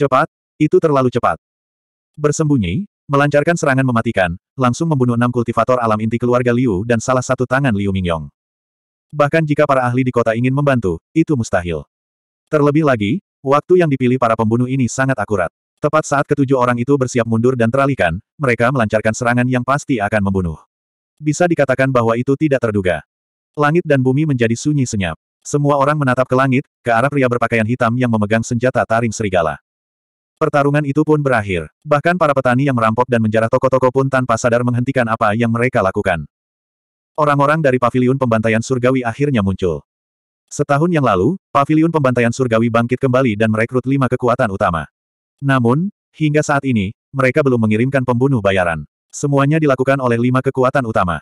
Cepat, itu terlalu cepat. Bersembunyi, melancarkan serangan mematikan, langsung membunuh enam kultivator alam inti keluarga Liu dan salah satu tangan Liu Mingyong. Bahkan jika para ahli di kota ingin membantu, itu mustahil. Terlebih lagi, waktu yang dipilih para pembunuh ini sangat akurat. Tepat saat ketujuh orang itu bersiap mundur dan teralihkan, mereka melancarkan serangan yang pasti akan membunuh. Bisa dikatakan bahwa itu tidak terduga. Langit dan bumi menjadi sunyi senyap. Semua orang menatap ke langit, ke arah pria berpakaian hitam yang memegang senjata taring serigala. Pertarungan itu pun berakhir. Bahkan para petani yang merampok dan menjarah toko-toko pun tanpa sadar menghentikan apa yang mereka lakukan. Orang-orang dari paviliun pembantaian surgawi akhirnya muncul. Setahun yang lalu, paviliun pembantaian surgawi bangkit kembali dan merekrut lima kekuatan utama. Namun, hingga saat ini, mereka belum mengirimkan pembunuh bayaran. Semuanya dilakukan oleh lima kekuatan utama.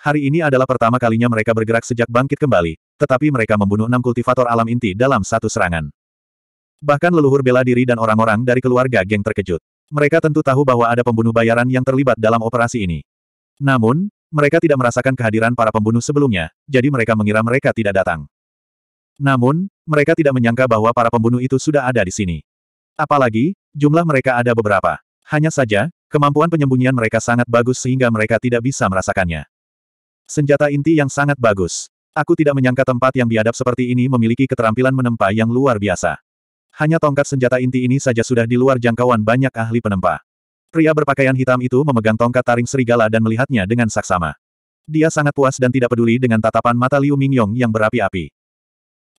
Hari ini adalah pertama kalinya mereka bergerak sejak bangkit kembali, tetapi mereka membunuh enam kultivator alam inti dalam satu serangan. Bahkan leluhur bela diri dan orang-orang dari keluarga geng terkejut. Mereka tentu tahu bahwa ada pembunuh bayaran yang terlibat dalam operasi ini. Namun, mereka tidak merasakan kehadiran para pembunuh sebelumnya, jadi mereka mengira mereka tidak datang. Namun, mereka tidak menyangka bahwa para pembunuh itu sudah ada di sini. Apalagi, jumlah mereka ada beberapa. Hanya saja, kemampuan penyembunyian mereka sangat bagus sehingga mereka tidak bisa merasakannya. Senjata inti yang sangat bagus. Aku tidak menyangka tempat yang biadab seperti ini memiliki keterampilan menempa yang luar biasa. Hanya tongkat senjata inti ini saja sudah di luar jangkauan banyak ahli penempa. Pria berpakaian hitam itu memegang tongkat taring serigala dan melihatnya dengan saksama. Dia sangat puas dan tidak peduli dengan tatapan mata Liu Mingyong yang berapi-api.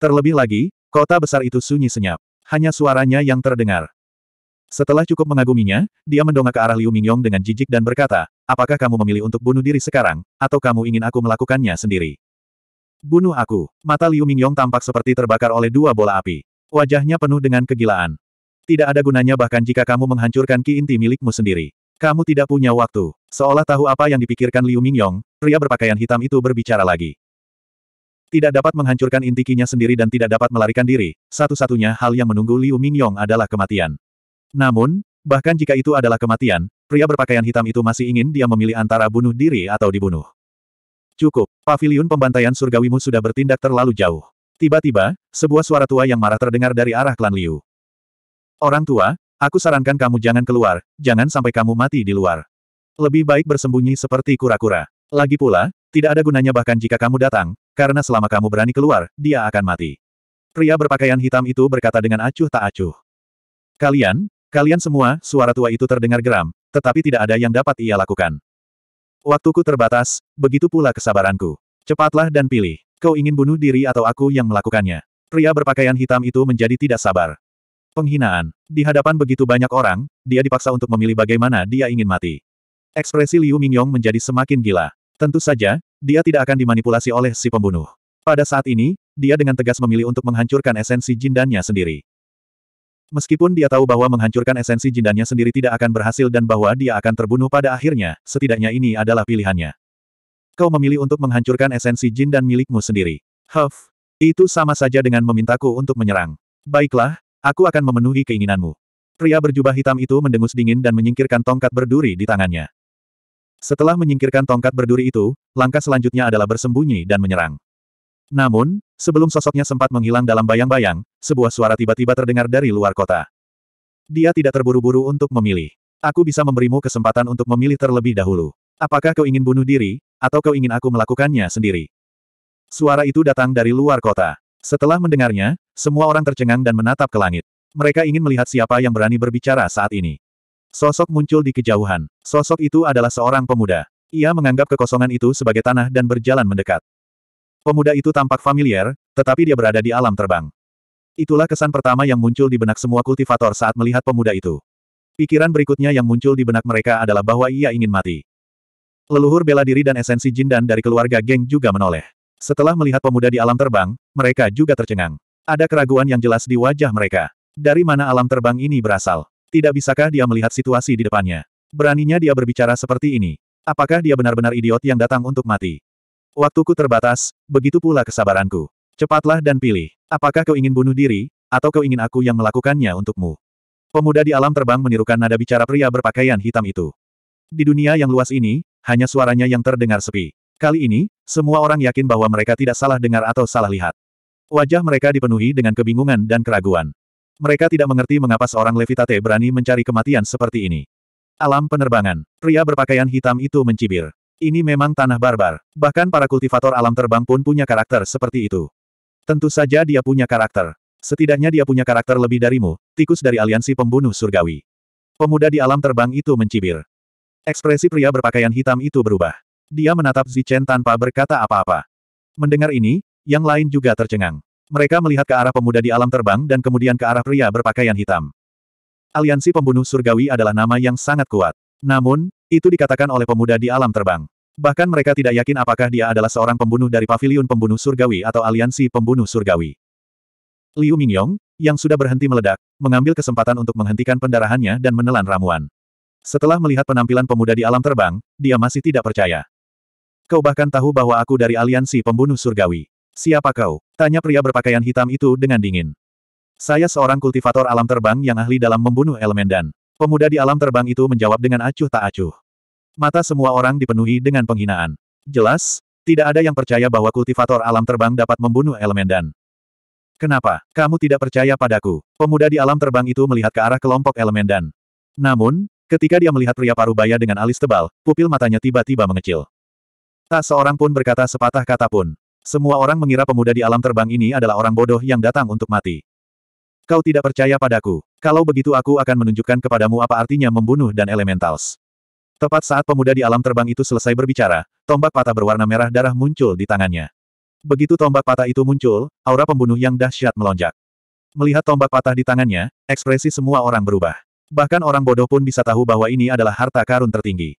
Terlebih lagi, kota besar itu sunyi senyap. Hanya suaranya yang terdengar. Setelah cukup mengaguminya, dia mendongak ke arah Liu Mingyong dengan jijik dan berkata, apakah kamu memilih untuk bunuh diri sekarang, atau kamu ingin aku melakukannya sendiri? Bunuh aku. Mata Liu Mingyong tampak seperti terbakar oleh dua bola api. Wajahnya penuh dengan kegilaan. Tidak ada gunanya bahkan jika kamu menghancurkan ki inti milikmu sendiri. Kamu tidak punya waktu. Seolah tahu apa yang dipikirkan Liu Mingyong, pria berpakaian hitam itu berbicara lagi. Tidak dapat menghancurkan inti kinya sendiri dan tidak dapat melarikan diri, satu-satunya hal yang menunggu Liu Mingyong adalah kematian. Namun, bahkan jika itu adalah kematian, pria berpakaian hitam itu masih ingin dia memilih antara bunuh diri atau dibunuh. Cukup, pavilion pembantaian surgawimu sudah bertindak terlalu jauh. Tiba-tiba, sebuah suara tua yang marah terdengar dari arah klan Liu. Orang tua, aku sarankan kamu jangan keluar, jangan sampai kamu mati di luar. Lebih baik bersembunyi seperti kura-kura. Lagi pula, tidak ada gunanya bahkan jika kamu datang, karena selama kamu berani keluar, dia akan mati. Pria berpakaian hitam itu berkata dengan acuh tak acuh. Kalian, kalian semua, suara tua itu terdengar geram, tetapi tidak ada yang dapat ia lakukan. Waktuku terbatas, begitu pula kesabaranku. Cepatlah dan pilih. Kau ingin bunuh diri atau aku yang melakukannya? Pria berpakaian hitam itu menjadi tidak sabar. Penghinaan. Di hadapan begitu banyak orang, dia dipaksa untuk memilih bagaimana dia ingin mati. Ekspresi Liu Mingyong menjadi semakin gila. Tentu saja, dia tidak akan dimanipulasi oleh si pembunuh. Pada saat ini, dia dengan tegas memilih untuk menghancurkan esensi jindannya sendiri. Meskipun dia tahu bahwa menghancurkan esensi jindannya sendiri tidak akan berhasil dan bahwa dia akan terbunuh pada akhirnya, setidaknya ini adalah pilihannya. Kau memilih untuk menghancurkan esensi jin dan milikmu sendiri. Huff, itu sama saja dengan memintaku untuk menyerang. Baiklah, aku akan memenuhi keinginanmu. Pria berjubah hitam itu mendengus dingin dan menyingkirkan tongkat berduri di tangannya. Setelah menyingkirkan tongkat berduri itu, langkah selanjutnya adalah bersembunyi dan menyerang. Namun, sebelum sosoknya sempat menghilang dalam bayang-bayang, sebuah suara tiba-tiba terdengar dari luar kota. Dia tidak terburu-buru untuk memilih. Aku bisa memberimu kesempatan untuk memilih terlebih dahulu. Apakah kau ingin bunuh diri, atau kau ingin aku melakukannya sendiri? Suara itu datang dari luar kota. Setelah mendengarnya, semua orang tercengang dan menatap ke langit. Mereka ingin melihat siapa yang berani berbicara saat ini. Sosok muncul di kejauhan. Sosok itu adalah seorang pemuda. Ia menganggap kekosongan itu sebagai tanah dan berjalan mendekat. Pemuda itu tampak familiar, tetapi dia berada di alam terbang. Itulah kesan pertama yang muncul di benak semua kultivator saat melihat pemuda itu. Pikiran berikutnya yang muncul di benak mereka adalah bahwa ia ingin mati. Leluhur bela diri dan esensi jin dan dari keluarga geng juga menoleh. Setelah melihat pemuda di alam terbang, mereka juga tercengang. Ada keraguan yang jelas di wajah mereka. Dari mana alam terbang ini berasal? Tidak bisakah dia melihat situasi di depannya? Beraninya dia berbicara seperti ini. Apakah dia benar-benar idiot yang datang untuk mati? Waktuku terbatas, begitu pula kesabaranku. Cepatlah dan pilih. Apakah kau ingin bunuh diri, atau kau ingin aku yang melakukannya untukmu? Pemuda di alam terbang menirukan nada bicara pria berpakaian hitam itu. Di dunia yang luas ini, hanya suaranya yang terdengar sepi. Kali ini, semua orang yakin bahwa mereka tidak salah dengar atau salah lihat. Wajah mereka dipenuhi dengan kebingungan dan keraguan. Mereka tidak mengerti mengapa seorang Levitate berani mencari kematian seperti ini. Alam penerbangan, pria berpakaian hitam itu mencibir. Ini memang tanah barbar. Bahkan para kultivator alam terbang pun punya karakter seperti itu. Tentu saja dia punya karakter. Setidaknya dia punya karakter lebih darimu, tikus dari aliansi pembunuh surgawi. Pemuda di alam terbang itu mencibir. Ekspresi pria berpakaian hitam itu berubah. Dia menatap Zichen tanpa berkata apa-apa. Mendengar ini, yang lain juga tercengang. Mereka melihat ke arah pemuda di alam terbang dan kemudian ke arah pria berpakaian hitam. Aliansi Pembunuh Surgawi adalah nama yang sangat kuat. Namun, itu dikatakan oleh pemuda di alam terbang. Bahkan mereka tidak yakin apakah dia adalah seorang pembunuh dari Paviliun Pembunuh Surgawi atau Aliansi Pembunuh Surgawi. Liu Mingyong, yang sudah berhenti meledak, mengambil kesempatan untuk menghentikan pendarahannya dan menelan ramuan. Setelah melihat penampilan pemuda di alam terbang, dia masih tidak percaya. Kau bahkan tahu bahwa aku dari aliansi pembunuh surgawi. Siapa kau? Tanya pria berpakaian hitam itu dengan dingin. Saya seorang kultivator alam terbang yang ahli dalam membunuh elemen dan. Pemuda di alam terbang itu menjawab dengan acuh tak acuh. Mata semua orang dipenuhi dengan penghinaan. Jelas, tidak ada yang percaya bahwa kultivator alam terbang dapat membunuh elemen dan. Kenapa? Kamu tidak percaya padaku? Pemuda di alam terbang itu melihat ke arah kelompok elemen dan. Namun, Ketika dia melihat pria paruh baya dengan alis tebal, pupil matanya tiba-tiba mengecil. Tak seorang pun berkata sepatah kata pun. Semua orang mengira pemuda di alam terbang ini adalah orang bodoh yang datang untuk mati. Kau tidak percaya padaku. Kalau begitu aku akan menunjukkan kepadamu apa artinya membunuh dan elementals. Tepat saat pemuda di alam terbang itu selesai berbicara, tombak patah berwarna merah darah muncul di tangannya. Begitu tombak patah itu muncul, aura pembunuh yang dahsyat melonjak. Melihat tombak patah di tangannya, ekspresi semua orang berubah. Bahkan orang bodoh pun bisa tahu bahwa ini adalah harta karun tertinggi.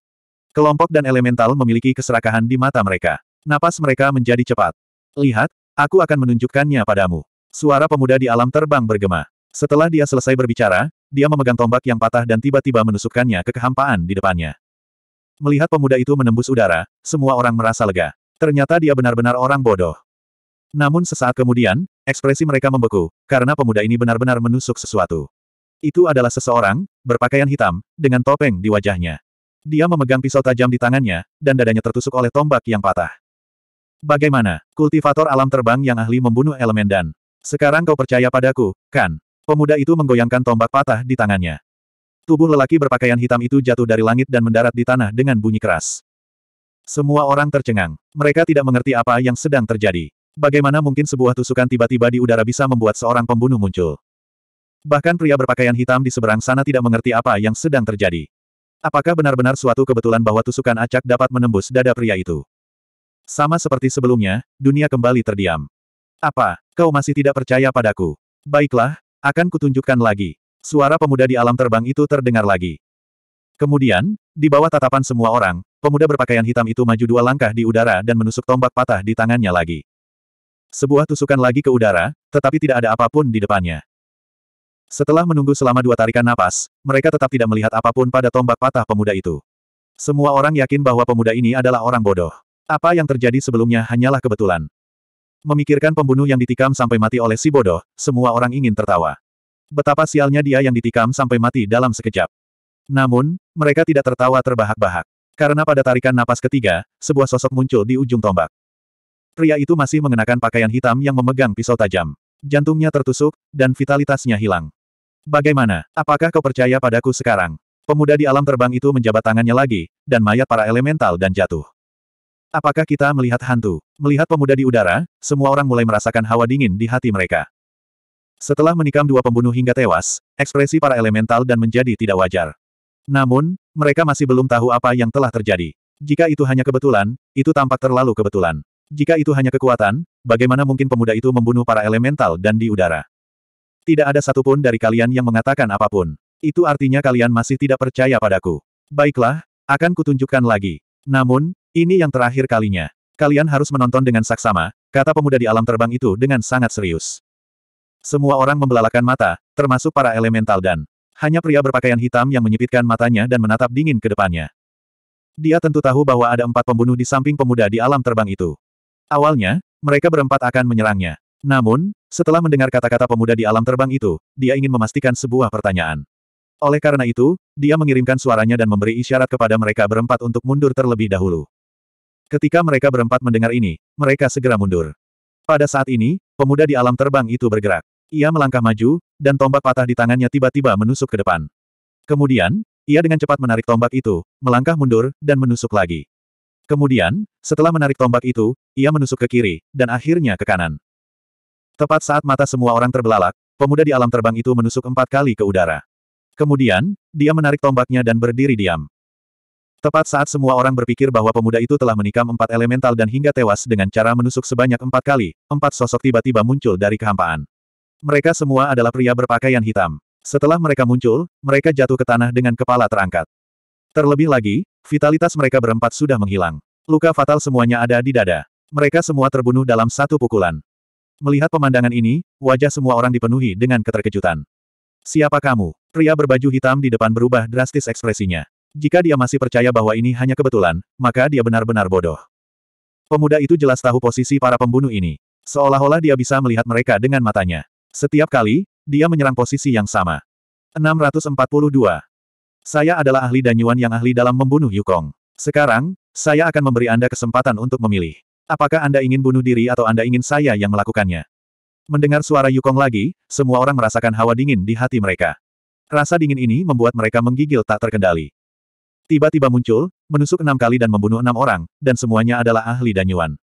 Kelompok dan elemental memiliki keserakahan di mata mereka. Napas mereka menjadi cepat. Lihat, aku akan menunjukkannya padamu. Suara pemuda di alam terbang bergema. Setelah dia selesai berbicara, dia memegang tombak yang patah dan tiba-tiba menusukkannya ke kehampaan di depannya. Melihat pemuda itu menembus udara, semua orang merasa lega. Ternyata dia benar-benar orang bodoh. Namun sesaat kemudian, ekspresi mereka membeku, karena pemuda ini benar-benar menusuk sesuatu. Itu adalah seseorang, berpakaian hitam, dengan topeng di wajahnya. Dia memegang pisau tajam di tangannya, dan dadanya tertusuk oleh tombak yang patah. Bagaimana, kultivator alam terbang yang ahli membunuh elemen dan. Sekarang kau percaya padaku, kan? Pemuda itu menggoyangkan tombak patah di tangannya. Tubuh lelaki berpakaian hitam itu jatuh dari langit dan mendarat di tanah dengan bunyi keras. Semua orang tercengang. Mereka tidak mengerti apa yang sedang terjadi. Bagaimana mungkin sebuah tusukan tiba-tiba di udara bisa membuat seorang pembunuh muncul? Bahkan pria berpakaian hitam di seberang sana tidak mengerti apa yang sedang terjadi. Apakah benar-benar suatu kebetulan bahwa tusukan acak dapat menembus dada pria itu? Sama seperti sebelumnya, dunia kembali terdiam. Apa, kau masih tidak percaya padaku? Baiklah, akan kutunjukkan lagi. Suara pemuda di alam terbang itu terdengar lagi. Kemudian, di bawah tatapan semua orang, pemuda berpakaian hitam itu maju dua langkah di udara dan menusuk tombak patah di tangannya lagi. Sebuah tusukan lagi ke udara, tetapi tidak ada apapun di depannya. Setelah menunggu selama dua tarikan napas, mereka tetap tidak melihat apapun pada tombak patah pemuda itu. Semua orang yakin bahwa pemuda ini adalah orang bodoh. Apa yang terjadi sebelumnya hanyalah kebetulan. Memikirkan pembunuh yang ditikam sampai mati oleh si bodoh, semua orang ingin tertawa. Betapa sialnya dia yang ditikam sampai mati dalam sekejap. Namun, mereka tidak tertawa terbahak-bahak. Karena pada tarikan napas ketiga, sebuah sosok muncul di ujung tombak. Pria itu masih mengenakan pakaian hitam yang memegang pisau tajam. Jantungnya tertusuk, dan vitalitasnya hilang. Bagaimana? Apakah kau percaya padaku sekarang? Pemuda di alam terbang itu menjabat tangannya lagi, dan mayat para elemental dan jatuh. Apakah kita melihat hantu? Melihat pemuda di udara, semua orang mulai merasakan hawa dingin di hati mereka. Setelah menikam dua pembunuh hingga tewas, ekspresi para elemental dan menjadi tidak wajar. Namun, mereka masih belum tahu apa yang telah terjadi. Jika itu hanya kebetulan, itu tampak terlalu kebetulan. Jika itu hanya kekuatan, bagaimana mungkin pemuda itu membunuh para elemental dan di udara? Tidak ada satupun dari kalian yang mengatakan apapun. Itu artinya kalian masih tidak percaya padaku. Baiklah, akan kutunjukkan lagi. Namun, ini yang terakhir kalinya. Kalian harus menonton dengan saksama, kata pemuda di alam terbang itu dengan sangat serius. Semua orang membelalakan mata, termasuk para elemental dan hanya pria berpakaian hitam yang menyipitkan matanya dan menatap dingin ke depannya. Dia tentu tahu bahwa ada empat pembunuh di samping pemuda di alam terbang itu. Awalnya, mereka berempat akan menyerangnya. Namun, setelah mendengar kata-kata pemuda di alam terbang itu, dia ingin memastikan sebuah pertanyaan. Oleh karena itu, dia mengirimkan suaranya dan memberi isyarat kepada mereka berempat untuk mundur terlebih dahulu. Ketika mereka berempat mendengar ini, mereka segera mundur. Pada saat ini, pemuda di alam terbang itu bergerak. Ia melangkah maju, dan tombak patah di tangannya tiba-tiba menusuk ke depan. Kemudian, ia dengan cepat menarik tombak itu, melangkah mundur, dan menusuk lagi. Kemudian, setelah menarik tombak itu, ia menusuk ke kiri, dan akhirnya ke kanan. Tepat saat mata semua orang terbelalak, pemuda di alam terbang itu menusuk empat kali ke udara. Kemudian, dia menarik tombaknya dan berdiri diam. Tepat saat semua orang berpikir bahwa pemuda itu telah menikam empat elemental dan hingga tewas dengan cara menusuk sebanyak empat kali, empat sosok tiba-tiba muncul dari kehampaan. Mereka semua adalah pria berpakaian hitam. Setelah mereka muncul, mereka jatuh ke tanah dengan kepala terangkat. Terlebih lagi, vitalitas mereka berempat sudah menghilang. Luka fatal semuanya ada di dada. Mereka semua terbunuh dalam satu pukulan. Melihat pemandangan ini, wajah semua orang dipenuhi dengan keterkejutan. Siapa kamu? Pria berbaju hitam di depan berubah drastis ekspresinya. Jika dia masih percaya bahwa ini hanya kebetulan, maka dia benar-benar bodoh. Pemuda itu jelas tahu posisi para pembunuh ini. Seolah-olah dia bisa melihat mereka dengan matanya. Setiap kali, dia menyerang posisi yang sama. 642. Saya adalah ahli Danyuan yang ahli dalam membunuh Yukong. Sekarang, saya akan memberi Anda kesempatan untuk memilih. Apakah Anda ingin bunuh diri atau Anda ingin saya yang melakukannya? Mendengar suara Yukong lagi, semua orang merasakan hawa dingin di hati mereka. Rasa dingin ini membuat mereka menggigil tak terkendali. Tiba-tiba muncul, menusuk enam kali dan membunuh enam orang, dan semuanya adalah ahli Danyuan.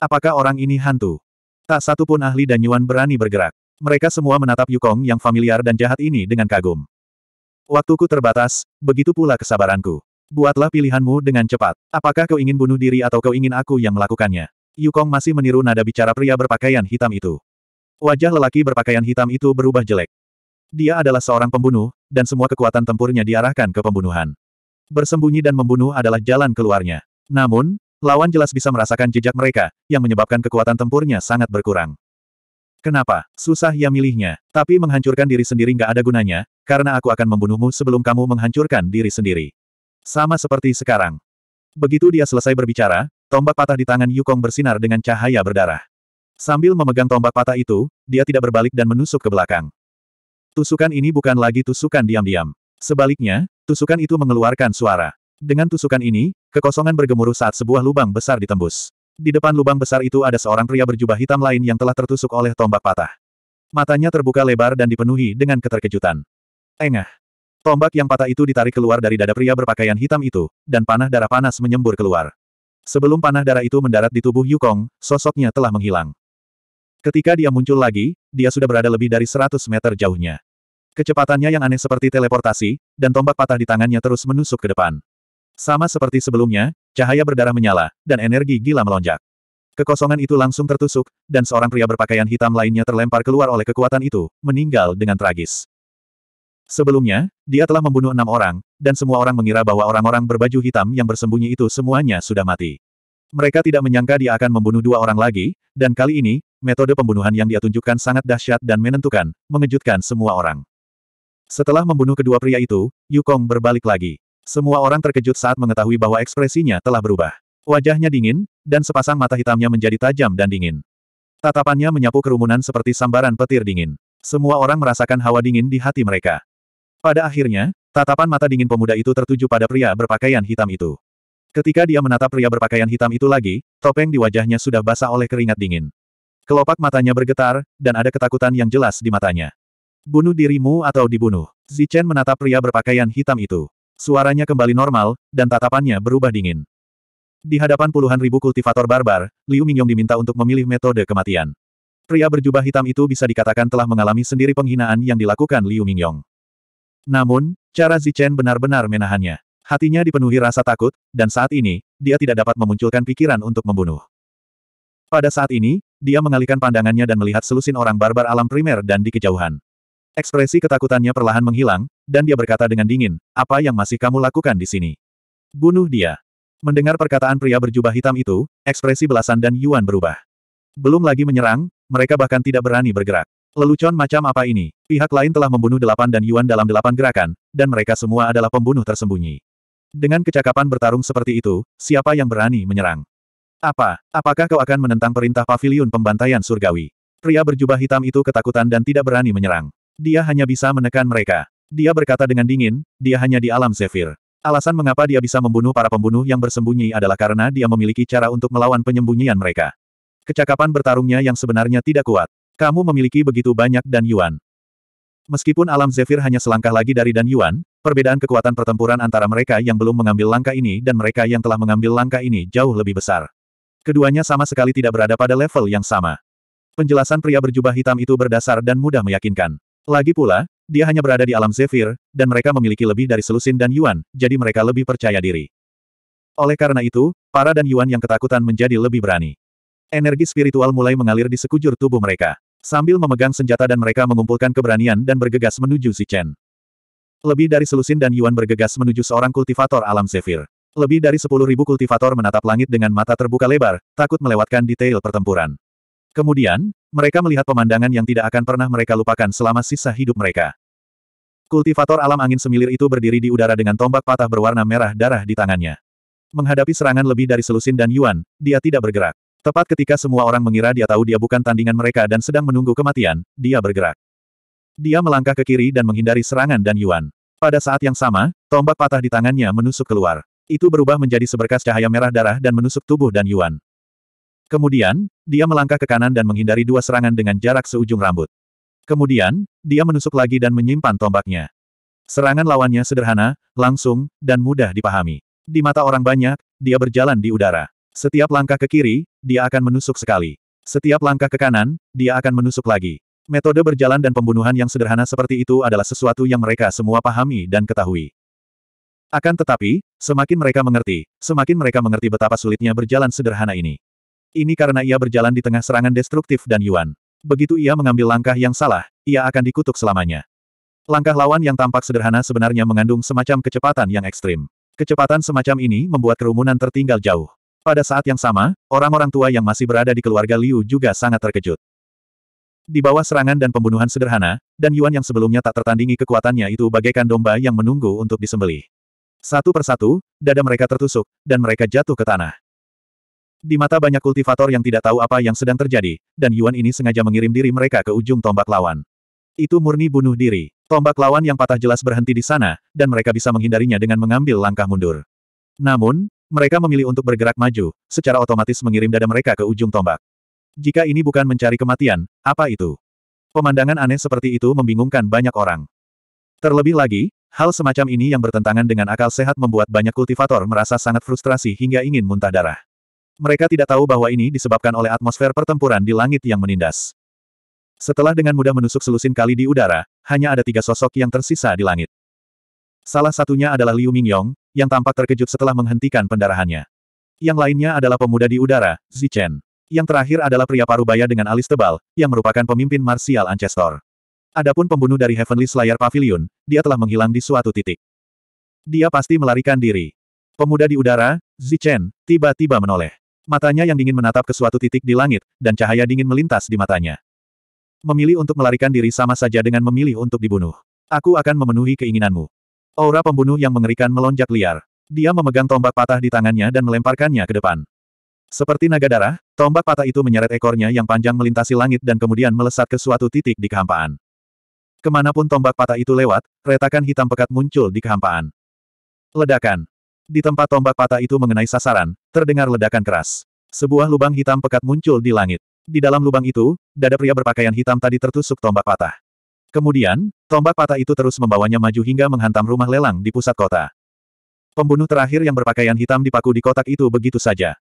Apakah orang ini hantu? Tak satu pun ahli Danyuan berani bergerak. Mereka semua menatap Yukong yang familiar dan jahat ini dengan kagum. Waktuku terbatas, begitu pula kesabaranku. Buatlah pilihanmu dengan cepat. Apakah kau ingin bunuh diri atau kau ingin aku yang melakukannya? Yukong masih meniru nada bicara pria berpakaian hitam itu. Wajah lelaki berpakaian hitam itu berubah jelek. Dia adalah seorang pembunuh, dan semua kekuatan tempurnya diarahkan ke pembunuhan. Bersembunyi dan membunuh adalah jalan keluarnya. Namun, lawan jelas bisa merasakan jejak mereka, yang menyebabkan kekuatan tempurnya sangat berkurang. Kenapa? Susah ya milihnya. Tapi menghancurkan diri sendiri nggak ada gunanya, karena aku akan membunuhmu sebelum kamu menghancurkan diri sendiri. Sama seperti sekarang. Begitu dia selesai berbicara, tombak patah di tangan Yukong bersinar dengan cahaya berdarah. Sambil memegang tombak patah itu, dia tidak berbalik dan menusuk ke belakang. Tusukan ini bukan lagi tusukan diam-diam. Sebaliknya, tusukan itu mengeluarkan suara. Dengan tusukan ini, kekosongan bergemuruh saat sebuah lubang besar ditembus. Di depan lubang besar itu ada seorang pria berjubah hitam lain yang telah tertusuk oleh tombak patah. Matanya terbuka lebar dan dipenuhi dengan keterkejutan. Engah, Tombak yang patah itu ditarik keluar dari dada pria berpakaian hitam itu, dan panah darah panas menyembur keluar. Sebelum panah darah itu mendarat di tubuh Yukong, sosoknya telah menghilang. Ketika dia muncul lagi, dia sudah berada lebih dari 100 meter jauhnya. Kecepatannya yang aneh seperti teleportasi, dan tombak patah di tangannya terus menusuk ke depan. Sama seperti sebelumnya, cahaya berdarah menyala, dan energi gila melonjak. Kekosongan itu langsung tertusuk, dan seorang pria berpakaian hitam lainnya terlempar keluar oleh kekuatan itu, meninggal dengan tragis. Sebelumnya, dia telah membunuh enam orang, dan semua orang mengira bahwa orang-orang berbaju hitam yang bersembunyi itu semuanya sudah mati. Mereka tidak menyangka dia akan membunuh dua orang lagi, dan kali ini, metode pembunuhan yang dia tunjukkan sangat dahsyat dan menentukan, mengejutkan semua orang. Setelah membunuh kedua pria itu, Yukong berbalik lagi. Semua orang terkejut saat mengetahui bahwa ekspresinya telah berubah. Wajahnya dingin, dan sepasang mata hitamnya menjadi tajam dan dingin. Tatapannya menyapu kerumunan seperti sambaran petir dingin. Semua orang merasakan hawa dingin di hati mereka. Pada akhirnya, tatapan mata dingin pemuda itu tertuju pada pria berpakaian hitam itu. Ketika dia menatap pria berpakaian hitam itu lagi, topeng di wajahnya sudah basah oleh keringat dingin. Kelopak matanya bergetar, dan ada ketakutan yang jelas di matanya. Bunuh dirimu atau dibunuh. Zichen menatap pria berpakaian hitam itu. Suaranya kembali normal, dan tatapannya berubah dingin. Di hadapan puluhan ribu kultivator barbar, Liu Mingyong diminta untuk memilih metode kematian. Pria berjubah hitam itu bisa dikatakan telah mengalami sendiri penghinaan yang dilakukan Liu Mingyong. Namun, cara Zichen benar-benar menahannya. Hatinya dipenuhi rasa takut, dan saat ini, dia tidak dapat memunculkan pikiran untuk membunuh. Pada saat ini, dia mengalihkan pandangannya dan melihat selusin orang barbar alam primer dan di kejauhan. Ekspresi ketakutannya perlahan menghilang, dan dia berkata dengan dingin, apa yang masih kamu lakukan di sini? Bunuh dia. Mendengar perkataan pria berjubah hitam itu, ekspresi belasan dan Yuan berubah. Belum lagi menyerang, mereka bahkan tidak berani bergerak. Lelucon macam apa ini? Pihak lain telah membunuh delapan dan Yuan dalam delapan gerakan, dan mereka semua adalah pembunuh tersembunyi. Dengan kecakapan bertarung seperti itu, siapa yang berani menyerang? Apa? Apakah kau akan menentang perintah pavilion pembantaian surgawi? Pria berjubah hitam itu ketakutan dan tidak berani menyerang. Dia hanya bisa menekan mereka. Dia berkata dengan dingin, dia hanya di alam Zephyr. Alasan mengapa dia bisa membunuh para pembunuh yang bersembunyi adalah karena dia memiliki cara untuk melawan penyembunyian mereka. Kecakapan bertarungnya yang sebenarnya tidak kuat. Kamu memiliki begitu banyak Dan Yuan. Meskipun alam Zephyr hanya selangkah lagi dari Dan Yuan, perbedaan kekuatan pertempuran antara mereka yang belum mengambil langkah ini dan mereka yang telah mengambil langkah ini jauh lebih besar. Keduanya sama sekali tidak berada pada level yang sama. Penjelasan pria berjubah hitam itu berdasar dan mudah meyakinkan. Lagi pula, dia hanya berada di alam Zephyr, dan mereka memiliki lebih dari selusin Dan Yuan, jadi mereka lebih percaya diri. Oleh karena itu, para Dan Yuan yang ketakutan menjadi lebih berani. Energi spiritual mulai mengalir di sekujur tubuh mereka. Sambil memegang senjata dan mereka mengumpulkan keberanian dan bergegas menuju si Chen. Lebih dari selusin dan Yuan bergegas menuju seorang kultivator alam Zephyr. Lebih dari sepuluh ribu kultivator menatap langit dengan mata terbuka lebar, takut melewatkan detail pertempuran. Kemudian, mereka melihat pemandangan yang tidak akan pernah mereka lupakan selama sisa hidup mereka. Kultivator alam angin semilir itu berdiri di udara dengan tombak patah berwarna merah darah di tangannya. Menghadapi serangan lebih dari selusin dan Yuan, dia tidak bergerak. Tepat ketika semua orang mengira dia tahu dia bukan tandingan mereka dan sedang menunggu kematian, dia bergerak. Dia melangkah ke kiri dan menghindari serangan dan Yuan. Pada saat yang sama, tombak patah di tangannya menusuk keluar. Itu berubah menjadi seberkas cahaya merah darah dan menusuk tubuh dan Yuan. Kemudian, dia melangkah ke kanan dan menghindari dua serangan dengan jarak seujung rambut. Kemudian, dia menusuk lagi dan menyimpan tombaknya. Serangan lawannya sederhana, langsung, dan mudah dipahami. Di mata orang banyak, dia berjalan di udara. Setiap langkah ke kiri, dia akan menusuk sekali. Setiap langkah ke kanan, dia akan menusuk lagi. Metode berjalan dan pembunuhan yang sederhana seperti itu adalah sesuatu yang mereka semua pahami dan ketahui. Akan tetapi, semakin mereka mengerti, semakin mereka mengerti betapa sulitnya berjalan sederhana ini. Ini karena ia berjalan di tengah serangan destruktif dan Yuan. Begitu ia mengambil langkah yang salah, ia akan dikutuk selamanya. Langkah lawan yang tampak sederhana sebenarnya mengandung semacam kecepatan yang ekstrim. Kecepatan semacam ini membuat kerumunan tertinggal jauh. Pada saat yang sama, orang-orang tua yang masih berada di keluarga Liu juga sangat terkejut. Di bawah serangan dan pembunuhan sederhana, dan Yuan yang sebelumnya tak tertandingi kekuatannya itu bagaikan domba yang menunggu untuk disembelih. Satu persatu, dada mereka tertusuk, dan mereka jatuh ke tanah. Di mata banyak kultivator yang tidak tahu apa yang sedang terjadi, dan Yuan ini sengaja mengirim diri mereka ke ujung tombak lawan. Itu murni bunuh diri. Tombak lawan yang patah jelas berhenti di sana, dan mereka bisa menghindarinya dengan mengambil langkah mundur. Namun, mereka memilih untuk bergerak maju, secara otomatis mengirim dada mereka ke ujung tombak. Jika ini bukan mencari kematian, apa itu? Pemandangan aneh seperti itu membingungkan banyak orang. Terlebih lagi, hal semacam ini yang bertentangan dengan akal sehat membuat banyak kultivator merasa sangat frustrasi hingga ingin muntah darah. Mereka tidak tahu bahwa ini disebabkan oleh atmosfer pertempuran di langit yang menindas. Setelah dengan mudah menusuk selusin kali di udara, hanya ada tiga sosok yang tersisa di langit. Salah satunya adalah Liu Mingyong, yang tampak terkejut setelah menghentikan pendarahannya. Yang lainnya adalah pemuda di udara, Zichen. Yang terakhir adalah pria parubaya dengan alis tebal, yang merupakan pemimpin marsial Ancestor. Adapun pembunuh dari Heavenly Slayer Pavilion, dia telah menghilang di suatu titik. Dia pasti melarikan diri. Pemuda di udara, Zichen, tiba-tiba menoleh. Matanya yang dingin menatap ke suatu titik di langit, dan cahaya dingin melintas di matanya. Memilih untuk melarikan diri sama saja dengan memilih untuk dibunuh. Aku akan memenuhi keinginanmu. Aura pembunuh yang mengerikan melonjak liar. Dia memegang tombak patah di tangannya dan melemparkannya ke depan. Seperti naga darah, tombak patah itu menyeret ekornya yang panjang melintasi langit dan kemudian melesat ke suatu titik di kehampaan. Kemanapun tombak patah itu lewat, retakan hitam pekat muncul di kehampaan. Ledakan. Di tempat tombak patah itu mengenai sasaran, terdengar ledakan keras. Sebuah lubang hitam pekat muncul di langit. Di dalam lubang itu, dada pria berpakaian hitam tadi tertusuk tombak patah. Kemudian, tombak patah itu terus membawanya maju hingga menghantam rumah lelang di pusat kota. Pembunuh terakhir yang berpakaian hitam dipaku di kotak itu begitu saja.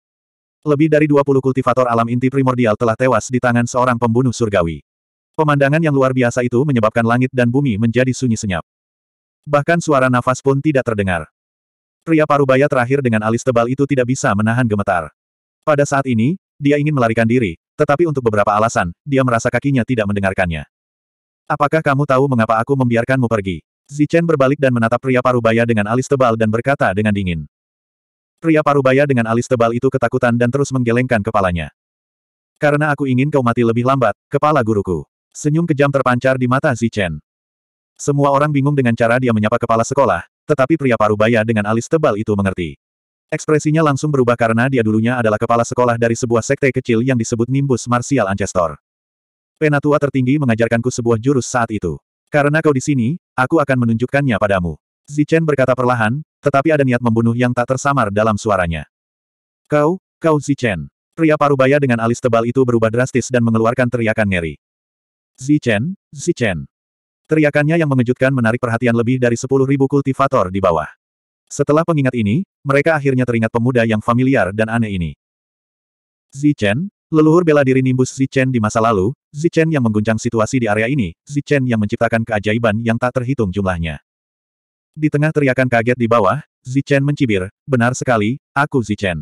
Lebih dari 20 kultivator alam inti primordial telah tewas di tangan seorang pembunuh surgawi. Pemandangan yang luar biasa itu menyebabkan langit dan bumi menjadi sunyi senyap. Bahkan suara nafas pun tidak terdengar. Pria parubaya terakhir dengan alis tebal itu tidak bisa menahan gemetar. Pada saat ini, dia ingin melarikan diri, tetapi untuk beberapa alasan, dia merasa kakinya tidak mendengarkannya. Apakah kamu tahu mengapa aku membiarkanmu pergi? Zichen berbalik dan menatap pria parubaya dengan alis tebal dan berkata dengan dingin. Pria parubaya dengan alis tebal itu ketakutan dan terus menggelengkan kepalanya. Karena aku ingin kau mati lebih lambat, kepala guruku. Senyum kejam terpancar di mata Zichen. Semua orang bingung dengan cara dia menyapa kepala sekolah, tetapi pria parubaya dengan alis tebal itu mengerti. Ekspresinya langsung berubah karena dia dulunya adalah kepala sekolah dari sebuah sekte kecil yang disebut Nimbus Martial Ancestor. Penatua tertinggi mengajarkanku sebuah jurus saat itu. Karena kau di sini, aku akan menunjukkannya padamu. Zichen berkata perlahan, tetapi ada niat membunuh yang tak tersamar dalam suaranya. Kau, kau Zichen. Pria parubaya dengan alis tebal itu berubah drastis dan mengeluarkan teriakan ngeri. Zichen, Zichen. Teriakannya yang mengejutkan menarik perhatian lebih dari 10.000 kultivator di bawah. Setelah pengingat ini, mereka akhirnya teringat pemuda yang familiar dan aneh ini. Zichen, Leluhur bela diri nimbus Zichen di masa lalu, Zichen yang mengguncang situasi di area ini, Zichen yang menciptakan keajaiban yang tak terhitung jumlahnya. Di tengah teriakan kaget di bawah, Zichen mencibir, benar sekali, aku Zichen.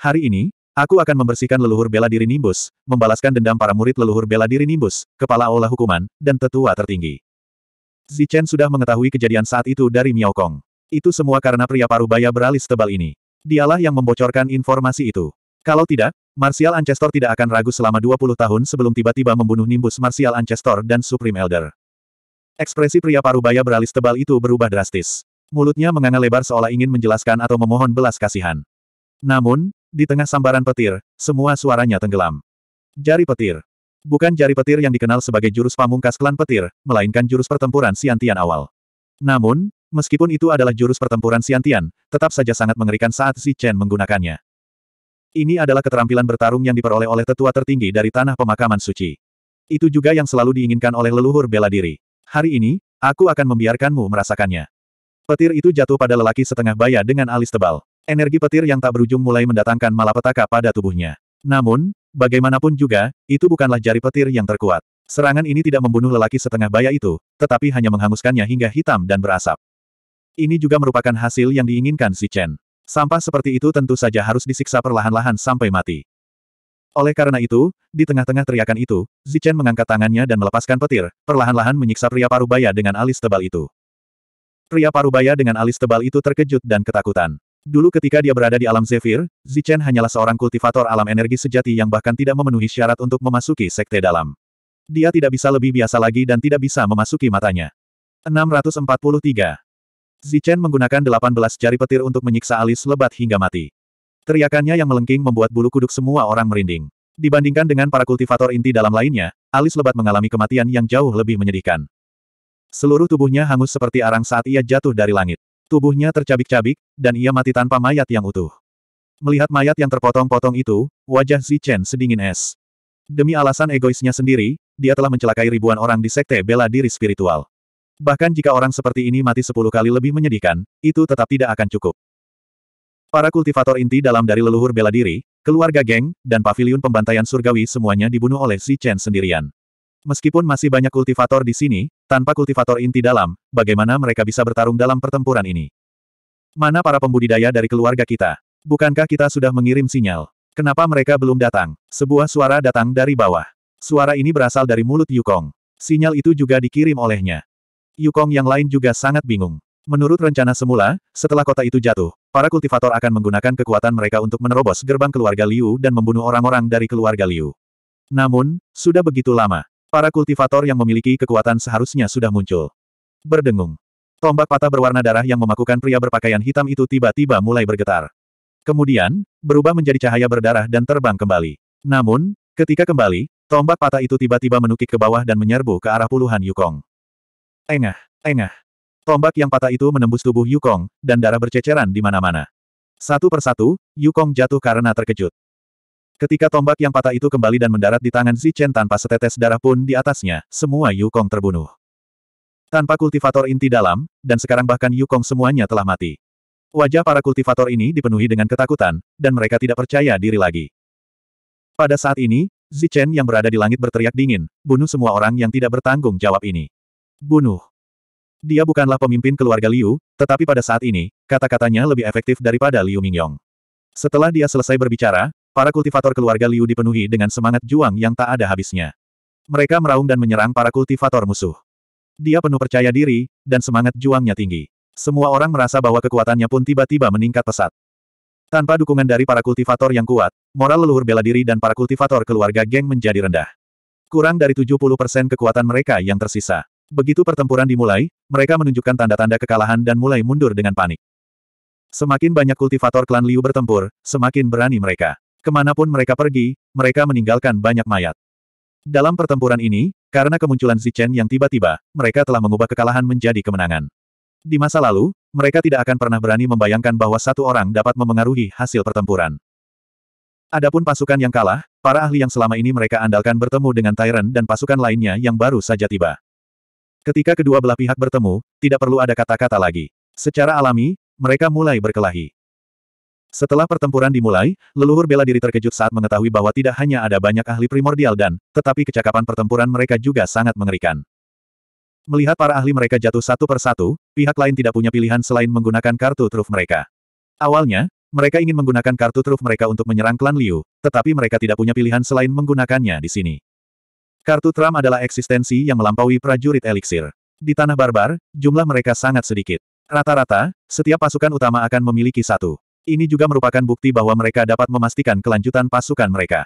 Hari ini, aku akan membersihkan leluhur bela diri nimbus, membalaskan dendam para murid leluhur bela diri nimbus, kepala aula hukuman, dan tetua tertinggi. Zichen sudah mengetahui kejadian saat itu dari Miao Kong. Itu semua karena pria parubaya beralis tebal ini. Dialah yang membocorkan informasi itu. Kalau tidak, Martial Ancestor tidak akan ragu selama 20 tahun sebelum tiba-tiba membunuh nimbus Martial Ancestor dan Supreme Elder. Ekspresi pria parubaya beralis tebal itu berubah drastis. Mulutnya menganga lebar seolah ingin menjelaskan atau memohon belas kasihan. Namun, di tengah sambaran petir, semua suaranya tenggelam. Jari petir. Bukan jari petir yang dikenal sebagai jurus pamungkas klan petir, melainkan jurus pertempuran Siantian awal. Namun, meskipun itu adalah jurus pertempuran Siantian, tetap saja sangat mengerikan saat Si Chen menggunakannya. Ini adalah keterampilan bertarung yang diperoleh oleh tetua tertinggi dari tanah pemakaman suci. Itu juga yang selalu diinginkan oleh leluhur bela diri. Hari ini, aku akan membiarkanmu merasakannya. Petir itu jatuh pada lelaki setengah baya dengan alis tebal. Energi petir yang tak berujung mulai mendatangkan malapetaka pada tubuhnya. Namun, bagaimanapun juga, itu bukanlah jari petir yang terkuat. Serangan ini tidak membunuh lelaki setengah baya itu, tetapi hanya menghanguskannya hingga hitam dan berasap. Ini juga merupakan hasil yang diinginkan si Chen. Sampah seperti itu tentu saja harus disiksa perlahan-lahan sampai mati. Oleh karena itu, di tengah-tengah teriakan itu, Zichen mengangkat tangannya dan melepaskan petir, perlahan-lahan menyiksa pria parubaya dengan alis tebal itu. Pria parubaya dengan alis tebal itu terkejut dan ketakutan. Dulu ketika dia berada di alam Zephyr, Zichen hanyalah seorang kultivator alam energi sejati yang bahkan tidak memenuhi syarat untuk memasuki sekte dalam. Dia tidak bisa lebih biasa lagi dan tidak bisa memasuki matanya. 643 Zichen menggunakan 18 jari petir untuk menyiksa alis lebat hingga mati. Teriakannya yang melengking membuat bulu kuduk semua orang merinding. Dibandingkan dengan para kultivator inti dalam lainnya, alis lebat mengalami kematian yang jauh lebih menyedihkan. Seluruh tubuhnya hangus seperti arang saat ia jatuh dari langit. Tubuhnya tercabik-cabik, dan ia mati tanpa mayat yang utuh. Melihat mayat yang terpotong-potong itu, wajah Zichen sedingin es. Demi alasan egoisnya sendiri, dia telah mencelakai ribuan orang di sekte bela diri spiritual. Bahkan jika orang seperti ini mati sepuluh kali lebih menyedihkan, itu tetap tidak akan cukup. Para kultivator inti dalam dari leluhur bela diri, keluarga geng, dan pavilion pembantaian surgawi semuanya dibunuh oleh Si Chen sendirian. Meskipun masih banyak kultivator di sini, tanpa kultivator inti dalam, bagaimana mereka bisa bertarung dalam pertempuran ini? Mana para pembudidaya dari keluarga kita? Bukankah kita sudah mengirim sinyal? Kenapa mereka belum datang? Sebuah suara datang dari bawah. Suara ini berasal dari mulut Yukong. Sinyal itu juga dikirim olehnya. Yukong yang lain juga sangat bingung. Menurut rencana semula, setelah kota itu jatuh, para kultivator akan menggunakan kekuatan mereka untuk menerobos gerbang keluarga Liu dan membunuh orang-orang dari keluarga Liu. Namun, sudah begitu lama, para kultivator yang memiliki kekuatan seharusnya sudah muncul. Berdengung. Tombak patah berwarna darah yang memakukan pria berpakaian hitam itu tiba-tiba mulai bergetar. Kemudian, berubah menjadi cahaya berdarah dan terbang kembali. Namun, ketika kembali, tombak patah itu tiba-tiba menukik ke bawah dan menyerbu ke arah puluhan Yukong. Engah, engah. Tombak yang patah itu menembus tubuh Yukong, dan darah berceceran di mana-mana. Satu persatu, Yukong jatuh karena terkejut. Ketika tombak yang patah itu kembali dan mendarat di tangan Zichen tanpa setetes darah pun di atasnya, semua Yukong terbunuh. Tanpa kultivator inti dalam, dan sekarang bahkan Yukong semuanya telah mati. Wajah para kultivator ini dipenuhi dengan ketakutan, dan mereka tidak percaya diri lagi. Pada saat ini, Zichen yang berada di langit berteriak dingin, bunuh semua orang yang tidak bertanggung jawab ini. Bunuh. Dia bukanlah pemimpin keluarga Liu, tetapi pada saat ini, kata-katanya lebih efektif daripada Liu Mingyong. Setelah dia selesai berbicara, para kultivator keluarga Liu dipenuhi dengan semangat juang yang tak ada habisnya. Mereka meraung dan menyerang para kultivator musuh. Dia penuh percaya diri, dan semangat juangnya tinggi. Semua orang merasa bahwa kekuatannya pun tiba-tiba meningkat pesat. Tanpa dukungan dari para kultivator yang kuat, moral leluhur bela diri dan para kultivator keluarga geng menjadi rendah. Kurang dari 70% kekuatan mereka yang tersisa. Begitu pertempuran dimulai, mereka menunjukkan tanda-tanda kekalahan dan mulai mundur dengan panik. Semakin banyak kultivator klan Liu bertempur, semakin berani mereka. Kemanapun mereka pergi, mereka meninggalkan banyak mayat. Dalam pertempuran ini, karena kemunculan Zichen yang tiba-tiba, mereka telah mengubah kekalahan menjadi kemenangan. Di masa lalu, mereka tidak akan pernah berani membayangkan bahwa satu orang dapat memengaruhi hasil pertempuran. Adapun pasukan yang kalah, para ahli yang selama ini mereka andalkan bertemu dengan Tyrant dan pasukan lainnya yang baru saja tiba. Ketika kedua belah pihak bertemu, tidak perlu ada kata-kata lagi. Secara alami, mereka mulai berkelahi. Setelah pertempuran dimulai, leluhur bela diri terkejut saat mengetahui bahwa tidak hanya ada banyak ahli primordial dan, tetapi kecakapan pertempuran mereka juga sangat mengerikan. Melihat para ahli mereka jatuh satu persatu, pihak lain tidak punya pilihan selain menggunakan kartu truf mereka. Awalnya, mereka ingin menggunakan kartu truf mereka untuk menyerang klan Liu, tetapi mereka tidak punya pilihan selain menggunakannya di sini. Kartu Trump adalah eksistensi yang melampaui prajurit eliksir. Di tanah barbar, jumlah mereka sangat sedikit. Rata-rata, setiap pasukan utama akan memiliki satu. Ini juga merupakan bukti bahwa mereka dapat memastikan kelanjutan pasukan mereka.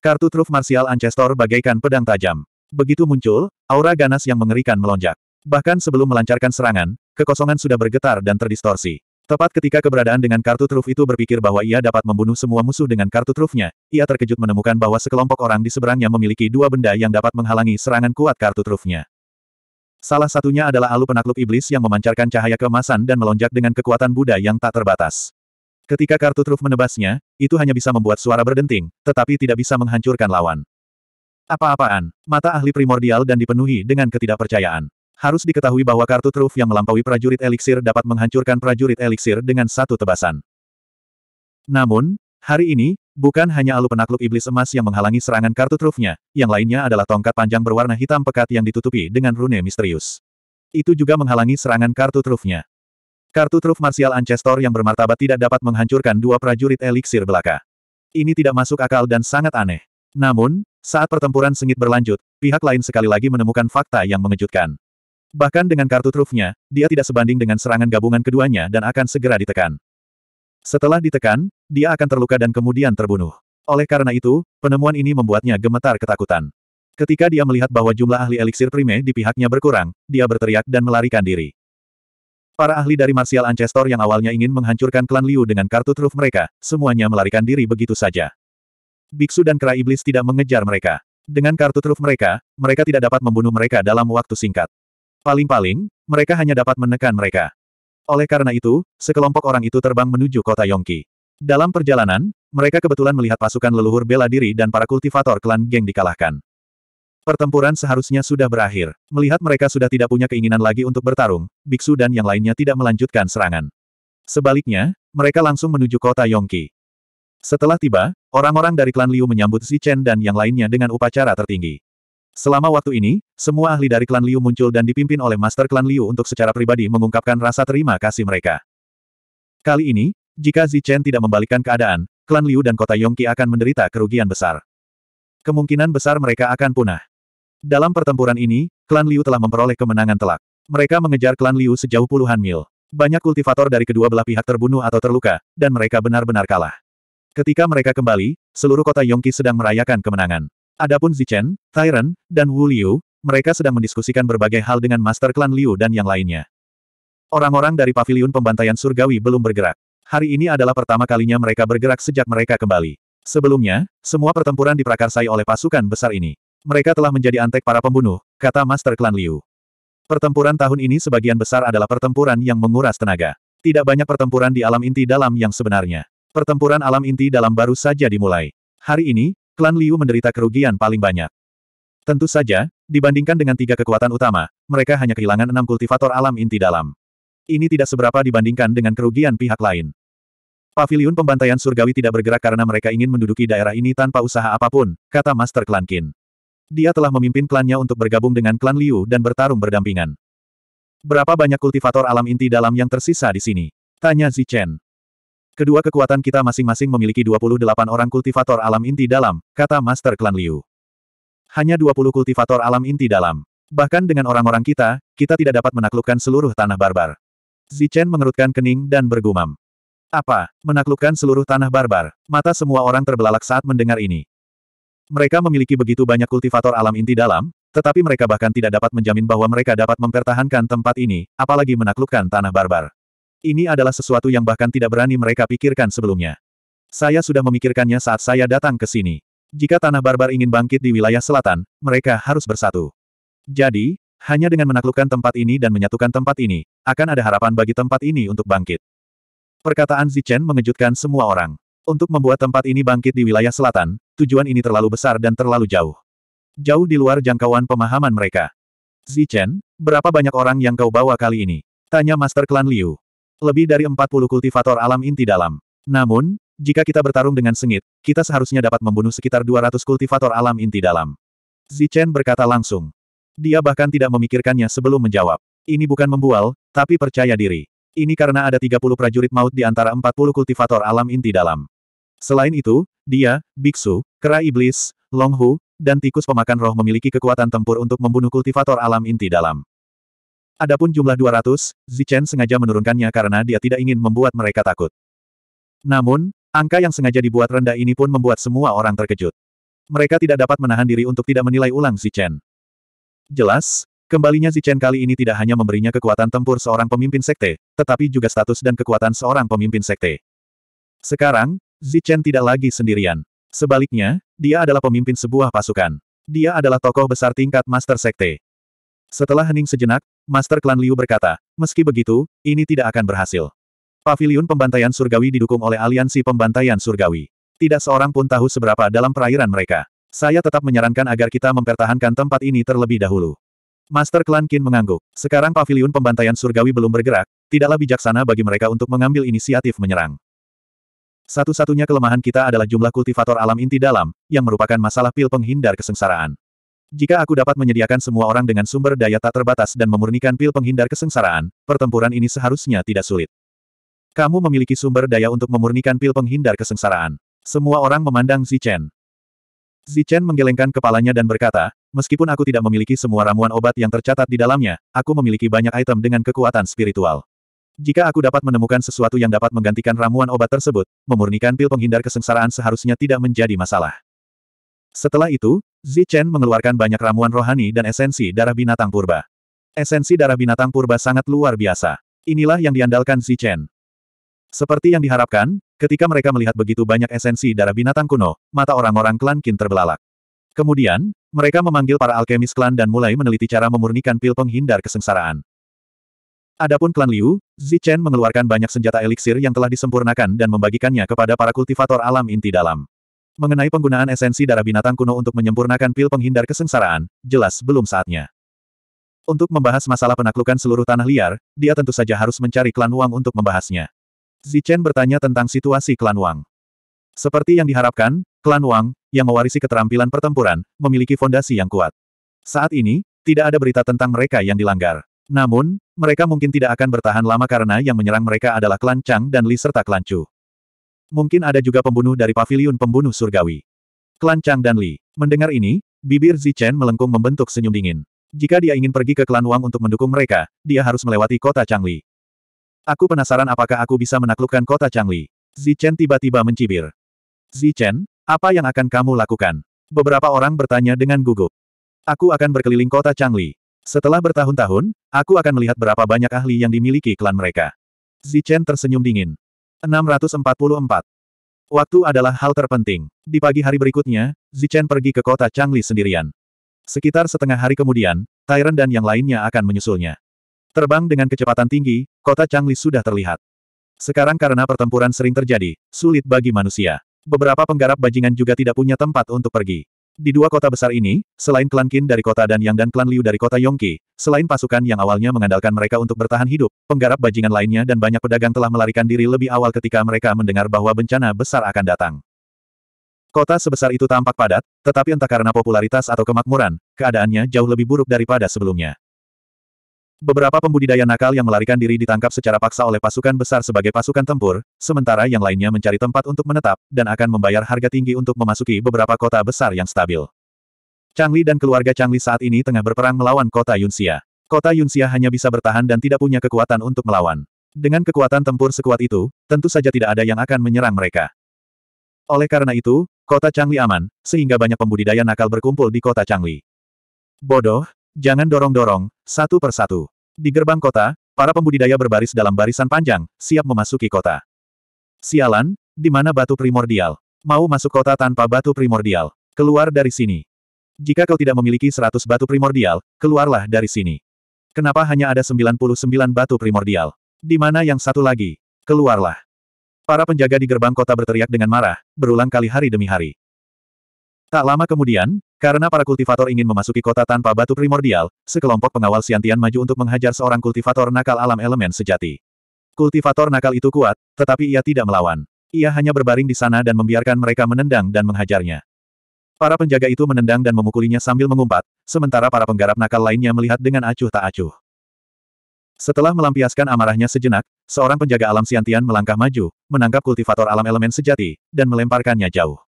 Kartu truf Martial Ancestor bagaikan pedang tajam. Begitu muncul, aura ganas yang mengerikan melonjak. Bahkan sebelum melancarkan serangan, kekosongan sudah bergetar dan terdistorsi. Tepat ketika keberadaan dengan kartu truf itu berpikir bahwa ia dapat membunuh semua musuh dengan kartu trufnya, ia terkejut menemukan bahwa sekelompok orang di seberangnya memiliki dua benda yang dapat menghalangi serangan kuat kartu trufnya. Salah satunya adalah alu penakluk iblis yang memancarkan cahaya kemasan dan melonjak dengan kekuatan Buddha yang tak terbatas. Ketika kartu truf menebasnya, itu hanya bisa membuat suara berdenting, tetapi tidak bisa menghancurkan lawan. Apa-apaan, mata ahli primordial dan dipenuhi dengan ketidakpercayaan. Harus diketahui bahwa kartu truf yang melampaui prajurit eliksir dapat menghancurkan prajurit eliksir dengan satu tebasan. Namun, hari ini, bukan hanya alu penakluk iblis emas yang menghalangi serangan kartu trufnya, yang lainnya adalah tongkat panjang berwarna hitam pekat yang ditutupi dengan rune misterius. Itu juga menghalangi serangan kartu trufnya. Kartu truf martial Ancestor yang bermartabat tidak dapat menghancurkan dua prajurit eliksir belaka. Ini tidak masuk akal dan sangat aneh. Namun, saat pertempuran sengit berlanjut, pihak lain sekali lagi menemukan fakta yang mengejutkan. Bahkan dengan kartu trufnya, dia tidak sebanding dengan serangan gabungan keduanya dan akan segera ditekan. Setelah ditekan, dia akan terluka dan kemudian terbunuh. Oleh karena itu, penemuan ini membuatnya gemetar ketakutan. Ketika dia melihat bahwa jumlah ahli eliksir prime di pihaknya berkurang, dia berteriak dan melarikan diri. Para ahli dari Martial Ancestor yang awalnya ingin menghancurkan klan Liu dengan kartu truf mereka, semuanya melarikan diri begitu saja. Biksu dan Kera Iblis tidak mengejar mereka. Dengan kartu truf mereka, mereka tidak dapat membunuh mereka dalam waktu singkat. Paling-paling, mereka hanya dapat menekan mereka. Oleh karena itu, sekelompok orang itu terbang menuju kota Yongki. Dalam perjalanan, mereka kebetulan melihat pasukan leluhur bela diri dan para kultivator klan geng dikalahkan. Pertempuran seharusnya sudah berakhir. Melihat mereka sudah tidak punya keinginan lagi untuk bertarung, Biksu dan yang lainnya tidak melanjutkan serangan. Sebaliknya, mereka langsung menuju kota Yongki. Setelah tiba, orang-orang dari klan Liu menyambut Zichen dan yang lainnya dengan upacara tertinggi. Selama waktu ini, semua ahli dari klan Liu muncul dan dipimpin oleh Master Klan Liu untuk secara pribadi mengungkapkan rasa terima kasih mereka. Kali ini, jika Zichen tidak membalikkan keadaan, klan Liu dan kota Yongki akan menderita kerugian besar. Kemungkinan besar mereka akan punah. Dalam pertempuran ini, klan Liu telah memperoleh kemenangan telak. Mereka mengejar klan Liu sejauh puluhan mil. Banyak kultivator dari kedua belah pihak terbunuh atau terluka, dan mereka benar-benar kalah. Ketika mereka kembali, seluruh kota Yongki sedang merayakan kemenangan. Adapun Zichen, Tyrant, dan Wu Liu, mereka sedang mendiskusikan berbagai hal dengan Master Klan Liu dan yang lainnya. Orang-orang dari Paviliun Pembantaian Surgawi belum bergerak. Hari ini adalah pertama kalinya mereka bergerak sejak mereka kembali. Sebelumnya, semua pertempuran diprakarsai oleh pasukan besar ini. Mereka telah menjadi antek para pembunuh, kata Master Klan Liu. Pertempuran tahun ini sebagian besar adalah pertempuran yang menguras tenaga. Tidak banyak pertempuran di alam inti dalam yang sebenarnya. Pertempuran alam inti dalam baru saja dimulai. Hari ini, klan Liu menderita kerugian paling banyak. Tentu saja, dibandingkan dengan tiga kekuatan utama, mereka hanya kehilangan enam kultivator alam inti dalam. Ini tidak seberapa dibandingkan dengan kerugian pihak lain. Paviliun pembantaian surgawi tidak bergerak karena mereka ingin menduduki daerah ini tanpa usaha apapun, kata Master Klan Qin. Dia telah memimpin klannya untuk bergabung dengan klan Liu dan bertarung berdampingan. Berapa banyak kultivator alam inti dalam yang tersisa di sini? Tanya Zichen. Kedua kekuatan kita masing-masing memiliki 28 orang kultivator alam inti dalam, kata Master Klan Liu. Hanya 20 kultivator alam inti dalam. Bahkan dengan orang-orang kita, kita tidak dapat menaklukkan seluruh tanah barbar. Zichen mengerutkan kening dan bergumam. Apa? Menaklukkan seluruh tanah barbar. Mata semua orang terbelalak saat mendengar ini. Mereka memiliki begitu banyak kultivator alam inti dalam, tetapi mereka bahkan tidak dapat menjamin bahwa mereka dapat mempertahankan tempat ini, apalagi menaklukkan tanah barbar. Ini adalah sesuatu yang bahkan tidak berani mereka pikirkan sebelumnya. Saya sudah memikirkannya saat saya datang ke sini. Jika tanah barbar ingin bangkit di wilayah selatan, mereka harus bersatu. Jadi, hanya dengan menaklukkan tempat ini dan menyatukan tempat ini, akan ada harapan bagi tempat ini untuk bangkit. Perkataan Zichen mengejutkan semua orang. Untuk membuat tempat ini bangkit di wilayah selatan, tujuan ini terlalu besar dan terlalu jauh. Jauh di luar jangkauan pemahaman mereka. Zichen, berapa banyak orang yang kau bawa kali ini? Tanya Master Klan Liu. Lebih dari 40 kultivator alam inti dalam. Namun, jika kita bertarung dengan sengit, kita seharusnya dapat membunuh sekitar 200 kultivator alam inti dalam. Zichen berkata langsung. Dia bahkan tidak memikirkannya sebelum menjawab. Ini bukan membual, tapi percaya diri. Ini karena ada 30 prajurit maut di antara 40 kultivator alam inti dalam. Selain itu, dia, Biksu, Kera Iblis, Longhu, dan tikus pemakan roh memiliki kekuatan tempur untuk membunuh kultivator alam inti dalam. Adapun jumlah 200, Zichen sengaja menurunkannya karena dia tidak ingin membuat mereka takut. Namun, angka yang sengaja dibuat rendah ini pun membuat semua orang terkejut. Mereka tidak dapat menahan diri untuk tidak menilai ulang Zichen. Jelas, kembalinya Zichen kali ini tidak hanya memberinya kekuatan tempur seorang pemimpin sekte, tetapi juga status dan kekuatan seorang pemimpin sekte. Sekarang, Zichen tidak lagi sendirian. Sebaliknya, dia adalah pemimpin sebuah pasukan. Dia adalah tokoh besar tingkat Master Sekte. Setelah hening sejenak, Master Klan Liu berkata, meski begitu, ini tidak akan berhasil. Paviliun Pembantaian Surgawi didukung oleh Aliansi Pembantaian Surgawi. Tidak seorang pun tahu seberapa dalam perairan mereka. Saya tetap menyarankan agar kita mempertahankan tempat ini terlebih dahulu. Master Klan Qin mengangguk. Sekarang Pavilion Pembantaian Surgawi belum bergerak, tidaklah bijaksana bagi mereka untuk mengambil inisiatif menyerang. Satu-satunya kelemahan kita adalah jumlah kultivator alam inti dalam, yang merupakan masalah pil penghindar kesengsaraan. Jika aku dapat menyediakan semua orang dengan sumber daya tak terbatas dan memurnikan pil penghindar kesengsaraan, pertempuran ini seharusnya tidak sulit. Kamu memiliki sumber daya untuk memurnikan pil penghindar kesengsaraan. Semua orang memandang Zichen. Zichen menggelengkan kepalanya dan berkata, meskipun aku tidak memiliki semua ramuan obat yang tercatat di dalamnya, aku memiliki banyak item dengan kekuatan spiritual. Jika aku dapat menemukan sesuatu yang dapat menggantikan ramuan obat tersebut, memurnikan pil penghindar kesengsaraan seharusnya tidak menjadi masalah. Setelah itu, Zi Chen mengeluarkan banyak ramuan rohani dan esensi darah binatang purba. Esensi darah binatang purba sangat luar biasa. Inilah yang diandalkan Zi Chen. Seperti yang diharapkan, ketika mereka melihat begitu banyak esensi darah binatang kuno, mata orang-orang klan Qin terbelalak. Kemudian, mereka memanggil para alkemis klan dan mulai meneliti cara memurnikan pil penghindar kesengsaraan. Adapun klan Liu, Zi Chen mengeluarkan banyak senjata eliksir yang telah disempurnakan dan membagikannya kepada para kultivator alam inti dalam. Mengenai penggunaan esensi darah binatang kuno untuk menyempurnakan pil penghindar kesengsaraan, jelas belum saatnya. Untuk membahas masalah penaklukan seluruh tanah liar, dia tentu saja harus mencari klan Wang untuk membahasnya. Zichen bertanya tentang situasi klan Wang. Seperti yang diharapkan, klan Wang, yang mewarisi keterampilan pertempuran, memiliki fondasi yang kuat. Saat ini, tidak ada berita tentang mereka yang dilanggar. Namun, mereka mungkin tidak akan bertahan lama karena yang menyerang mereka adalah klan Chang dan Li serta klan Chu. Mungkin ada juga pembunuh dari pavilion pembunuh surgawi. Klan Chang dan Li. Mendengar ini, bibir Zichen melengkung membentuk senyum dingin. Jika dia ingin pergi ke klan Wang untuk mendukung mereka, dia harus melewati kota Changli. Aku penasaran apakah aku bisa menaklukkan kota Changli. Zichen tiba-tiba mencibir. Zichen, apa yang akan kamu lakukan? Beberapa orang bertanya dengan gugup. Aku akan berkeliling kota Changli. Setelah bertahun-tahun, aku akan melihat berapa banyak ahli yang dimiliki klan mereka. Zichen tersenyum dingin. 644. Waktu adalah hal terpenting. Di pagi hari berikutnya, Zichen pergi ke kota Changli sendirian. Sekitar setengah hari kemudian, Tyren dan yang lainnya akan menyusulnya. Terbang dengan kecepatan tinggi, kota Changli sudah terlihat. Sekarang karena pertempuran sering terjadi, sulit bagi manusia. Beberapa penggarap bajingan juga tidak punya tempat untuk pergi. Di dua kota besar ini, selain klan Qin dari kota dan Yang dan klan Liu dari kota Yongki, selain pasukan yang awalnya mengandalkan mereka untuk bertahan hidup, penggarap bajingan lainnya dan banyak pedagang telah melarikan diri lebih awal ketika mereka mendengar bahwa bencana besar akan datang. Kota sebesar itu tampak padat, tetapi entah karena popularitas atau kemakmuran, keadaannya jauh lebih buruk daripada sebelumnya. Beberapa pembudidaya nakal yang melarikan diri ditangkap secara paksa oleh pasukan besar sebagai pasukan tempur, sementara yang lainnya mencari tempat untuk menetap, dan akan membayar harga tinggi untuk memasuki beberapa kota besar yang stabil. Changli dan keluarga Changli saat ini tengah berperang melawan kota Yunxia. Kota Yunxia hanya bisa bertahan dan tidak punya kekuatan untuk melawan. Dengan kekuatan tempur sekuat itu, tentu saja tidak ada yang akan menyerang mereka. Oleh karena itu, kota Changli aman, sehingga banyak pembudidaya nakal berkumpul di kota Changli. Bodoh, Jangan dorong-dorong, satu persatu. Di gerbang kota, para pembudidaya berbaris dalam barisan panjang, siap memasuki kota. Sialan, di mana batu primordial? Mau masuk kota tanpa batu primordial. Keluar dari sini. Jika kau tidak memiliki 100 batu primordial, keluarlah dari sini. Kenapa hanya ada 99 batu primordial? Di mana yang satu lagi? Keluarlah. Para penjaga di gerbang kota berteriak dengan marah, berulang kali hari demi hari. Tak lama kemudian, karena para kultivator ingin memasuki kota tanpa batu primordial, sekelompok pengawal Siantian maju untuk menghajar seorang kultivator nakal alam elemen sejati. Kultivator nakal itu kuat, tetapi ia tidak melawan. Ia hanya berbaring di sana dan membiarkan mereka menendang dan menghajarnya. Para penjaga itu menendang dan memukulinya sambil mengumpat, sementara para penggarap nakal lainnya melihat dengan acuh tak acuh. Setelah melampiaskan amarahnya sejenak, seorang penjaga alam Siantian melangkah maju, menangkap kultivator alam elemen sejati, dan melemparkannya jauh.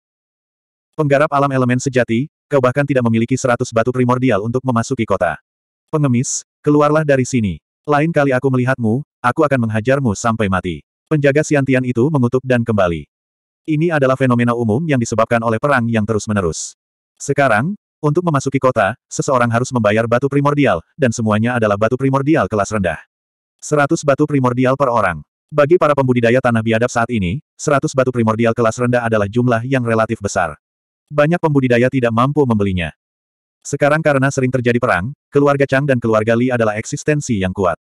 Penggarap alam elemen sejati, kau bahkan tidak memiliki seratus batu primordial untuk memasuki kota. Pengemis, keluarlah dari sini. Lain kali aku melihatmu, aku akan menghajarmu sampai mati. Penjaga Siantian itu mengutuk dan kembali. Ini adalah fenomena umum yang disebabkan oleh perang yang terus-menerus. Sekarang, untuk memasuki kota, seseorang harus membayar batu primordial, dan semuanya adalah batu primordial kelas rendah. Seratus batu primordial per orang. Bagi para pembudidaya tanah biadab saat ini, seratus batu primordial kelas rendah adalah jumlah yang relatif besar banyak pembudidaya tidak mampu membelinya. Sekarang karena sering terjadi perang, keluarga Chang dan keluarga Li adalah eksistensi yang kuat.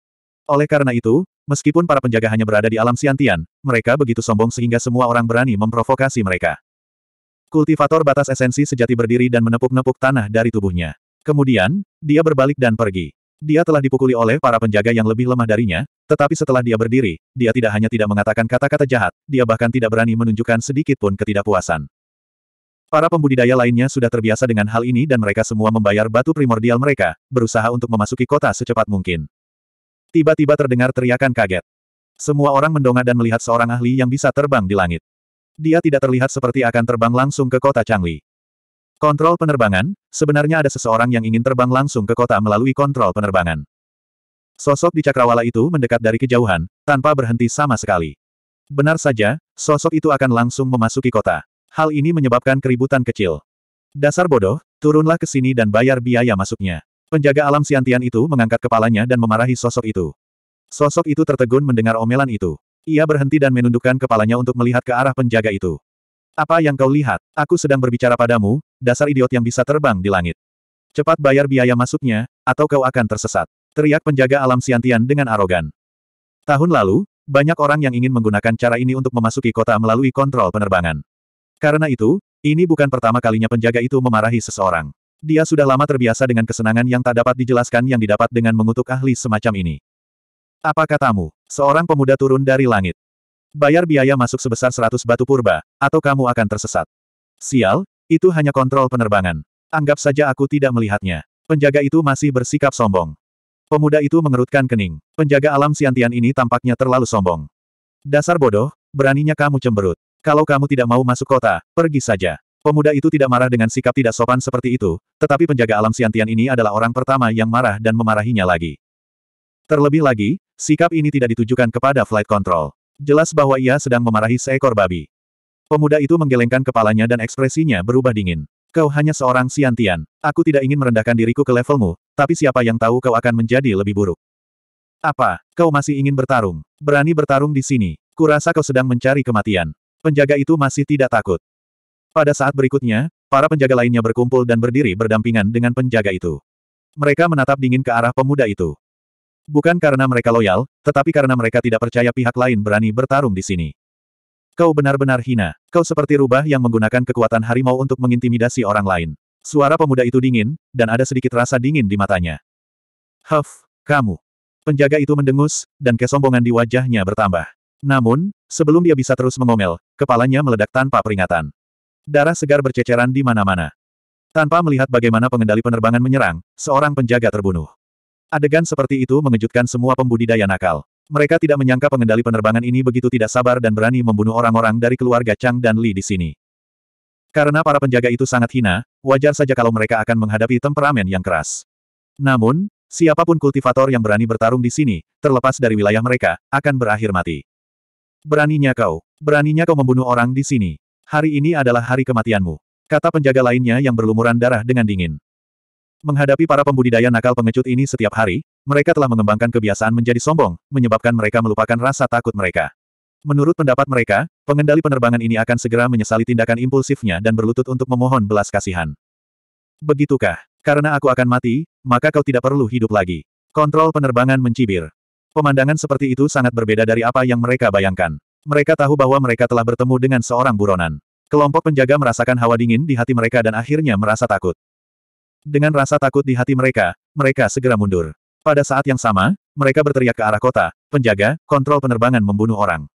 Oleh karena itu, meskipun para penjaga hanya berada di alam siantian, mereka begitu sombong sehingga semua orang berani memprovokasi mereka. Kultivator batas esensi sejati berdiri dan menepuk-nepuk tanah dari tubuhnya. Kemudian, dia berbalik dan pergi. Dia telah dipukuli oleh para penjaga yang lebih lemah darinya, tetapi setelah dia berdiri, dia tidak hanya tidak mengatakan kata-kata jahat, dia bahkan tidak berani menunjukkan sedikit pun ketidakpuasan. Para pembudidaya lainnya sudah terbiasa dengan hal ini dan mereka semua membayar batu primordial mereka, berusaha untuk memasuki kota secepat mungkin. Tiba-tiba terdengar teriakan kaget. Semua orang mendongak dan melihat seorang ahli yang bisa terbang di langit. Dia tidak terlihat seperti akan terbang langsung ke kota Changli. Kontrol penerbangan, sebenarnya ada seseorang yang ingin terbang langsung ke kota melalui kontrol penerbangan. Sosok di cakrawala itu mendekat dari kejauhan, tanpa berhenti sama sekali. Benar saja, sosok itu akan langsung memasuki kota. Hal ini menyebabkan keributan kecil. Dasar bodoh, turunlah ke sini dan bayar biaya masuknya. Penjaga alam siantian itu mengangkat kepalanya dan memarahi sosok itu. Sosok itu tertegun mendengar omelan itu. Ia berhenti dan menundukkan kepalanya untuk melihat ke arah penjaga itu. Apa yang kau lihat? Aku sedang berbicara padamu, dasar idiot yang bisa terbang di langit. Cepat bayar biaya masuknya, atau kau akan tersesat. Teriak penjaga alam siantian dengan arogan. Tahun lalu, banyak orang yang ingin menggunakan cara ini untuk memasuki kota melalui kontrol penerbangan. Karena itu, ini bukan pertama kalinya penjaga itu memarahi seseorang. Dia sudah lama terbiasa dengan kesenangan yang tak dapat dijelaskan yang didapat dengan mengutuk ahli semacam ini. Apa katamu? Seorang pemuda turun dari langit. Bayar biaya masuk sebesar 100 batu purba, atau kamu akan tersesat. Sial, itu hanya kontrol penerbangan. Anggap saja aku tidak melihatnya. Penjaga itu masih bersikap sombong. Pemuda itu mengerutkan kening. Penjaga alam siantian ini tampaknya terlalu sombong. Dasar bodoh, beraninya kamu cemberut. Kalau kamu tidak mau masuk kota, pergi saja. Pemuda itu tidak marah dengan sikap tidak sopan seperti itu, tetapi penjaga alam siantian ini adalah orang pertama yang marah dan memarahinya lagi. Terlebih lagi, sikap ini tidak ditujukan kepada flight control. Jelas bahwa ia sedang memarahi seekor babi. Pemuda itu menggelengkan kepalanya dan ekspresinya berubah dingin. Kau hanya seorang siantian. Aku tidak ingin merendahkan diriku ke levelmu, tapi siapa yang tahu kau akan menjadi lebih buruk. Apa, kau masih ingin bertarung? Berani bertarung di sini? Kurasa kau sedang mencari kematian. Penjaga itu masih tidak takut. Pada saat berikutnya, para penjaga lainnya berkumpul dan berdiri berdampingan dengan penjaga itu. Mereka menatap dingin ke arah pemuda itu. Bukan karena mereka loyal, tetapi karena mereka tidak percaya pihak lain berani bertarung di sini. Kau benar-benar hina. Kau seperti rubah yang menggunakan kekuatan harimau untuk mengintimidasi orang lain. Suara pemuda itu dingin, dan ada sedikit rasa dingin di matanya. Huff, kamu. Penjaga itu mendengus, dan kesombongan di wajahnya bertambah. Namun, sebelum dia bisa terus mengomel, kepalanya meledak tanpa peringatan. Darah segar berceceran di mana-mana. Tanpa melihat bagaimana pengendali penerbangan menyerang, seorang penjaga terbunuh. Adegan seperti itu mengejutkan semua pembudidaya nakal. Mereka tidak menyangka pengendali penerbangan ini begitu tidak sabar dan berani membunuh orang-orang dari keluarga Chang dan Li di sini. Karena para penjaga itu sangat hina, wajar saja kalau mereka akan menghadapi temperamen yang keras. Namun, siapapun kultivator yang berani bertarung di sini, terlepas dari wilayah mereka, akan berakhir mati. Beraninya kau, beraninya kau membunuh orang di sini. Hari ini adalah hari kematianmu. Kata penjaga lainnya yang berlumuran darah dengan dingin. Menghadapi para pembudidaya nakal pengecut ini setiap hari, mereka telah mengembangkan kebiasaan menjadi sombong, menyebabkan mereka melupakan rasa takut mereka. Menurut pendapat mereka, pengendali penerbangan ini akan segera menyesali tindakan impulsifnya dan berlutut untuk memohon belas kasihan. Begitukah? Karena aku akan mati, maka kau tidak perlu hidup lagi. Kontrol penerbangan mencibir. Pemandangan seperti itu sangat berbeda dari apa yang mereka bayangkan. Mereka tahu bahwa mereka telah bertemu dengan seorang buronan. Kelompok penjaga merasakan hawa dingin di hati mereka dan akhirnya merasa takut. Dengan rasa takut di hati mereka, mereka segera mundur. Pada saat yang sama, mereka berteriak ke arah kota, penjaga, kontrol penerbangan membunuh orang.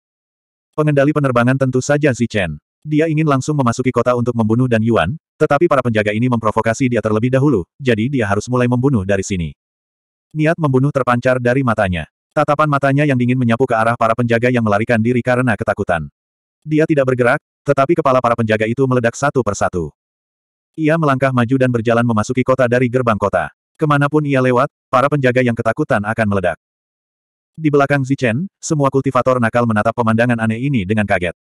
Pengendali penerbangan tentu saja Zichen. Dia ingin langsung memasuki kota untuk membunuh Dan Yuan, tetapi para penjaga ini memprovokasi dia terlebih dahulu, jadi dia harus mulai membunuh dari sini. Niat membunuh terpancar dari matanya. Tatapan matanya yang dingin menyapu ke arah para penjaga yang melarikan diri karena ketakutan. Dia tidak bergerak, tetapi kepala para penjaga itu meledak satu persatu. Ia melangkah maju dan berjalan memasuki kota dari gerbang kota. Kemanapun ia lewat, para penjaga yang ketakutan akan meledak. Di belakang Zichen, semua kultivator nakal menatap pemandangan aneh ini dengan kaget.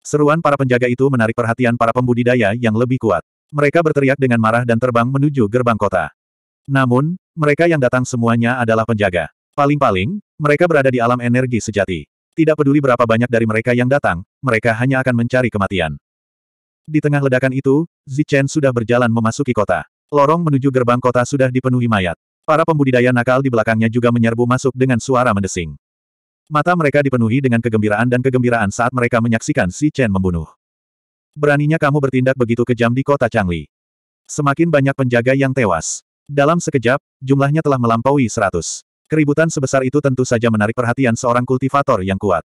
Seruan para penjaga itu menarik perhatian para pembudidaya yang lebih kuat. Mereka berteriak dengan marah dan terbang menuju gerbang kota. Namun, mereka yang datang semuanya adalah penjaga. Paling-paling, mereka berada di alam energi sejati. Tidak peduli berapa banyak dari mereka yang datang, mereka hanya akan mencari kematian. Di tengah ledakan itu, Zichen sudah berjalan memasuki kota. Lorong menuju gerbang kota sudah dipenuhi mayat. Para pembudidaya nakal di belakangnya juga menyerbu masuk dengan suara mendesing. Mata mereka dipenuhi dengan kegembiraan dan kegembiraan saat mereka menyaksikan Si Chen membunuh. Beraninya kamu bertindak begitu kejam di kota Changli. Semakin banyak penjaga yang tewas. Dalam sekejap, jumlahnya telah melampaui seratus. Keributan sebesar itu tentu saja menarik perhatian seorang kultivator yang kuat.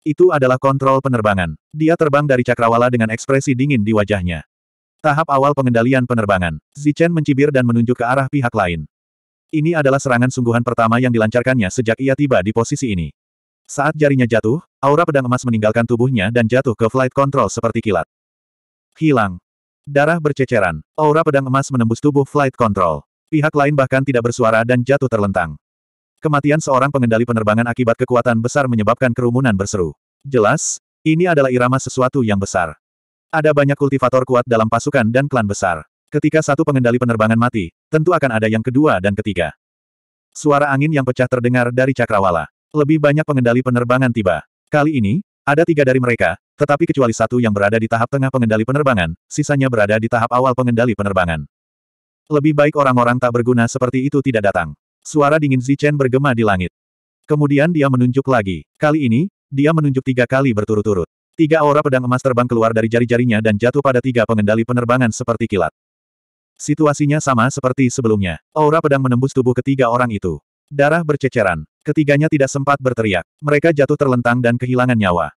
Itu adalah kontrol penerbangan. Dia terbang dari cakrawala dengan ekspresi dingin di wajahnya. Tahap awal pengendalian penerbangan. Zichen mencibir dan menunjuk ke arah pihak lain. Ini adalah serangan sungguhan pertama yang dilancarkannya sejak ia tiba di posisi ini. Saat jarinya jatuh, aura pedang emas meninggalkan tubuhnya dan jatuh ke flight control seperti kilat. Hilang. Darah berceceran. Aura pedang emas menembus tubuh flight control. Pihak lain bahkan tidak bersuara dan jatuh terlentang. Kematian seorang pengendali penerbangan akibat kekuatan besar menyebabkan kerumunan berseru. Jelas, ini adalah irama sesuatu yang besar. Ada banyak kultivator kuat dalam pasukan dan klan besar. Ketika satu pengendali penerbangan mati, tentu akan ada yang kedua dan ketiga. Suara angin yang pecah terdengar dari cakrawala. Lebih banyak pengendali penerbangan tiba. Kali ini, ada tiga dari mereka, tetapi kecuali satu yang berada di tahap tengah pengendali penerbangan, sisanya berada di tahap awal pengendali penerbangan. Lebih baik orang-orang tak berguna seperti itu tidak datang. Suara dingin Zichen bergema di langit. Kemudian dia menunjuk lagi. Kali ini, dia menunjuk tiga kali berturut-turut. Tiga aura pedang emas terbang keluar dari jari-jarinya dan jatuh pada tiga pengendali penerbangan seperti kilat. Situasinya sama seperti sebelumnya. Aura pedang menembus tubuh ketiga orang itu. Darah berceceran. Ketiganya tidak sempat berteriak. Mereka jatuh terlentang dan kehilangan nyawa.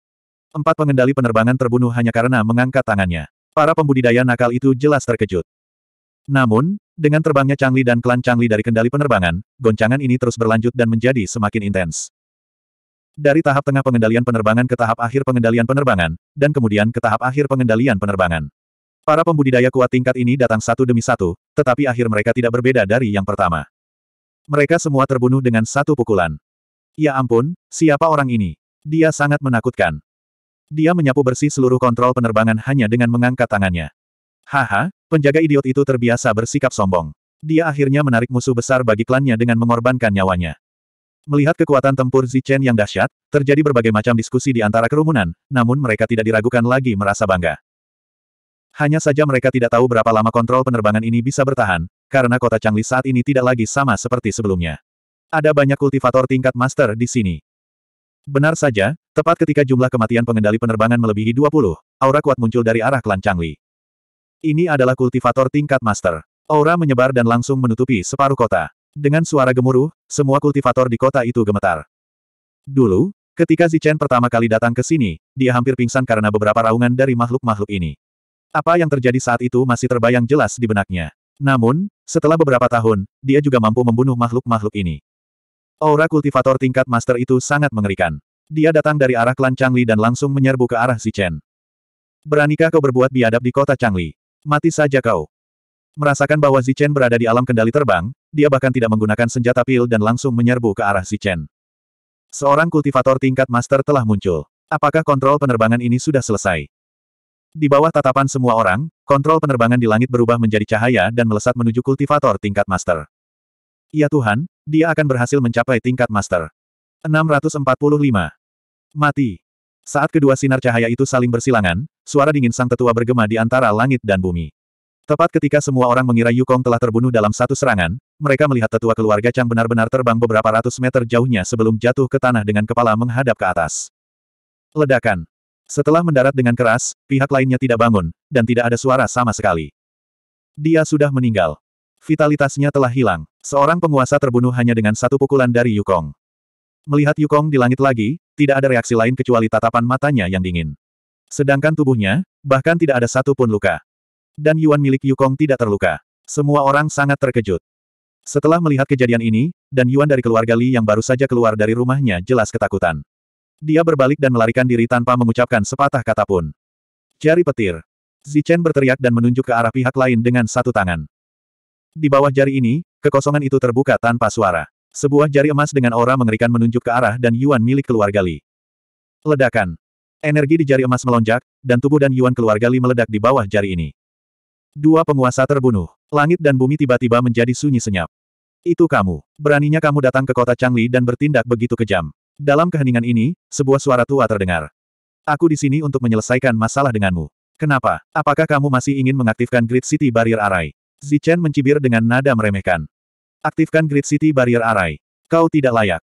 Empat pengendali penerbangan terbunuh hanya karena mengangkat tangannya. Para pembudidaya nakal itu jelas terkejut. Namun, dengan terbangnya Changli dan klan Changli dari kendali penerbangan, goncangan ini terus berlanjut dan menjadi semakin intens. Dari tahap tengah pengendalian penerbangan ke tahap akhir pengendalian penerbangan, dan kemudian ke tahap akhir pengendalian penerbangan. Para pembudidaya kuat tingkat ini datang satu demi satu, tetapi akhir mereka tidak berbeda dari yang pertama. Mereka semua terbunuh dengan satu pukulan. Ya ampun, siapa orang ini? Dia sangat menakutkan. Dia menyapu bersih seluruh kontrol penerbangan hanya dengan mengangkat tangannya. Haha, Penjaga idiot itu terbiasa bersikap sombong. Dia akhirnya menarik musuh besar bagi klannya dengan mengorbankan nyawanya. Melihat kekuatan tempur Zichen yang dahsyat, terjadi berbagai macam diskusi di antara kerumunan, namun mereka tidak diragukan lagi merasa bangga. Hanya saja mereka tidak tahu berapa lama kontrol penerbangan ini bisa bertahan, karena kota Changli saat ini tidak lagi sama seperti sebelumnya. Ada banyak kultivator tingkat master di sini. Benar saja, tepat ketika jumlah kematian pengendali penerbangan melebihi 20, aura kuat muncul dari arah klan Changli. Ini adalah kultivator tingkat master. Aura menyebar dan langsung menutupi separuh kota. Dengan suara gemuruh, semua kultivator di kota itu gemetar. Dulu, ketika Zichen pertama kali datang ke sini, dia hampir pingsan karena beberapa raungan dari makhluk-makhluk ini. Apa yang terjadi saat itu masih terbayang jelas di benaknya. Namun, setelah beberapa tahun, dia juga mampu membunuh makhluk-makhluk ini. Aura kultivator tingkat master itu sangat mengerikan. Dia datang dari arah klan Changli dan langsung menyerbu ke arah Zichen. Beranikah kau berbuat biadab di kota Changli? Mati saja kau. Merasakan bahwa Zichen berada di alam kendali terbang, dia bahkan tidak menggunakan senjata pil dan langsung menyerbu ke arah Zichen. Seorang kultivator tingkat master telah muncul. Apakah kontrol penerbangan ini sudah selesai? Di bawah tatapan semua orang, kontrol penerbangan di langit berubah menjadi cahaya dan melesat menuju kultivator tingkat master. Ya Tuhan, dia akan berhasil mencapai tingkat master. 645. Mati. Saat kedua sinar cahaya itu saling bersilangan, suara dingin sang tetua bergema di antara langit dan bumi. Tepat ketika semua orang mengira Yukong telah terbunuh dalam satu serangan, mereka melihat tetua keluarga Chang benar-benar terbang beberapa ratus meter jauhnya sebelum jatuh ke tanah dengan kepala menghadap ke atas. Ledakan. Setelah mendarat dengan keras, pihak lainnya tidak bangun, dan tidak ada suara sama sekali. Dia sudah meninggal. Vitalitasnya telah hilang. Seorang penguasa terbunuh hanya dengan satu pukulan dari Yukong. Melihat Yukong di langit lagi, tidak ada reaksi lain kecuali tatapan matanya yang dingin. Sedangkan tubuhnya, bahkan tidak ada satu pun luka. Dan Yuan milik Yukong tidak terluka. Semua orang sangat terkejut. Setelah melihat kejadian ini, dan Yuan dari keluarga Li yang baru saja keluar dari rumahnya jelas ketakutan. Dia berbalik dan melarikan diri tanpa mengucapkan sepatah kata pun. Jari petir. Zichen berteriak dan menunjuk ke arah pihak lain dengan satu tangan. Di bawah jari ini, kekosongan itu terbuka tanpa suara. Sebuah jari emas dengan aura mengerikan menunjuk ke arah dan Yuan milik keluarga Li. Ledakan. Energi di jari emas melonjak, dan tubuh dan Yuan keluarga Li meledak di bawah jari ini. Dua penguasa terbunuh. Langit dan bumi tiba-tiba menjadi sunyi senyap. Itu kamu. Beraninya kamu datang ke kota Changli dan bertindak begitu kejam. Dalam keheningan ini, sebuah suara tua terdengar. Aku di sini untuk menyelesaikan masalah denganmu. Kenapa? Apakah kamu masih ingin mengaktifkan Great City Barrier Array? Zichen mencibir dengan nada meremehkan. Aktifkan Grid City Barrier Array. Kau tidak layak.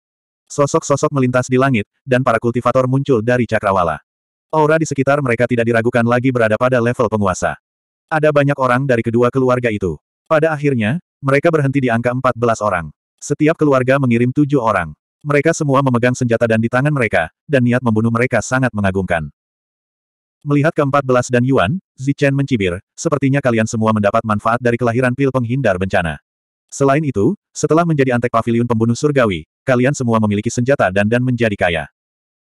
Sosok-sosok melintas di langit, dan para kultivator muncul dari cakrawala. Aura di sekitar mereka tidak diragukan lagi berada pada level penguasa. Ada banyak orang dari kedua keluarga itu. Pada akhirnya, mereka berhenti di angka 14 orang. Setiap keluarga mengirim tujuh orang. Mereka semua memegang senjata dan di tangan mereka, dan niat membunuh mereka sangat mengagumkan. Melihat ke-14 dan Yuan, Zichen mencibir, sepertinya kalian semua mendapat manfaat dari kelahiran pil penghindar bencana. Selain itu, setelah menjadi antek pavilion pembunuh surgawi, kalian semua memiliki senjata dan dan menjadi kaya.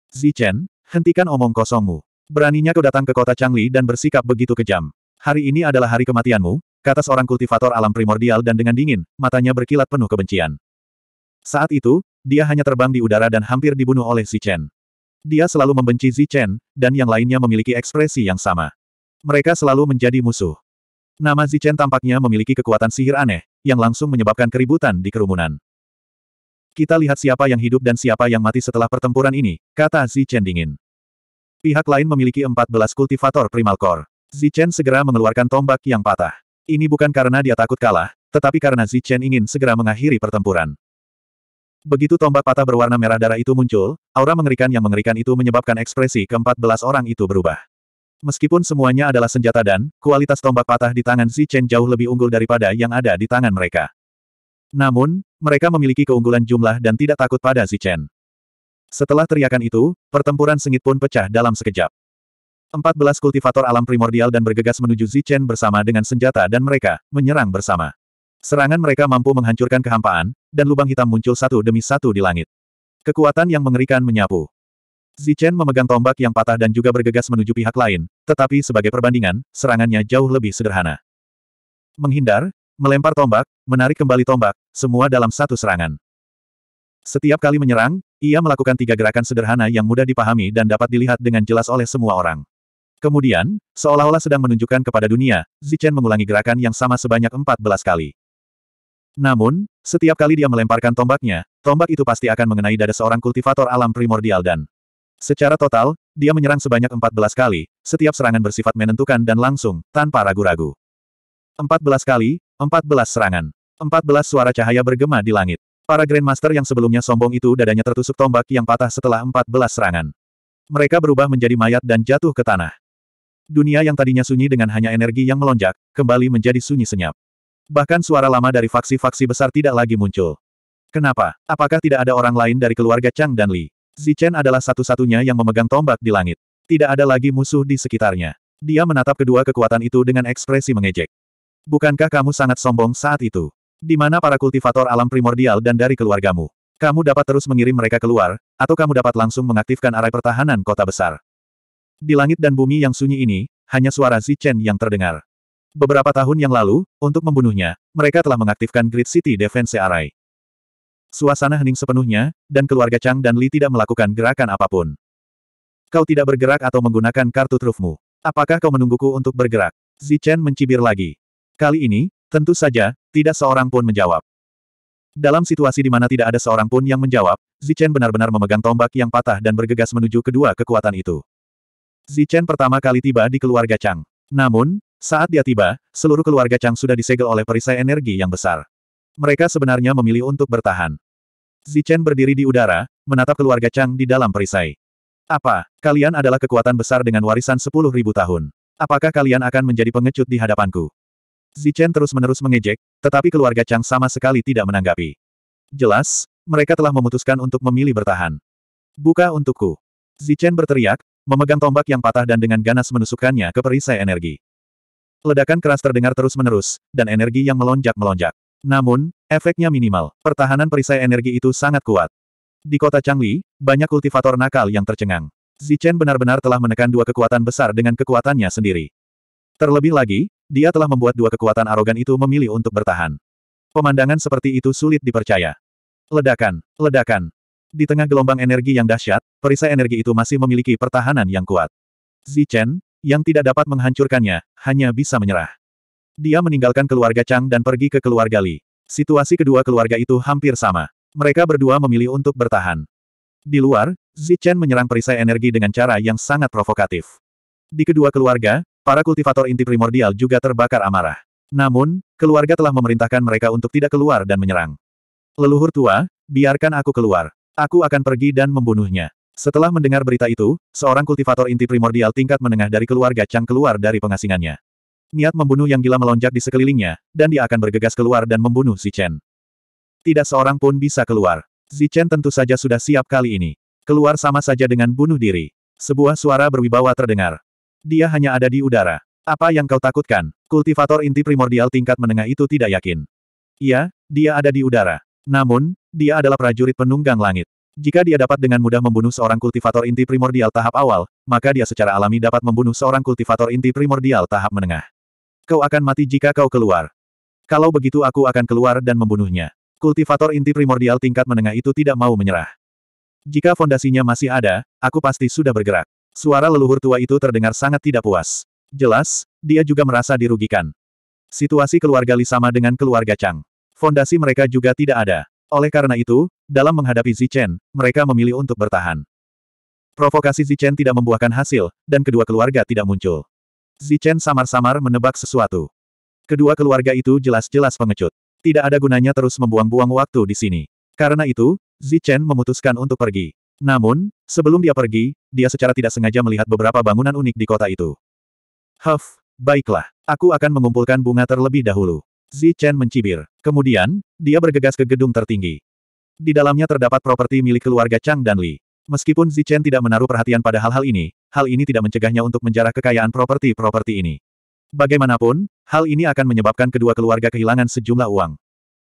Zichen, hentikan omong kosongmu. Beraninya kau datang ke kota Changli dan bersikap begitu kejam. Hari ini adalah hari kematianmu, kata seorang kultivator alam primordial dan dengan dingin, matanya berkilat penuh kebencian. Saat itu, dia hanya terbang di udara dan hampir dibunuh oleh Zichen. Dia selalu membenci Zichen, dan yang lainnya memiliki ekspresi yang sama. Mereka selalu menjadi musuh. Nama Zichen tampaknya memiliki kekuatan sihir aneh, yang langsung menyebabkan keributan di kerumunan. Kita lihat siapa yang hidup dan siapa yang mati setelah pertempuran ini, kata Zi Chen dingin. Pihak lain memiliki 14 kultivator primal core. Zi Chen segera mengeluarkan tombak yang patah. Ini bukan karena dia takut kalah, tetapi karena Zi Chen ingin segera mengakhiri pertempuran. Begitu tombak patah berwarna merah darah itu muncul, aura mengerikan yang mengerikan itu menyebabkan ekspresi ke-14 orang itu berubah. Meskipun semuanya adalah senjata dan, kualitas tombak patah di tangan Xi Chen jauh lebih unggul daripada yang ada di tangan mereka. Namun, mereka memiliki keunggulan jumlah dan tidak takut pada Xi Chen. Setelah teriakan itu, pertempuran sengit pun pecah dalam sekejap. Empat belas kultivator alam primordial dan bergegas menuju Xi Chen bersama dengan senjata dan mereka, menyerang bersama. Serangan mereka mampu menghancurkan kehampaan, dan lubang hitam muncul satu demi satu di langit. Kekuatan yang mengerikan menyapu. Zichen memegang tombak yang patah dan juga bergegas menuju pihak lain, tetapi sebagai perbandingan, serangannya jauh lebih sederhana. Menghindar, melempar tombak, menarik kembali tombak, semua dalam satu serangan. Setiap kali menyerang, ia melakukan tiga gerakan sederhana yang mudah dipahami dan dapat dilihat dengan jelas oleh semua orang. Kemudian, seolah-olah sedang menunjukkan kepada dunia, Zichen mengulangi gerakan yang sama sebanyak 14 kali. Namun, setiap kali dia melemparkan tombaknya, tombak itu pasti akan mengenai dada seorang kultivator alam primordial dan Secara total, dia menyerang sebanyak 14 kali, setiap serangan bersifat menentukan dan langsung, tanpa ragu-ragu. 14 kali, 14 serangan. 14 suara cahaya bergema di langit. Para Grandmaster yang sebelumnya sombong itu dadanya tertusuk tombak yang patah setelah 14 serangan. Mereka berubah menjadi mayat dan jatuh ke tanah. Dunia yang tadinya sunyi dengan hanya energi yang melonjak, kembali menjadi sunyi senyap. Bahkan suara lama dari faksi-faksi besar tidak lagi muncul. Kenapa? Apakah tidak ada orang lain dari keluarga Chang dan Li? Zichen adalah satu-satunya yang memegang tombak di langit. Tidak ada lagi musuh di sekitarnya. Dia menatap kedua kekuatan itu dengan ekspresi mengejek. Bukankah kamu sangat sombong saat itu? Di mana para kultivator alam primordial dan dari keluargamu? Kamu dapat terus mengirim mereka keluar, atau kamu dapat langsung mengaktifkan arai pertahanan kota besar. Di langit dan bumi yang sunyi ini, hanya suara Zichen yang terdengar. Beberapa tahun yang lalu, untuk membunuhnya, mereka telah mengaktifkan Great City Defense Array. Suasana hening sepenuhnya, dan keluarga Chang dan Li tidak melakukan gerakan apapun. Kau tidak bergerak atau menggunakan kartu trufmu. Apakah kau menungguku untuk bergerak? Zichen mencibir lagi. Kali ini, tentu saja, tidak seorang pun menjawab. Dalam situasi di mana tidak ada seorang pun yang menjawab, Zichen benar-benar memegang tombak yang patah dan bergegas menuju kedua kekuatan itu. Zichen pertama kali tiba di keluarga Chang. Namun, saat dia tiba, seluruh keluarga Chang sudah disegel oleh perisai energi yang besar. Mereka sebenarnya memilih untuk bertahan. Zichen berdiri di udara, menatap keluarga Chang di dalam perisai. Apa, kalian adalah kekuatan besar dengan warisan sepuluh ribu tahun. Apakah kalian akan menjadi pengecut di hadapanku? Zichen terus-menerus mengejek, tetapi keluarga Chang sama sekali tidak menanggapi. Jelas, mereka telah memutuskan untuk memilih bertahan. Buka untukku. Zichen berteriak, memegang tombak yang patah dan dengan ganas menusukkannya ke perisai energi. Ledakan keras terdengar terus-menerus, dan energi yang melonjak-melonjak. Namun, efeknya minimal. Pertahanan perisai energi itu sangat kuat. Di kota Changli, banyak kultivator nakal yang tercengang. Zichen benar-benar telah menekan dua kekuatan besar dengan kekuatannya sendiri. Terlebih lagi, dia telah membuat dua kekuatan arogan itu memilih untuk bertahan. Pemandangan seperti itu sulit dipercaya. Ledakan, ledakan. Di tengah gelombang energi yang dahsyat, perisai energi itu masih memiliki pertahanan yang kuat. Zichen, yang tidak dapat menghancurkannya, hanya bisa menyerah. Dia meninggalkan keluarga Chang dan pergi ke keluarga Li. Situasi kedua keluarga itu hampir sama. Mereka berdua memilih untuk bertahan. Di luar, Zichen menyerang perisai energi dengan cara yang sangat provokatif. Di kedua keluarga, para kultivator inti primordial juga terbakar amarah. Namun, keluarga telah memerintahkan mereka untuk tidak keluar dan menyerang. Leluhur tua, biarkan aku keluar. Aku akan pergi dan membunuhnya. Setelah mendengar berita itu, seorang kultivator inti primordial tingkat menengah dari keluarga Chang keluar dari pengasingannya. Niat membunuh yang gila melonjak di sekelilingnya, dan dia akan bergegas keluar dan membunuh Zichen. Tidak seorang pun bisa keluar. Zichen tentu saja sudah siap kali ini. Keluar sama saja dengan bunuh diri. Sebuah suara berwibawa terdengar. Dia hanya ada di udara. Apa yang kau takutkan? Kultivator inti primordial tingkat menengah itu tidak yakin. Iya, dia ada di udara. Namun, dia adalah prajurit penunggang langit. Jika dia dapat dengan mudah membunuh seorang kultivator inti primordial tahap awal, maka dia secara alami dapat membunuh seorang kultivator inti primordial tahap menengah. Kau akan mati jika kau keluar. Kalau begitu aku akan keluar dan membunuhnya. Kultivator inti primordial tingkat menengah itu tidak mau menyerah. Jika fondasinya masih ada, aku pasti sudah bergerak. Suara leluhur tua itu terdengar sangat tidak puas. Jelas, dia juga merasa dirugikan. Situasi keluarga Li sama dengan keluarga Chang. Fondasi mereka juga tidak ada. Oleh karena itu, dalam menghadapi Zichen, mereka memilih untuk bertahan. Provokasi Zichen tidak membuahkan hasil, dan kedua keluarga tidak muncul. Zichen samar-samar menebak sesuatu. Kedua keluarga itu jelas-jelas pengecut. Tidak ada gunanya terus membuang-buang waktu di sini. Karena itu, Zichen memutuskan untuk pergi. Namun, sebelum dia pergi, dia secara tidak sengaja melihat beberapa bangunan unik di kota itu. Huff, baiklah, aku akan mengumpulkan bunga terlebih dahulu. Zichen mencibir. Kemudian, dia bergegas ke gedung tertinggi. Di dalamnya terdapat properti milik keluarga Chang dan Li. Meskipun Zichen tidak menaruh perhatian pada hal-hal ini, hal ini tidak mencegahnya untuk menjarah kekayaan properti-properti ini. Bagaimanapun, hal ini akan menyebabkan kedua keluarga kehilangan sejumlah uang.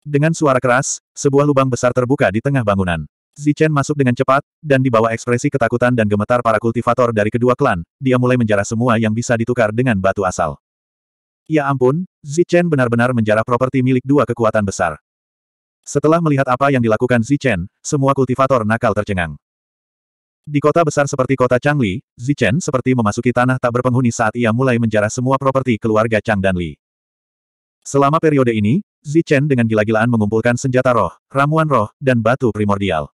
Dengan suara keras, sebuah lubang besar terbuka di tengah bangunan. Zichen masuk dengan cepat, dan di bawah ekspresi ketakutan dan gemetar para kultivator dari kedua klan, dia mulai menjarah semua yang bisa ditukar dengan batu asal. Ya ampun, Zichen benar-benar menjarah properti milik dua kekuatan besar. Setelah melihat apa yang dilakukan Zichen, semua kultivator nakal tercengang. Di kota besar seperti kota Changli, Zichen seperti memasuki tanah tak berpenghuni saat ia mulai menjarah semua properti keluarga Chang dan Li. Selama periode ini, Zichen dengan gila-gilaan mengumpulkan senjata roh, ramuan roh, dan batu primordial.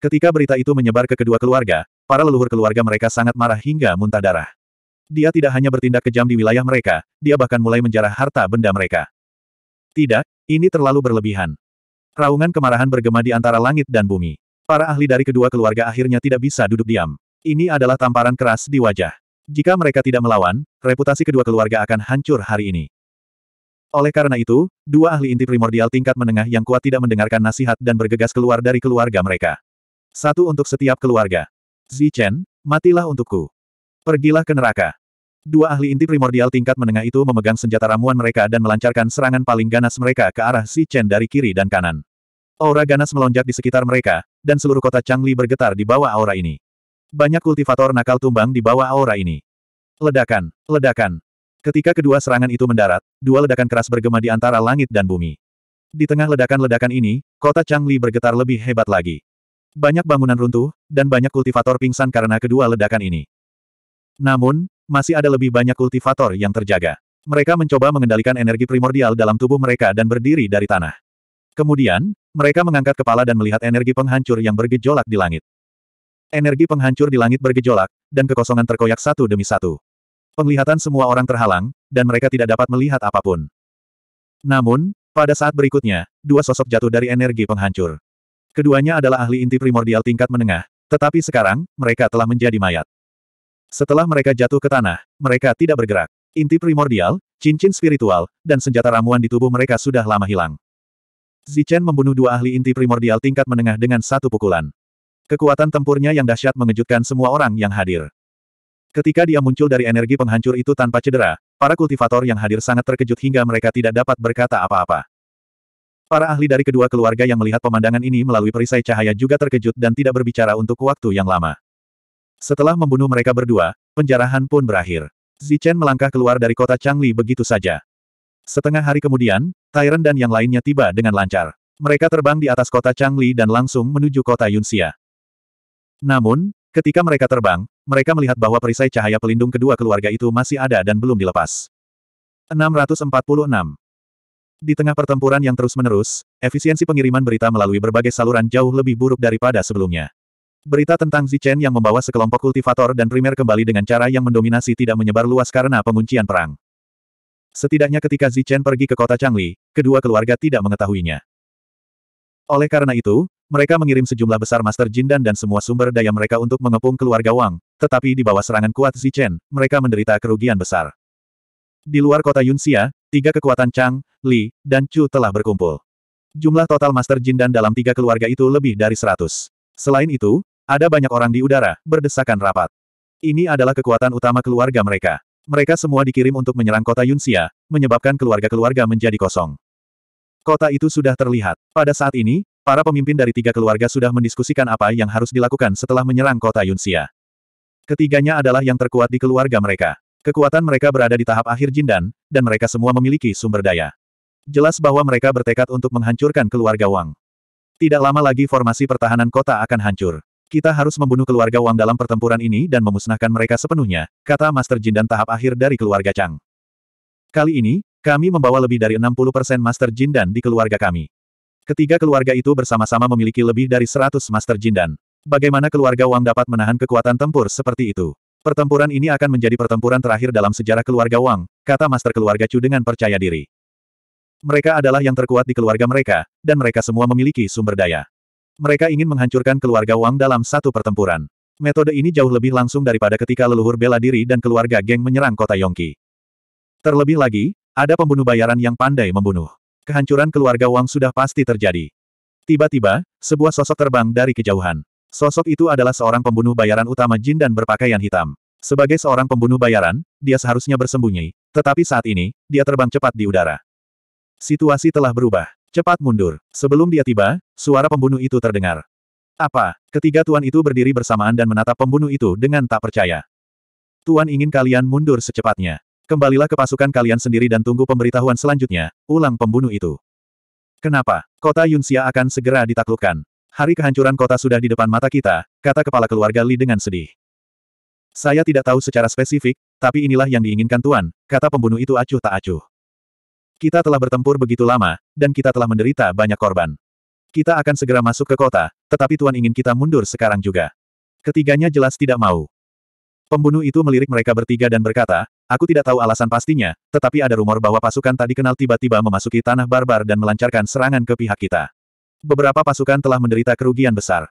Ketika berita itu menyebar ke kedua keluarga, para leluhur keluarga mereka sangat marah hingga muntah darah. Dia tidak hanya bertindak kejam di wilayah mereka, dia bahkan mulai menjarah harta benda mereka. Tidak, ini terlalu berlebihan. Raungan kemarahan bergema di antara langit dan bumi. Para ahli dari kedua keluarga akhirnya tidak bisa duduk diam. Ini adalah tamparan keras di wajah. Jika mereka tidak melawan, reputasi kedua keluarga akan hancur hari ini. Oleh karena itu, dua ahli inti primordial tingkat menengah yang kuat tidak mendengarkan nasihat dan bergegas keluar dari keluarga mereka. Satu untuk setiap keluarga. Zichen, matilah untukku. Pergilah ke neraka. Dua ahli inti primordial tingkat menengah itu memegang senjata ramuan mereka dan melancarkan serangan paling ganas mereka ke arah Zichen dari kiri dan kanan. Aura ganas melonjak di sekitar mereka, dan seluruh kota Changli bergetar di bawah aura ini. Banyak kultivator nakal tumbang di bawah aura ini. Ledakan, ledakan. Ketika kedua serangan itu mendarat, dua ledakan keras bergema di antara langit dan bumi. Di tengah ledakan-ledakan ini, kota Changli bergetar lebih hebat lagi. Banyak bangunan runtuh, dan banyak kultivator pingsan karena kedua ledakan ini. Namun, masih ada lebih banyak kultivator yang terjaga. Mereka mencoba mengendalikan energi primordial dalam tubuh mereka dan berdiri dari tanah. Kemudian, mereka mengangkat kepala dan melihat energi penghancur yang bergejolak di langit. Energi penghancur di langit bergejolak, dan kekosongan terkoyak satu demi satu. Penglihatan semua orang terhalang, dan mereka tidak dapat melihat apapun. Namun, pada saat berikutnya, dua sosok jatuh dari energi penghancur. Keduanya adalah ahli inti primordial tingkat menengah, tetapi sekarang, mereka telah menjadi mayat. Setelah mereka jatuh ke tanah, mereka tidak bergerak. Inti primordial, cincin spiritual, dan senjata ramuan di tubuh mereka sudah lama hilang. Zichen membunuh dua ahli inti primordial tingkat menengah dengan satu pukulan. Kekuatan tempurnya yang dahsyat mengejutkan semua orang yang hadir. Ketika dia muncul dari energi penghancur itu tanpa cedera, para kultivator yang hadir sangat terkejut hingga mereka tidak dapat berkata apa-apa. Para ahli dari kedua keluarga yang melihat pemandangan ini melalui perisai cahaya juga terkejut dan tidak berbicara untuk waktu yang lama. Setelah membunuh mereka berdua, penjarahan pun berakhir. Zichen melangkah keluar dari kota Changli begitu saja. Setengah hari kemudian, Tyrant dan yang lainnya tiba dengan lancar. Mereka terbang di atas kota Changli dan langsung menuju kota Yunxia. Namun, ketika mereka terbang, mereka melihat bahwa perisai cahaya pelindung kedua keluarga itu masih ada dan belum dilepas. 646. Di tengah pertempuran yang terus-menerus, efisiensi pengiriman berita melalui berbagai saluran jauh lebih buruk daripada sebelumnya. Berita tentang Zichen yang membawa sekelompok kultivator dan primer kembali dengan cara yang mendominasi tidak menyebar luas karena penguncian perang. Setidaknya ketika Zichen pergi ke kota Changli, kedua keluarga tidak mengetahuinya. Oleh karena itu, mereka mengirim sejumlah besar Master Jindan dan semua sumber daya mereka untuk mengepung keluarga Wang, tetapi di bawah serangan kuat Zichen, mereka menderita kerugian besar. Di luar kota Yunxia, tiga kekuatan Chang, Li, dan Chu telah berkumpul. Jumlah total Master Jindan dalam tiga keluarga itu lebih dari seratus. Selain itu, ada banyak orang di udara, berdesakan rapat. Ini adalah kekuatan utama keluarga mereka. Mereka semua dikirim untuk menyerang kota Yunxia, menyebabkan keluarga-keluarga menjadi kosong. Kota itu sudah terlihat. Pada saat ini, para pemimpin dari tiga keluarga sudah mendiskusikan apa yang harus dilakukan setelah menyerang kota Yunxia. Ketiganya adalah yang terkuat di keluarga mereka. Kekuatan mereka berada di tahap akhir jindan, dan mereka semua memiliki sumber daya. Jelas bahwa mereka bertekad untuk menghancurkan keluarga Wang. Tidak lama lagi formasi pertahanan kota akan hancur. Kita harus membunuh keluarga Wang dalam pertempuran ini dan memusnahkan mereka sepenuhnya, kata Master Jin dan tahap akhir dari keluarga Chang. Kali ini, kami membawa lebih dari 60% Master Jin dan di keluarga kami. Ketiga keluarga itu bersama-sama memiliki lebih dari 100 Master Jin dan. Bagaimana keluarga Wang dapat menahan kekuatan tempur seperti itu? Pertempuran ini akan menjadi pertempuran terakhir dalam sejarah keluarga Wang, kata Master keluarga Chu dengan percaya diri. Mereka adalah yang terkuat di keluarga mereka, dan mereka semua memiliki sumber daya. Mereka ingin menghancurkan keluarga Wang dalam satu pertempuran. Metode ini jauh lebih langsung daripada ketika leluhur bela diri dan keluarga geng menyerang kota Yongki. Terlebih lagi, ada pembunuh bayaran yang pandai membunuh. Kehancuran keluarga Wang sudah pasti terjadi. Tiba-tiba, sebuah sosok terbang dari kejauhan. Sosok itu adalah seorang pembunuh bayaran utama Jin dan berpakaian hitam. Sebagai seorang pembunuh bayaran, dia seharusnya bersembunyi, tetapi saat ini, dia terbang cepat di udara. Situasi telah berubah. Cepat mundur. Sebelum dia tiba, suara pembunuh itu terdengar. Apa? Ketiga tuan itu berdiri bersamaan dan menatap pembunuh itu dengan tak percaya. Tuan ingin kalian mundur secepatnya. Kembalilah ke pasukan kalian sendiri dan tunggu pemberitahuan selanjutnya, ulang pembunuh itu. Kenapa? Kota Yunxia akan segera ditaklukkan. Hari kehancuran kota sudah di depan mata kita, kata kepala keluarga Li dengan sedih. Saya tidak tahu secara spesifik, tapi inilah yang diinginkan Tuan, kata pembunuh itu acuh tak acuh. Kita telah bertempur begitu lama, dan kita telah menderita banyak korban. Kita akan segera masuk ke kota, tetapi Tuan ingin kita mundur sekarang juga. Ketiganya jelas tidak mau. Pembunuh itu melirik mereka bertiga dan berkata, Aku tidak tahu alasan pastinya, tetapi ada rumor bahwa pasukan tadi kenal tiba-tiba memasuki tanah barbar dan melancarkan serangan ke pihak kita. Beberapa pasukan telah menderita kerugian besar.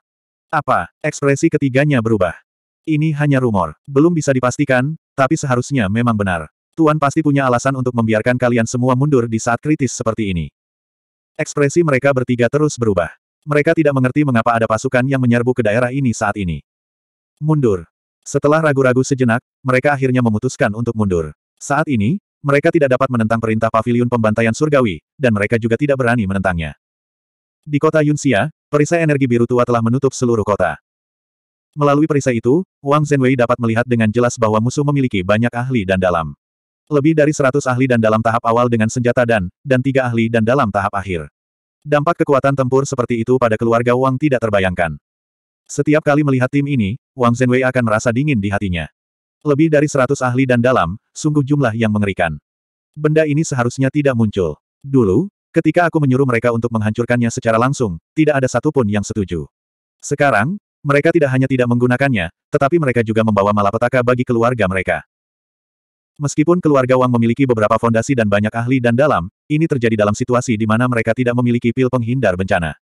Apa? Ekspresi ketiganya berubah. Ini hanya rumor. Belum bisa dipastikan, tapi seharusnya memang benar. Tuan pasti punya alasan untuk membiarkan kalian semua mundur di saat kritis seperti ini. Ekspresi mereka bertiga terus berubah. Mereka tidak mengerti mengapa ada pasukan yang menyerbu ke daerah ini saat ini. Mundur. Setelah ragu-ragu sejenak, mereka akhirnya memutuskan untuk mundur. Saat ini, mereka tidak dapat menentang perintah pavilion pembantaian surgawi, dan mereka juga tidak berani menentangnya. Di kota Yunxia, perisai energi biru tua telah menutup seluruh kota. Melalui perisai itu, Wang Zhenwei dapat melihat dengan jelas bahwa musuh memiliki banyak ahli dan dalam. Lebih dari seratus ahli dan dalam tahap awal dengan senjata dan, dan tiga ahli dan dalam tahap akhir. Dampak kekuatan tempur seperti itu pada keluarga Wang tidak terbayangkan. Setiap kali melihat tim ini, Wang Zhenwei akan merasa dingin di hatinya. Lebih dari seratus ahli dan dalam, sungguh jumlah yang mengerikan. Benda ini seharusnya tidak muncul. Dulu, ketika aku menyuruh mereka untuk menghancurkannya secara langsung, tidak ada satupun yang setuju. Sekarang, mereka tidak hanya tidak menggunakannya, tetapi mereka juga membawa malapetaka bagi keluarga mereka. Meskipun keluarga Wang memiliki beberapa fondasi dan banyak ahli dan dalam, ini terjadi dalam situasi di mana mereka tidak memiliki pil penghindar bencana.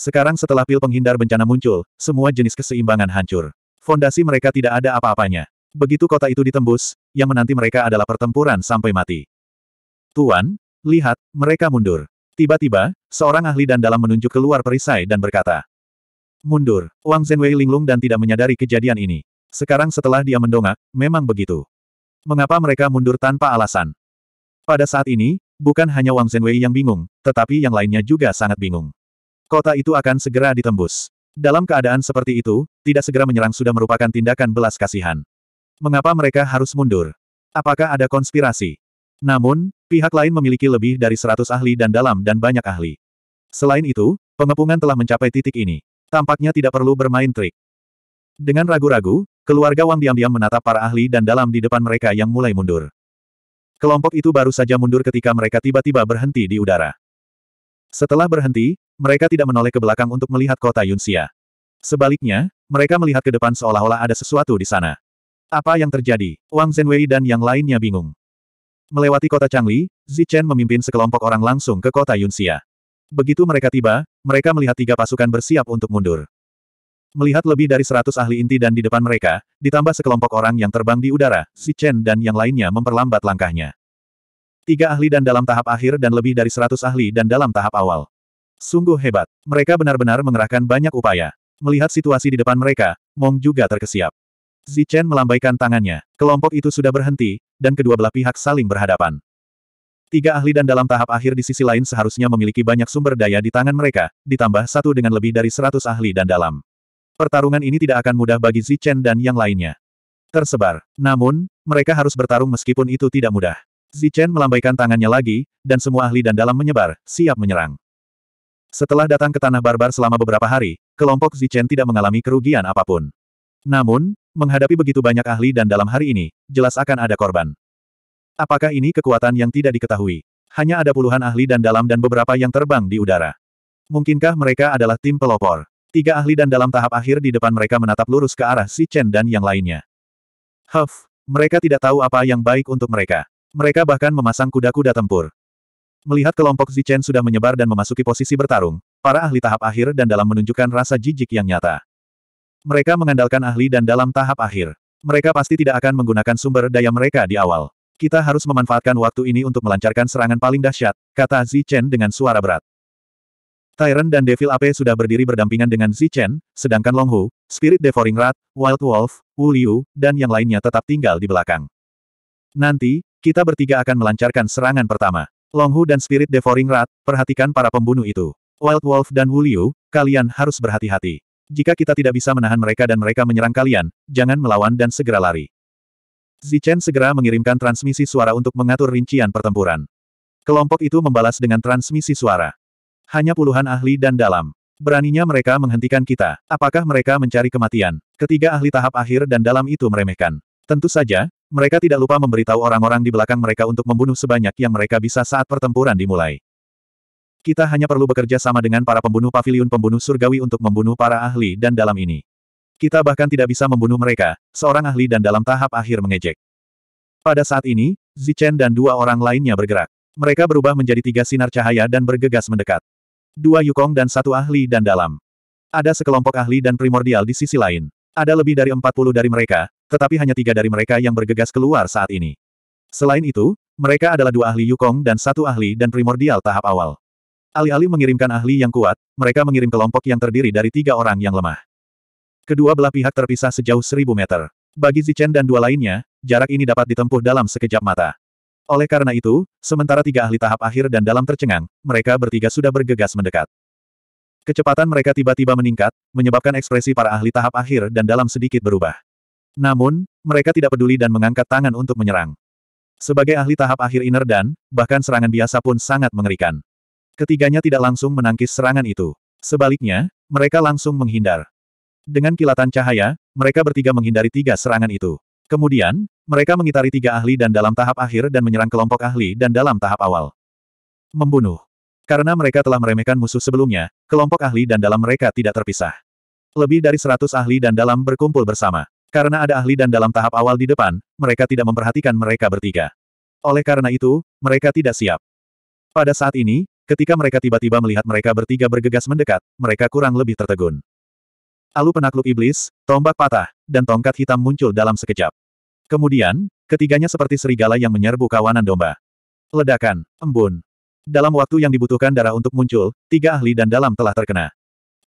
Sekarang setelah pil penghindar bencana muncul, semua jenis keseimbangan hancur. Fondasi mereka tidak ada apa-apanya. Begitu kota itu ditembus, yang menanti mereka adalah pertempuran sampai mati. Tuan, lihat, mereka mundur. Tiba-tiba, seorang ahli dan dalam menunjuk keluar perisai dan berkata, Mundur. Wang Zhenwei linglung dan tidak menyadari kejadian ini. Sekarang setelah dia mendongak, memang begitu. Mengapa mereka mundur tanpa alasan? Pada saat ini, bukan hanya Wang Zhenwei yang bingung, tetapi yang lainnya juga sangat bingung. Kota itu akan segera ditembus. Dalam keadaan seperti itu, tidak segera menyerang sudah merupakan tindakan belas kasihan. Mengapa mereka harus mundur? Apakah ada konspirasi? Namun, pihak lain memiliki lebih dari 100 ahli dan dalam dan banyak ahli. Selain itu, pengepungan telah mencapai titik ini. Tampaknya tidak perlu bermain trik. Dengan ragu-ragu, Keluarga Wang diam-diam menatap para ahli dan dalam di depan mereka yang mulai mundur. Kelompok itu baru saja mundur ketika mereka tiba-tiba berhenti di udara. Setelah berhenti, mereka tidak menoleh ke belakang untuk melihat kota Yunxia. Sebaliknya, mereka melihat ke depan seolah-olah ada sesuatu di sana. Apa yang terjadi? Wang Zhenwei dan yang lainnya bingung. Melewati kota Changli, Zichen memimpin sekelompok orang langsung ke kota Yunxia. Begitu mereka tiba, mereka melihat tiga pasukan bersiap untuk mundur. Melihat lebih dari seratus ahli inti dan di depan mereka, ditambah sekelompok orang yang terbang di udara, si Chen dan yang lainnya memperlambat langkahnya. Tiga ahli dan dalam tahap akhir dan lebih dari seratus ahli dan dalam tahap awal. Sungguh hebat. Mereka benar-benar mengerahkan banyak upaya. Melihat situasi di depan mereka, Mong juga terkesiap. Chen melambaikan tangannya. Kelompok itu sudah berhenti, dan kedua belah pihak saling berhadapan. Tiga ahli dan dalam tahap akhir di sisi lain seharusnya memiliki banyak sumber daya di tangan mereka, ditambah satu dengan lebih dari seratus ahli dan dalam. Pertarungan ini tidak akan mudah bagi Zichen dan yang lainnya. Tersebar. Namun, mereka harus bertarung meskipun itu tidak mudah. Zichen melambaikan tangannya lagi, dan semua ahli dan dalam menyebar, siap menyerang. Setelah datang ke Tanah Barbar selama beberapa hari, kelompok Zichen tidak mengalami kerugian apapun. Namun, menghadapi begitu banyak ahli dan dalam hari ini, jelas akan ada korban. Apakah ini kekuatan yang tidak diketahui? Hanya ada puluhan ahli dan dalam dan beberapa yang terbang di udara. Mungkinkah mereka adalah tim pelopor? Tiga ahli dan dalam tahap akhir di depan mereka menatap lurus ke arah Si Chen dan yang lainnya. Huff, mereka tidak tahu apa yang baik untuk mereka. Mereka bahkan memasang kuda-kuda tempur. Melihat kelompok Zichen sudah menyebar dan memasuki posisi bertarung, para ahli tahap akhir dan dalam menunjukkan rasa jijik yang nyata. Mereka mengandalkan ahli dan dalam tahap akhir. Mereka pasti tidak akan menggunakan sumber daya mereka di awal. Kita harus memanfaatkan waktu ini untuk melancarkan serangan paling dahsyat, kata Zichen dengan suara berat. Tyron dan Devil AP sudah berdiri berdampingan dengan Chen, sedangkan Long Hu, Spirit Devouring Rat, Wild Wolf, Wu Liu, dan yang lainnya tetap tinggal di belakang. Nanti, kita bertiga akan melancarkan serangan pertama. Long Hu dan Spirit Devouring Rat, perhatikan para pembunuh itu. Wild Wolf dan Wu Liu, kalian harus berhati-hati. Jika kita tidak bisa menahan mereka dan mereka menyerang kalian, jangan melawan dan segera lari. Zichen segera mengirimkan transmisi suara untuk mengatur rincian pertempuran. Kelompok itu membalas dengan transmisi suara. Hanya puluhan ahli dan dalam. Beraninya mereka menghentikan kita. Apakah mereka mencari kematian? Ketiga ahli tahap akhir dan dalam itu meremehkan. Tentu saja, mereka tidak lupa memberitahu orang-orang di belakang mereka untuk membunuh sebanyak yang mereka bisa saat pertempuran dimulai. Kita hanya perlu bekerja sama dengan para pembunuh pavilion pembunuh surgawi untuk membunuh para ahli dan dalam ini. Kita bahkan tidak bisa membunuh mereka, seorang ahli dan dalam tahap akhir mengejek. Pada saat ini, Zichen dan dua orang lainnya bergerak. Mereka berubah menjadi tiga sinar cahaya dan bergegas mendekat dua Yukong dan satu ahli dan dalam. Ada sekelompok ahli dan primordial di sisi lain. Ada lebih dari 40 dari mereka, tetapi hanya tiga dari mereka yang bergegas keluar saat ini. Selain itu, mereka adalah dua ahli Yukong dan satu ahli dan primordial tahap awal. Alih-alih mengirimkan ahli yang kuat, mereka mengirim kelompok yang terdiri dari tiga orang yang lemah. Kedua belah pihak terpisah sejauh seribu meter. Bagi Zichen dan dua lainnya, jarak ini dapat ditempuh dalam sekejap mata. Oleh karena itu, sementara tiga ahli tahap akhir dan dalam tercengang, mereka bertiga sudah bergegas mendekat. Kecepatan mereka tiba-tiba meningkat, menyebabkan ekspresi para ahli tahap akhir dan dalam sedikit berubah. Namun, mereka tidak peduli dan mengangkat tangan untuk menyerang. Sebagai ahli tahap akhir inner dan, bahkan serangan biasa pun sangat mengerikan. Ketiganya tidak langsung menangkis serangan itu. Sebaliknya, mereka langsung menghindar. Dengan kilatan cahaya, mereka bertiga menghindari tiga serangan itu. Kemudian, mereka mengitari tiga ahli dan dalam tahap akhir dan menyerang kelompok ahli dan dalam tahap awal. Membunuh. Karena mereka telah meremehkan musuh sebelumnya, kelompok ahli dan dalam mereka tidak terpisah. Lebih dari seratus ahli dan dalam berkumpul bersama. Karena ada ahli dan dalam tahap awal di depan, mereka tidak memperhatikan mereka bertiga. Oleh karena itu, mereka tidak siap. Pada saat ini, ketika mereka tiba-tiba melihat mereka bertiga bergegas mendekat, mereka kurang lebih tertegun. Alu penakluk iblis, tombak patah, dan tongkat hitam muncul dalam sekejap. Kemudian, ketiganya seperti serigala yang menyerbu kawanan domba. Ledakan, embun. Dalam waktu yang dibutuhkan darah untuk muncul, tiga ahli dan dalam telah terkena.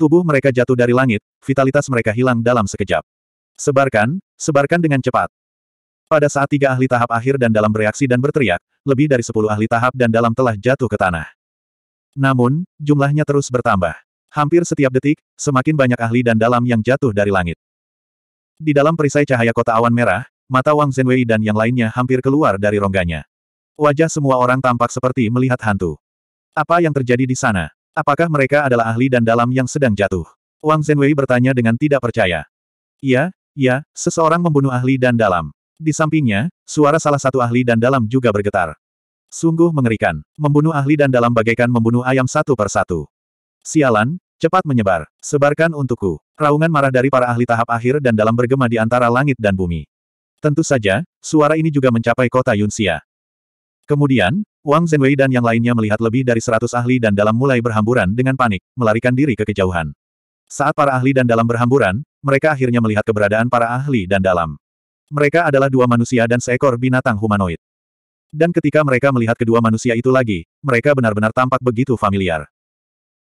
Tubuh mereka jatuh dari langit, vitalitas mereka hilang dalam sekejap. Sebarkan, sebarkan dengan cepat. Pada saat tiga ahli tahap akhir dan dalam bereaksi dan berteriak, lebih dari sepuluh ahli tahap dan dalam telah jatuh ke tanah. Namun, jumlahnya terus bertambah. Hampir setiap detik, semakin banyak ahli dan dalam yang jatuh dari langit. Di dalam perisai cahaya kota awan merah, mata Wang Zhenwei dan yang lainnya hampir keluar dari rongganya. Wajah semua orang tampak seperti melihat hantu. Apa yang terjadi di sana? Apakah mereka adalah ahli dan dalam yang sedang jatuh? Wang Zhenwei bertanya dengan tidak percaya. Ya, ya, seseorang membunuh ahli dan dalam. Di sampingnya, suara salah satu ahli dan dalam juga bergetar. Sungguh mengerikan. Membunuh ahli dan dalam bagaikan membunuh ayam satu per satu. Sialan, cepat menyebar. Sebarkan untukku. Raungan marah dari para ahli tahap akhir dan dalam bergema di antara langit dan bumi. Tentu saja, suara ini juga mencapai kota Yunxia. Kemudian, Wang Zhenwei dan yang lainnya melihat lebih dari seratus ahli dan dalam mulai berhamburan dengan panik, melarikan diri ke kejauhan. Saat para ahli dan dalam berhamburan, mereka akhirnya melihat keberadaan para ahli dan dalam. Mereka adalah dua manusia dan seekor binatang humanoid. Dan ketika mereka melihat kedua manusia itu lagi, mereka benar-benar tampak begitu familiar.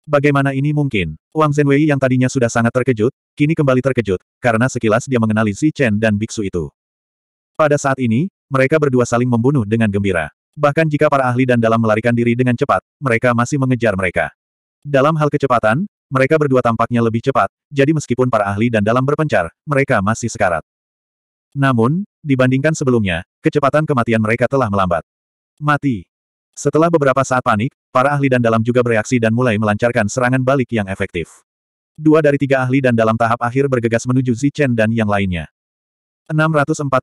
Bagaimana ini mungkin? Wang Zhenwei yang tadinya sudah sangat terkejut, kini kembali terkejut, karena sekilas dia mengenali Si Chen dan biksu itu. Pada saat ini, mereka berdua saling membunuh dengan gembira. Bahkan jika para ahli dan dalam melarikan diri dengan cepat, mereka masih mengejar mereka. Dalam hal kecepatan, mereka berdua tampaknya lebih cepat, jadi meskipun para ahli dan dalam berpencar, mereka masih sekarat. Namun, dibandingkan sebelumnya, kecepatan kematian mereka telah melambat. Mati. Setelah beberapa saat panik, para ahli dan dalam juga bereaksi dan mulai melancarkan serangan balik yang efektif. Dua dari tiga ahli dan dalam tahap akhir bergegas menuju Zichen dan yang lainnya. 647.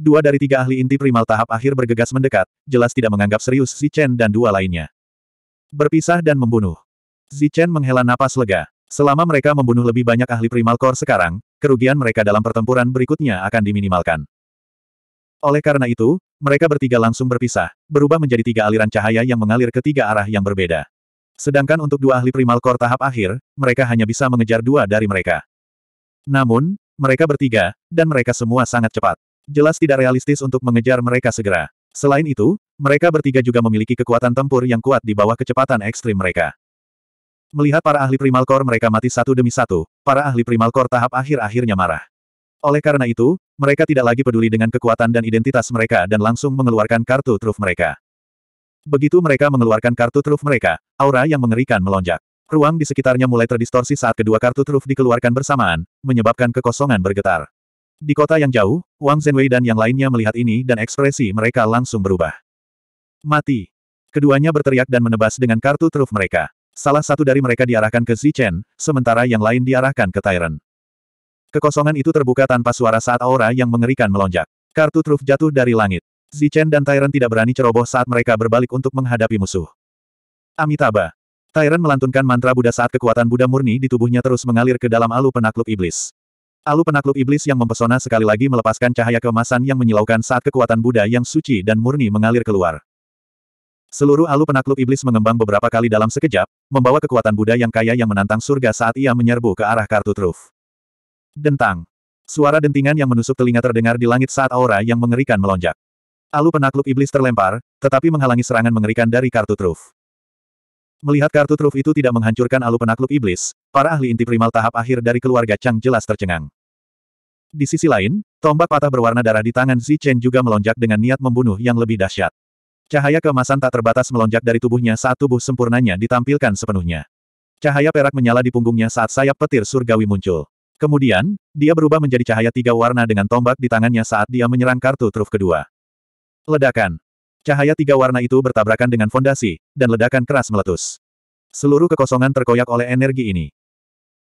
Dua dari tiga ahli inti primal tahap akhir bergegas mendekat, jelas tidak menganggap serius Chen dan dua lainnya. Berpisah dan membunuh. Chen menghela napas lega. Selama mereka membunuh lebih banyak ahli primal core sekarang, kerugian mereka dalam pertempuran berikutnya akan diminimalkan. Oleh karena itu, mereka bertiga langsung berpisah, berubah menjadi tiga aliran cahaya yang mengalir ke tiga arah yang berbeda. Sedangkan untuk dua ahli primal core tahap akhir, mereka hanya bisa mengejar dua dari mereka. Namun, mereka bertiga, dan mereka semua sangat cepat. Jelas tidak realistis untuk mengejar mereka segera. Selain itu, mereka bertiga juga memiliki kekuatan tempur yang kuat di bawah kecepatan ekstrim mereka. Melihat para ahli primal core mereka mati satu demi satu, para ahli primal core tahap akhir-akhirnya marah. Oleh karena itu, mereka tidak lagi peduli dengan kekuatan dan identitas mereka dan langsung mengeluarkan kartu truf mereka. Begitu mereka mengeluarkan kartu truf mereka, aura yang mengerikan melonjak. Ruang di sekitarnya mulai terdistorsi saat kedua kartu truf dikeluarkan bersamaan, menyebabkan kekosongan bergetar. Di kota yang jauh, Wang Zhenwei dan yang lainnya melihat ini dan ekspresi mereka langsung berubah. Mati. Keduanya berteriak dan menebas dengan kartu truf mereka. Salah satu dari mereka diarahkan ke Zichen, sementara yang lain diarahkan ke Tyrant. Kekosongan itu terbuka tanpa suara saat aura yang mengerikan melonjak. Kartu truf jatuh dari langit. Zichen dan Tyrant tidak berani ceroboh saat mereka berbalik untuk menghadapi musuh. Amitabha. Tyrant melantunkan mantra Buddha saat kekuatan Buddha murni di tubuhnya terus mengalir ke dalam alu penakluk iblis. Alu penakluk iblis yang mempesona sekali lagi melepaskan cahaya keemasan yang menyilaukan saat kekuatan Buddha yang suci dan murni mengalir keluar. Seluruh alu penakluk iblis mengembang beberapa kali dalam sekejap, membawa kekuatan Buddha yang kaya yang menantang surga saat ia menyerbu ke arah kartu truf. Dentang. Suara dentingan yang menusuk telinga terdengar di langit saat aura yang mengerikan melonjak. Alu penakluk iblis terlempar, tetapi menghalangi serangan mengerikan dari kartu truf. Melihat kartu truf itu tidak menghancurkan alu penakluk iblis, para ahli inti primal tahap akhir dari keluarga Chang jelas tercengang. Di sisi lain, tombak patah berwarna darah di tangan Zi Chen juga melonjak dengan niat membunuh yang lebih dahsyat. Cahaya kemasan tak terbatas melonjak dari tubuhnya saat tubuh sempurnanya ditampilkan sepenuhnya. Cahaya perak menyala di punggungnya saat sayap petir surgawi muncul. Kemudian, dia berubah menjadi cahaya tiga warna dengan tombak di tangannya saat dia menyerang kartu truf kedua. Ledakan. Cahaya tiga warna itu bertabrakan dengan fondasi, dan ledakan keras meletus. Seluruh kekosongan terkoyak oleh energi ini.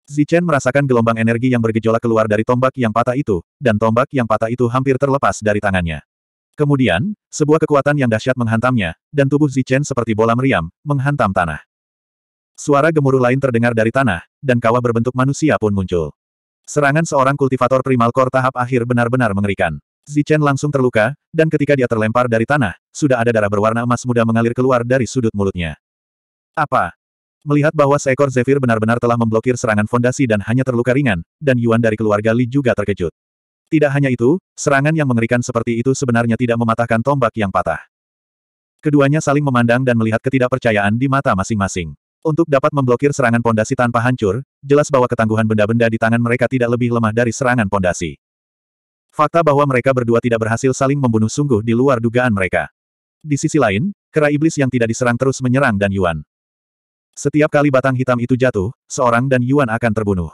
Zichen merasakan gelombang energi yang bergejolak keluar dari tombak yang patah itu, dan tombak yang patah itu hampir terlepas dari tangannya. Kemudian, sebuah kekuatan yang dahsyat menghantamnya, dan tubuh Zichen seperti bola meriam, menghantam tanah. Suara gemuruh lain terdengar dari tanah, dan kawah berbentuk manusia pun muncul. Serangan seorang kultivator primal core tahap akhir benar-benar mengerikan. Zichen langsung terluka, dan ketika dia terlempar dari tanah, sudah ada darah berwarna emas muda mengalir keluar dari sudut mulutnya. Apa? Melihat bahwa seekor Zephyr benar-benar telah memblokir serangan fondasi dan hanya terluka ringan, dan Yuan dari keluarga Li juga terkejut. Tidak hanya itu, serangan yang mengerikan seperti itu sebenarnya tidak mematahkan tombak yang patah. Keduanya saling memandang dan melihat ketidakpercayaan di mata masing-masing. Untuk dapat memblokir serangan pondasi tanpa hancur, jelas bahwa ketangguhan benda-benda di tangan mereka tidak lebih lemah dari serangan pondasi. Fakta bahwa mereka berdua tidak berhasil saling membunuh sungguh di luar dugaan mereka. Di sisi lain, kera iblis yang tidak diserang terus menyerang Dan Yuan. Setiap kali batang hitam itu jatuh, seorang Dan Yuan akan terbunuh.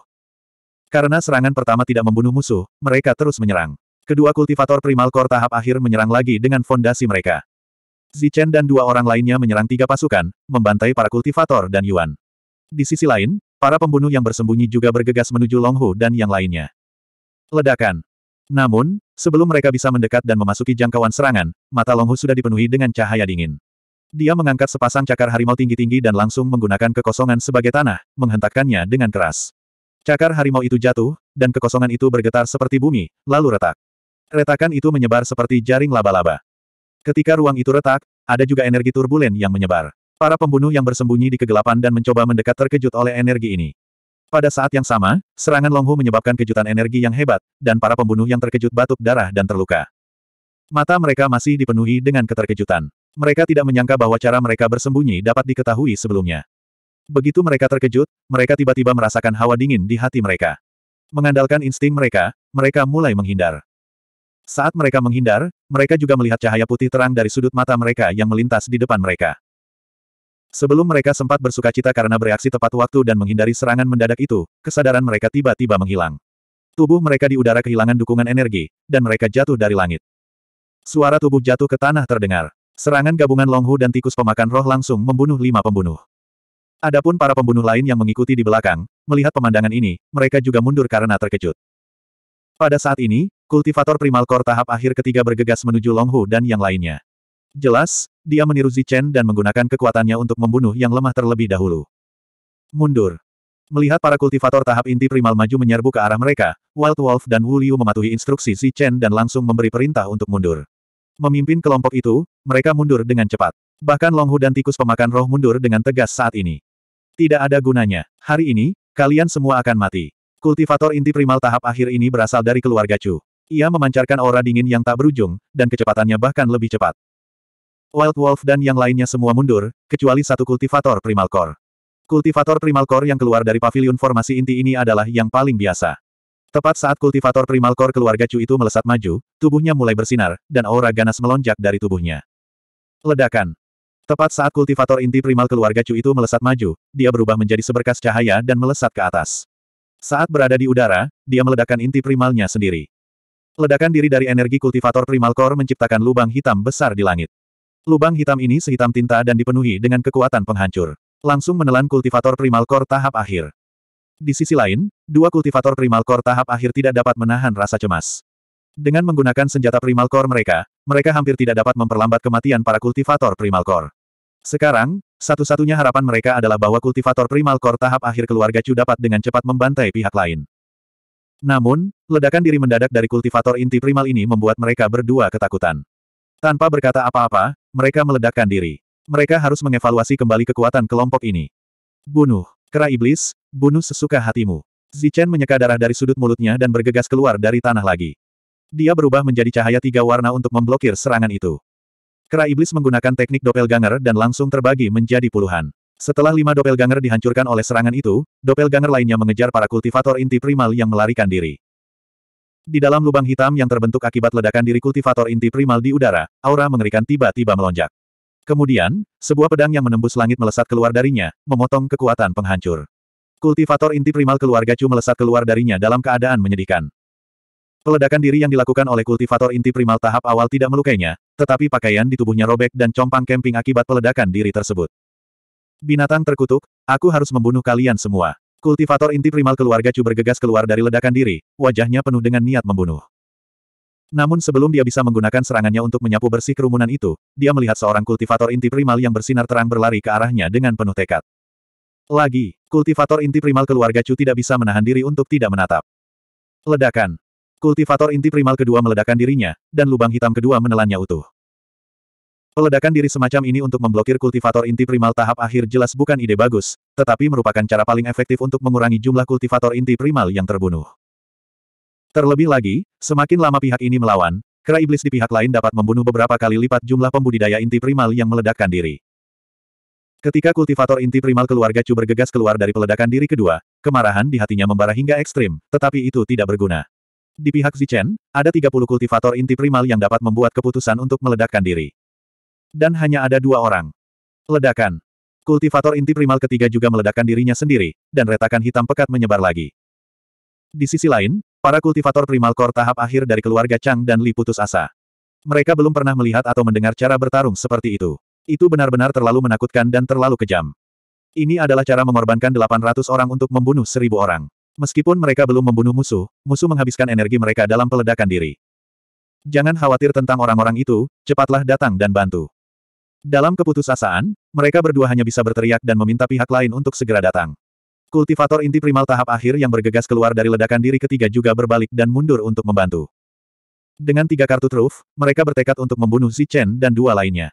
Karena serangan pertama tidak membunuh musuh, mereka terus menyerang. Kedua kultivator primal core tahap akhir menyerang lagi dengan fondasi mereka. Zichen dan dua orang lainnya menyerang tiga pasukan, membantai para kultivator dan Yuan. Di sisi lain, para pembunuh yang bersembunyi juga bergegas menuju Longhu dan yang lainnya. Ledakan. Namun, sebelum mereka bisa mendekat dan memasuki jangkauan serangan, mata Longhu sudah dipenuhi dengan cahaya dingin. Dia mengangkat sepasang cakar harimau tinggi-tinggi dan langsung menggunakan kekosongan sebagai tanah, menghentakkannya dengan keras. Cakar harimau itu jatuh, dan kekosongan itu bergetar seperti bumi, lalu retak. Retakan itu menyebar seperti jaring laba-laba. Ketika ruang itu retak, ada juga energi turbulen yang menyebar. Para pembunuh yang bersembunyi di kegelapan dan mencoba mendekat terkejut oleh energi ini. Pada saat yang sama, serangan Longhu menyebabkan kejutan energi yang hebat, dan para pembunuh yang terkejut batuk darah dan terluka. Mata mereka masih dipenuhi dengan keterkejutan. Mereka tidak menyangka bahwa cara mereka bersembunyi dapat diketahui sebelumnya. Begitu mereka terkejut, mereka tiba-tiba merasakan hawa dingin di hati mereka. Mengandalkan insting mereka, mereka mulai menghindar. Saat mereka menghindar, mereka juga melihat cahaya putih terang dari sudut mata mereka yang melintas di depan mereka. Sebelum mereka sempat bersuka cita karena bereaksi tepat waktu dan menghindari serangan mendadak itu, kesadaran mereka tiba-tiba menghilang. Tubuh mereka di udara kehilangan dukungan energi, dan mereka jatuh dari langit. Suara tubuh jatuh ke tanah terdengar. Serangan gabungan Longhu dan tikus pemakan roh langsung membunuh lima pembunuh. Adapun para pembunuh lain yang mengikuti di belakang, melihat pemandangan ini, mereka juga mundur karena terkejut. Pada saat ini, kultivator primal core tahap akhir ketiga bergegas menuju Longhu dan yang lainnya. Jelas, dia meniru Zichen dan menggunakan kekuatannya untuk membunuh yang lemah terlebih dahulu. Mundur. Melihat para kultivator tahap inti primal maju menyerbu ke arah mereka, Wild Wolf dan Wu Liu mematuhi instruksi Zichen dan langsung memberi perintah untuk mundur. Memimpin kelompok itu, mereka mundur dengan cepat. Bahkan Longhu dan tikus pemakan roh mundur dengan tegas saat ini. Tidak ada gunanya. Hari ini, kalian semua akan mati. Kultivator inti primal tahap akhir ini berasal dari keluarga Chu. Ia memancarkan aura dingin yang tak berujung, dan kecepatannya bahkan lebih cepat. Wild Wolf dan yang lainnya semua mundur, kecuali satu kultivator Primal Core. Kultivator Primal Core yang keluar dari pavilion formasi inti ini adalah yang paling biasa. Tepat saat kultivator Primal Core keluarga Chu itu melesat maju, tubuhnya mulai bersinar, dan aura ganas melonjak dari tubuhnya. Ledakan. Tepat saat kultivator inti Primal keluarga Chu itu melesat maju, dia berubah menjadi seberkas cahaya dan melesat ke atas. Saat berada di udara, dia meledakkan inti primalnya sendiri. Ledakan diri dari energi kultivator Primal Core menciptakan lubang hitam besar di langit. Lubang hitam ini sehitam tinta dan dipenuhi dengan kekuatan penghancur. Langsung menelan kultivator primal core tahap akhir. Di sisi lain, dua kultivator primal core tahap akhir tidak dapat menahan rasa cemas. Dengan menggunakan senjata primal core mereka, mereka hampir tidak dapat memperlambat kematian para kultivator primal core. Sekarang, satu-satunya harapan mereka adalah bahwa kultivator primal core tahap akhir keluarga Chu dapat dengan cepat membantai pihak lain. Namun, ledakan diri mendadak dari kultivator inti primal ini membuat mereka berdua ketakutan. Tanpa berkata apa-apa, mereka meledakkan diri. Mereka harus mengevaluasi kembali kekuatan kelompok ini. Bunuh. Kera iblis, bunuh sesuka hatimu. Zichen menyeka darah dari sudut mulutnya dan bergegas keluar dari tanah lagi. Dia berubah menjadi cahaya tiga warna untuk memblokir serangan itu. Kera iblis menggunakan teknik doppelganger dan langsung terbagi menjadi puluhan. Setelah lima doppelganger dihancurkan oleh serangan itu, doppelganger lainnya mengejar para kultivator inti primal yang melarikan diri. Di dalam lubang hitam yang terbentuk akibat ledakan diri kultivator inti primal di udara, aura mengerikan tiba-tiba melonjak. Kemudian, sebuah pedang yang menembus langit melesat keluar darinya, memotong kekuatan penghancur. Kultivator inti primal keluarga Chu melesat keluar darinya dalam keadaan menyedihkan. Peledakan diri yang dilakukan oleh kultivator inti primal tahap awal tidak melukainya, tetapi pakaian di tubuhnya robek dan compang kemping akibat peledakan diri tersebut. Binatang terkutuk, aku harus membunuh kalian semua. Kultivator inti primal keluarga Chu bergegas keluar dari ledakan diri, wajahnya penuh dengan niat membunuh. Namun sebelum dia bisa menggunakan serangannya untuk menyapu bersih kerumunan itu, dia melihat seorang kultivator inti primal yang bersinar terang berlari ke arahnya dengan penuh tekad. Lagi, kultivator inti primal keluarga Chu tidak bisa menahan diri untuk tidak menatap. Ledakan. Kultivator inti primal kedua meledakkan dirinya, dan lubang hitam kedua menelannya utuh. Peledakan diri semacam ini untuk memblokir kultivator inti primal tahap akhir jelas bukan ide bagus, tetapi merupakan cara paling efektif untuk mengurangi jumlah kultivator inti primal yang terbunuh. Terlebih lagi, semakin lama pihak ini melawan, kera iblis di pihak lain dapat membunuh beberapa kali lipat jumlah pembudidaya inti primal yang meledakkan diri. Ketika kultivator inti primal keluarga Chu bergegas keluar dari peledakan diri kedua, kemarahan di hatinya membara hingga ekstrim, tetapi itu tidak berguna. Di pihak Zichen, ada 30 kultivator inti primal yang dapat membuat keputusan untuk meledakkan diri. Dan hanya ada dua orang. Ledakan. Kultivator inti primal ketiga juga meledakkan dirinya sendiri, dan retakan hitam pekat menyebar lagi. Di sisi lain, para kultivator primal core tahap akhir dari keluarga Chang dan Li putus asa. Mereka belum pernah melihat atau mendengar cara bertarung seperti itu. Itu benar-benar terlalu menakutkan dan terlalu kejam. Ini adalah cara mengorbankan 800 orang untuk membunuh 1000 orang. Meskipun mereka belum membunuh musuh, musuh menghabiskan energi mereka dalam peledakan diri. Jangan khawatir tentang orang-orang itu, cepatlah datang dan bantu. Dalam keputusasaan, mereka berdua hanya bisa berteriak dan meminta pihak lain untuk segera datang. Kultivator inti primal tahap akhir yang bergegas keluar dari ledakan diri ketiga juga berbalik dan mundur untuk membantu. Dengan tiga kartu truf, mereka bertekad untuk membunuh Xi Chen dan dua lainnya.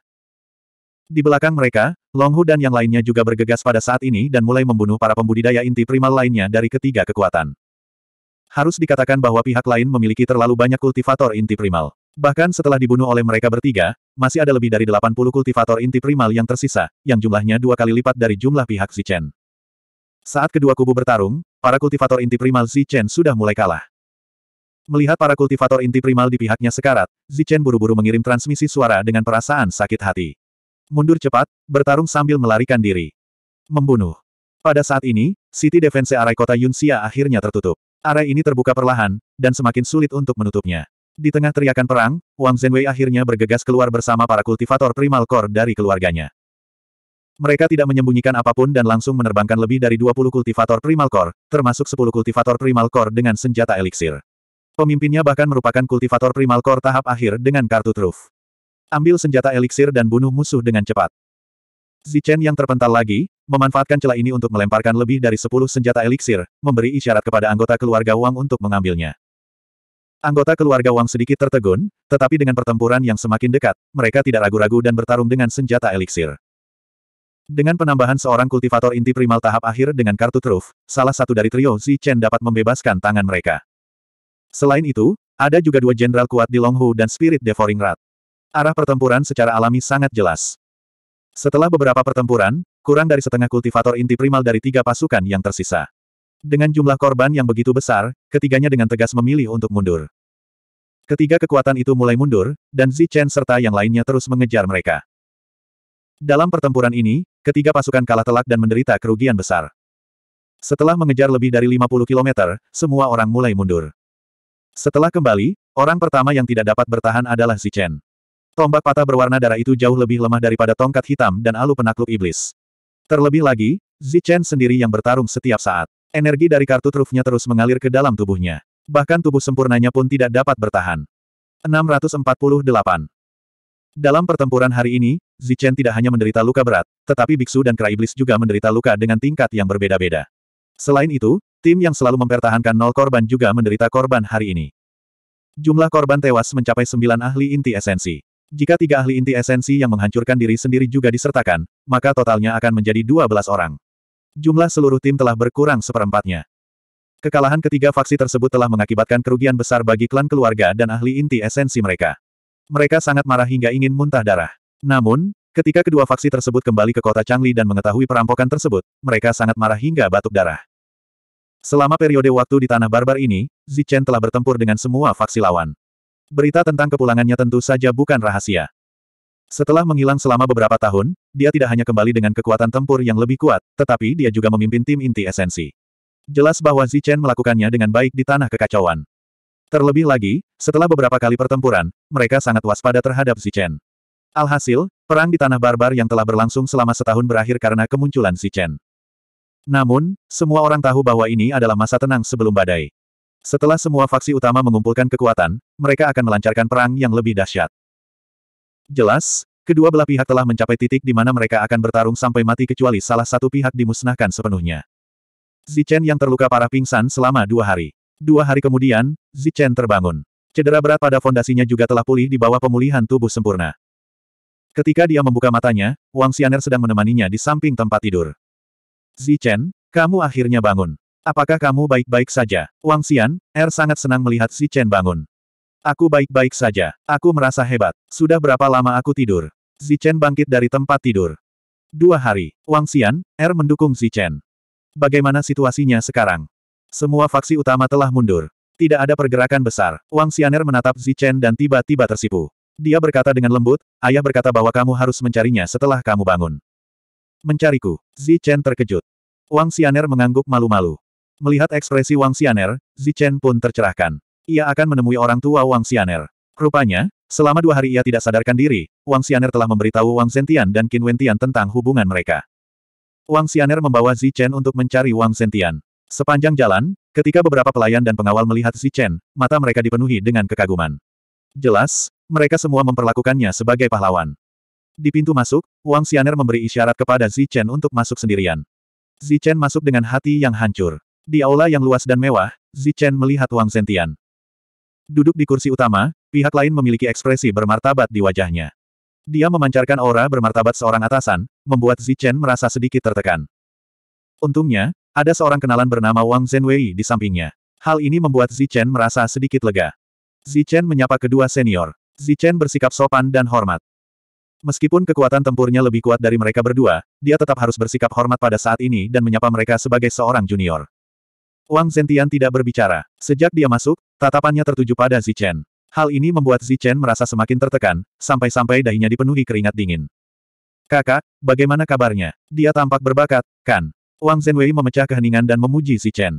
Di belakang mereka, Long Hu dan yang lainnya juga bergegas pada saat ini dan mulai membunuh para pembudidaya inti primal lainnya dari ketiga kekuatan. Harus dikatakan bahwa pihak lain memiliki terlalu banyak kultivator inti primal. Bahkan setelah dibunuh oleh mereka bertiga, masih ada lebih dari 80 kultivator inti primal yang tersisa, yang jumlahnya dua kali lipat dari jumlah pihak Zichen. Saat kedua kubu bertarung, para kultivator inti primal Zichen sudah mulai kalah. Melihat para kultivator inti primal di pihaknya sekarat, Zichen buru-buru mengirim transmisi suara dengan perasaan sakit hati. Mundur cepat, bertarung sambil melarikan diri. Membunuh. Pada saat ini, City Defense Arai Kota Yunxia akhirnya tertutup. Arai ini terbuka perlahan, dan semakin sulit untuk menutupnya. Di tengah teriakan perang, Wang Zhenwei akhirnya bergegas keluar bersama para kultivator primal core dari keluarganya. Mereka tidak menyembunyikan apapun dan langsung menerbangkan lebih dari 20 kultivator primal core, termasuk 10 kultivator primal core dengan senjata eliksir. Pemimpinnya bahkan merupakan kultivator primal core tahap akhir dengan kartu truf. Ambil senjata eliksir dan bunuh musuh dengan cepat. Zichen yang terpental lagi, memanfaatkan celah ini untuk melemparkan lebih dari 10 senjata eliksir, memberi isyarat kepada anggota keluarga Wang untuk mengambilnya. Anggota keluarga Wang sedikit tertegun, tetapi dengan pertempuran yang semakin dekat, mereka tidak ragu-ragu dan bertarung dengan senjata eliksir. Dengan penambahan seorang kultivator inti primal tahap akhir dengan kartu truf, salah satu dari trio Chen dapat membebaskan tangan mereka. Selain itu, ada juga dua jenderal kuat di Longhu dan Spirit Devouring Rat. Arah pertempuran secara alami sangat jelas. Setelah beberapa pertempuran, kurang dari setengah kultivator inti primal dari tiga pasukan yang tersisa. Dengan jumlah korban yang begitu besar, ketiganya dengan tegas memilih untuk mundur. Ketiga kekuatan itu mulai mundur, dan Zi Chen serta yang lainnya terus mengejar mereka. Dalam pertempuran ini, ketiga pasukan kalah telak dan menderita kerugian besar. Setelah mengejar lebih dari 50 km, semua orang mulai mundur. Setelah kembali, orang pertama yang tidak dapat bertahan adalah Zi Chen. Tombak patah berwarna darah itu jauh lebih lemah daripada tongkat hitam dan alu penakluk iblis. Terlebih lagi, Zi Chen sendiri yang bertarung setiap saat. Energi dari kartu trufnya terus mengalir ke dalam tubuhnya. Bahkan tubuh sempurnanya pun tidak dapat bertahan. 648. Dalam pertempuran hari ini, Zichen tidak hanya menderita luka berat, tetapi biksu dan kera iblis juga menderita luka dengan tingkat yang berbeda-beda. Selain itu, tim yang selalu mempertahankan nol korban juga menderita korban hari ini. Jumlah korban tewas mencapai 9 ahli inti esensi. Jika tiga ahli inti esensi yang menghancurkan diri sendiri juga disertakan, maka totalnya akan menjadi 12 orang. Jumlah seluruh tim telah berkurang seperempatnya. Kekalahan ketiga faksi tersebut telah mengakibatkan kerugian besar bagi klan keluarga dan ahli inti esensi mereka. Mereka sangat marah hingga ingin muntah darah. Namun, ketika kedua faksi tersebut kembali ke kota Changli dan mengetahui perampokan tersebut, mereka sangat marah hingga batuk darah. Selama periode waktu di Tanah Barbar ini, Zichen telah bertempur dengan semua faksi lawan. Berita tentang kepulangannya tentu saja bukan rahasia. Setelah menghilang selama beberapa tahun, dia tidak hanya kembali dengan kekuatan tempur yang lebih kuat, tetapi dia juga memimpin tim inti esensi. Jelas bahwa Zichen melakukannya dengan baik di tanah kekacauan. Terlebih lagi, setelah beberapa kali pertempuran, mereka sangat waspada terhadap Zichen. Alhasil, perang di tanah barbar yang telah berlangsung selama setahun berakhir karena kemunculan Zichen. Namun, semua orang tahu bahwa ini adalah masa tenang sebelum badai. Setelah semua faksi utama mengumpulkan kekuatan, mereka akan melancarkan perang yang lebih dahsyat. Jelas, kedua belah pihak telah mencapai titik di mana mereka akan bertarung sampai mati kecuali salah satu pihak dimusnahkan sepenuhnya. Zichen yang terluka parah pingsan selama dua hari. Dua hari kemudian, Zichen terbangun. Cedera berat pada fondasinya juga telah pulih di bawah pemulihan tubuh sempurna. Ketika dia membuka matanya, Wang Xianer sedang menemaninya di samping tempat tidur. Zichen, kamu akhirnya bangun. Apakah kamu baik-baik saja? Wang Xian, Er sangat senang melihat Zichen bangun. Aku baik-baik saja. Aku merasa hebat. Sudah berapa lama aku tidur? Zichen bangkit dari tempat tidur. Dua hari. Wang Xian, R er mendukung Zichen. Bagaimana situasinya sekarang? Semua faksi utama telah mundur. Tidak ada pergerakan besar. Wang Xianer menatap Zichen dan tiba-tiba tersipu. Dia berkata dengan lembut, ayah berkata bahwa kamu harus mencarinya setelah kamu bangun. Mencariku. Zichen terkejut. Wang Xianer mengangguk malu-malu. Melihat ekspresi Wang Xianer, Zichen pun tercerahkan. Ia akan menemui orang tua Wang Xianer. Rupanya, selama dua hari ia tidak sadarkan diri, Wang Xianer telah memberitahu Wang Zentian dan Qin Wentian tentang hubungan mereka. Wang Xianer membawa Zi Chen untuk mencari Wang Zentian. Sepanjang jalan, ketika beberapa pelayan dan pengawal melihat Zi Chen, mata mereka dipenuhi dengan kekaguman. Jelas, mereka semua memperlakukannya sebagai pahlawan. Di pintu masuk, Wang Xianer memberi isyarat kepada Zi Chen untuk masuk sendirian. Zi Chen masuk dengan hati yang hancur. Di aula yang luas dan mewah, Zi Chen melihat Wang Zentian. Duduk di kursi utama, pihak lain memiliki ekspresi bermartabat di wajahnya. Dia memancarkan aura bermartabat seorang atasan, membuat Zichen merasa sedikit tertekan. Untungnya, ada seorang kenalan bernama Wang Zhenwei di sampingnya. Hal ini membuat Zichen merasa sedikit lega. Zichen menyapa kedua senior. Zichen bersikap sopan dan hormat. Meskipun kekuatan tempurnya lebih kuat dari mereka berdua, dia tetap harus bersikap hormat pada saat ini dan menyapa mereka sebagai seorang junior. Wang Zentian tidak berbicara. Sejak dia masuk, tatapannya tertuju pada Zichen. Hal ini membuat Zichen merasa semakin tertekan, sampai-sampai dahinya dipenuhi keringat dingin. Kakak, bagaimana kabarnya? Dia tampak berbakat, kan? Wang Zhenwei memecah keheningan dan memuji Zichen.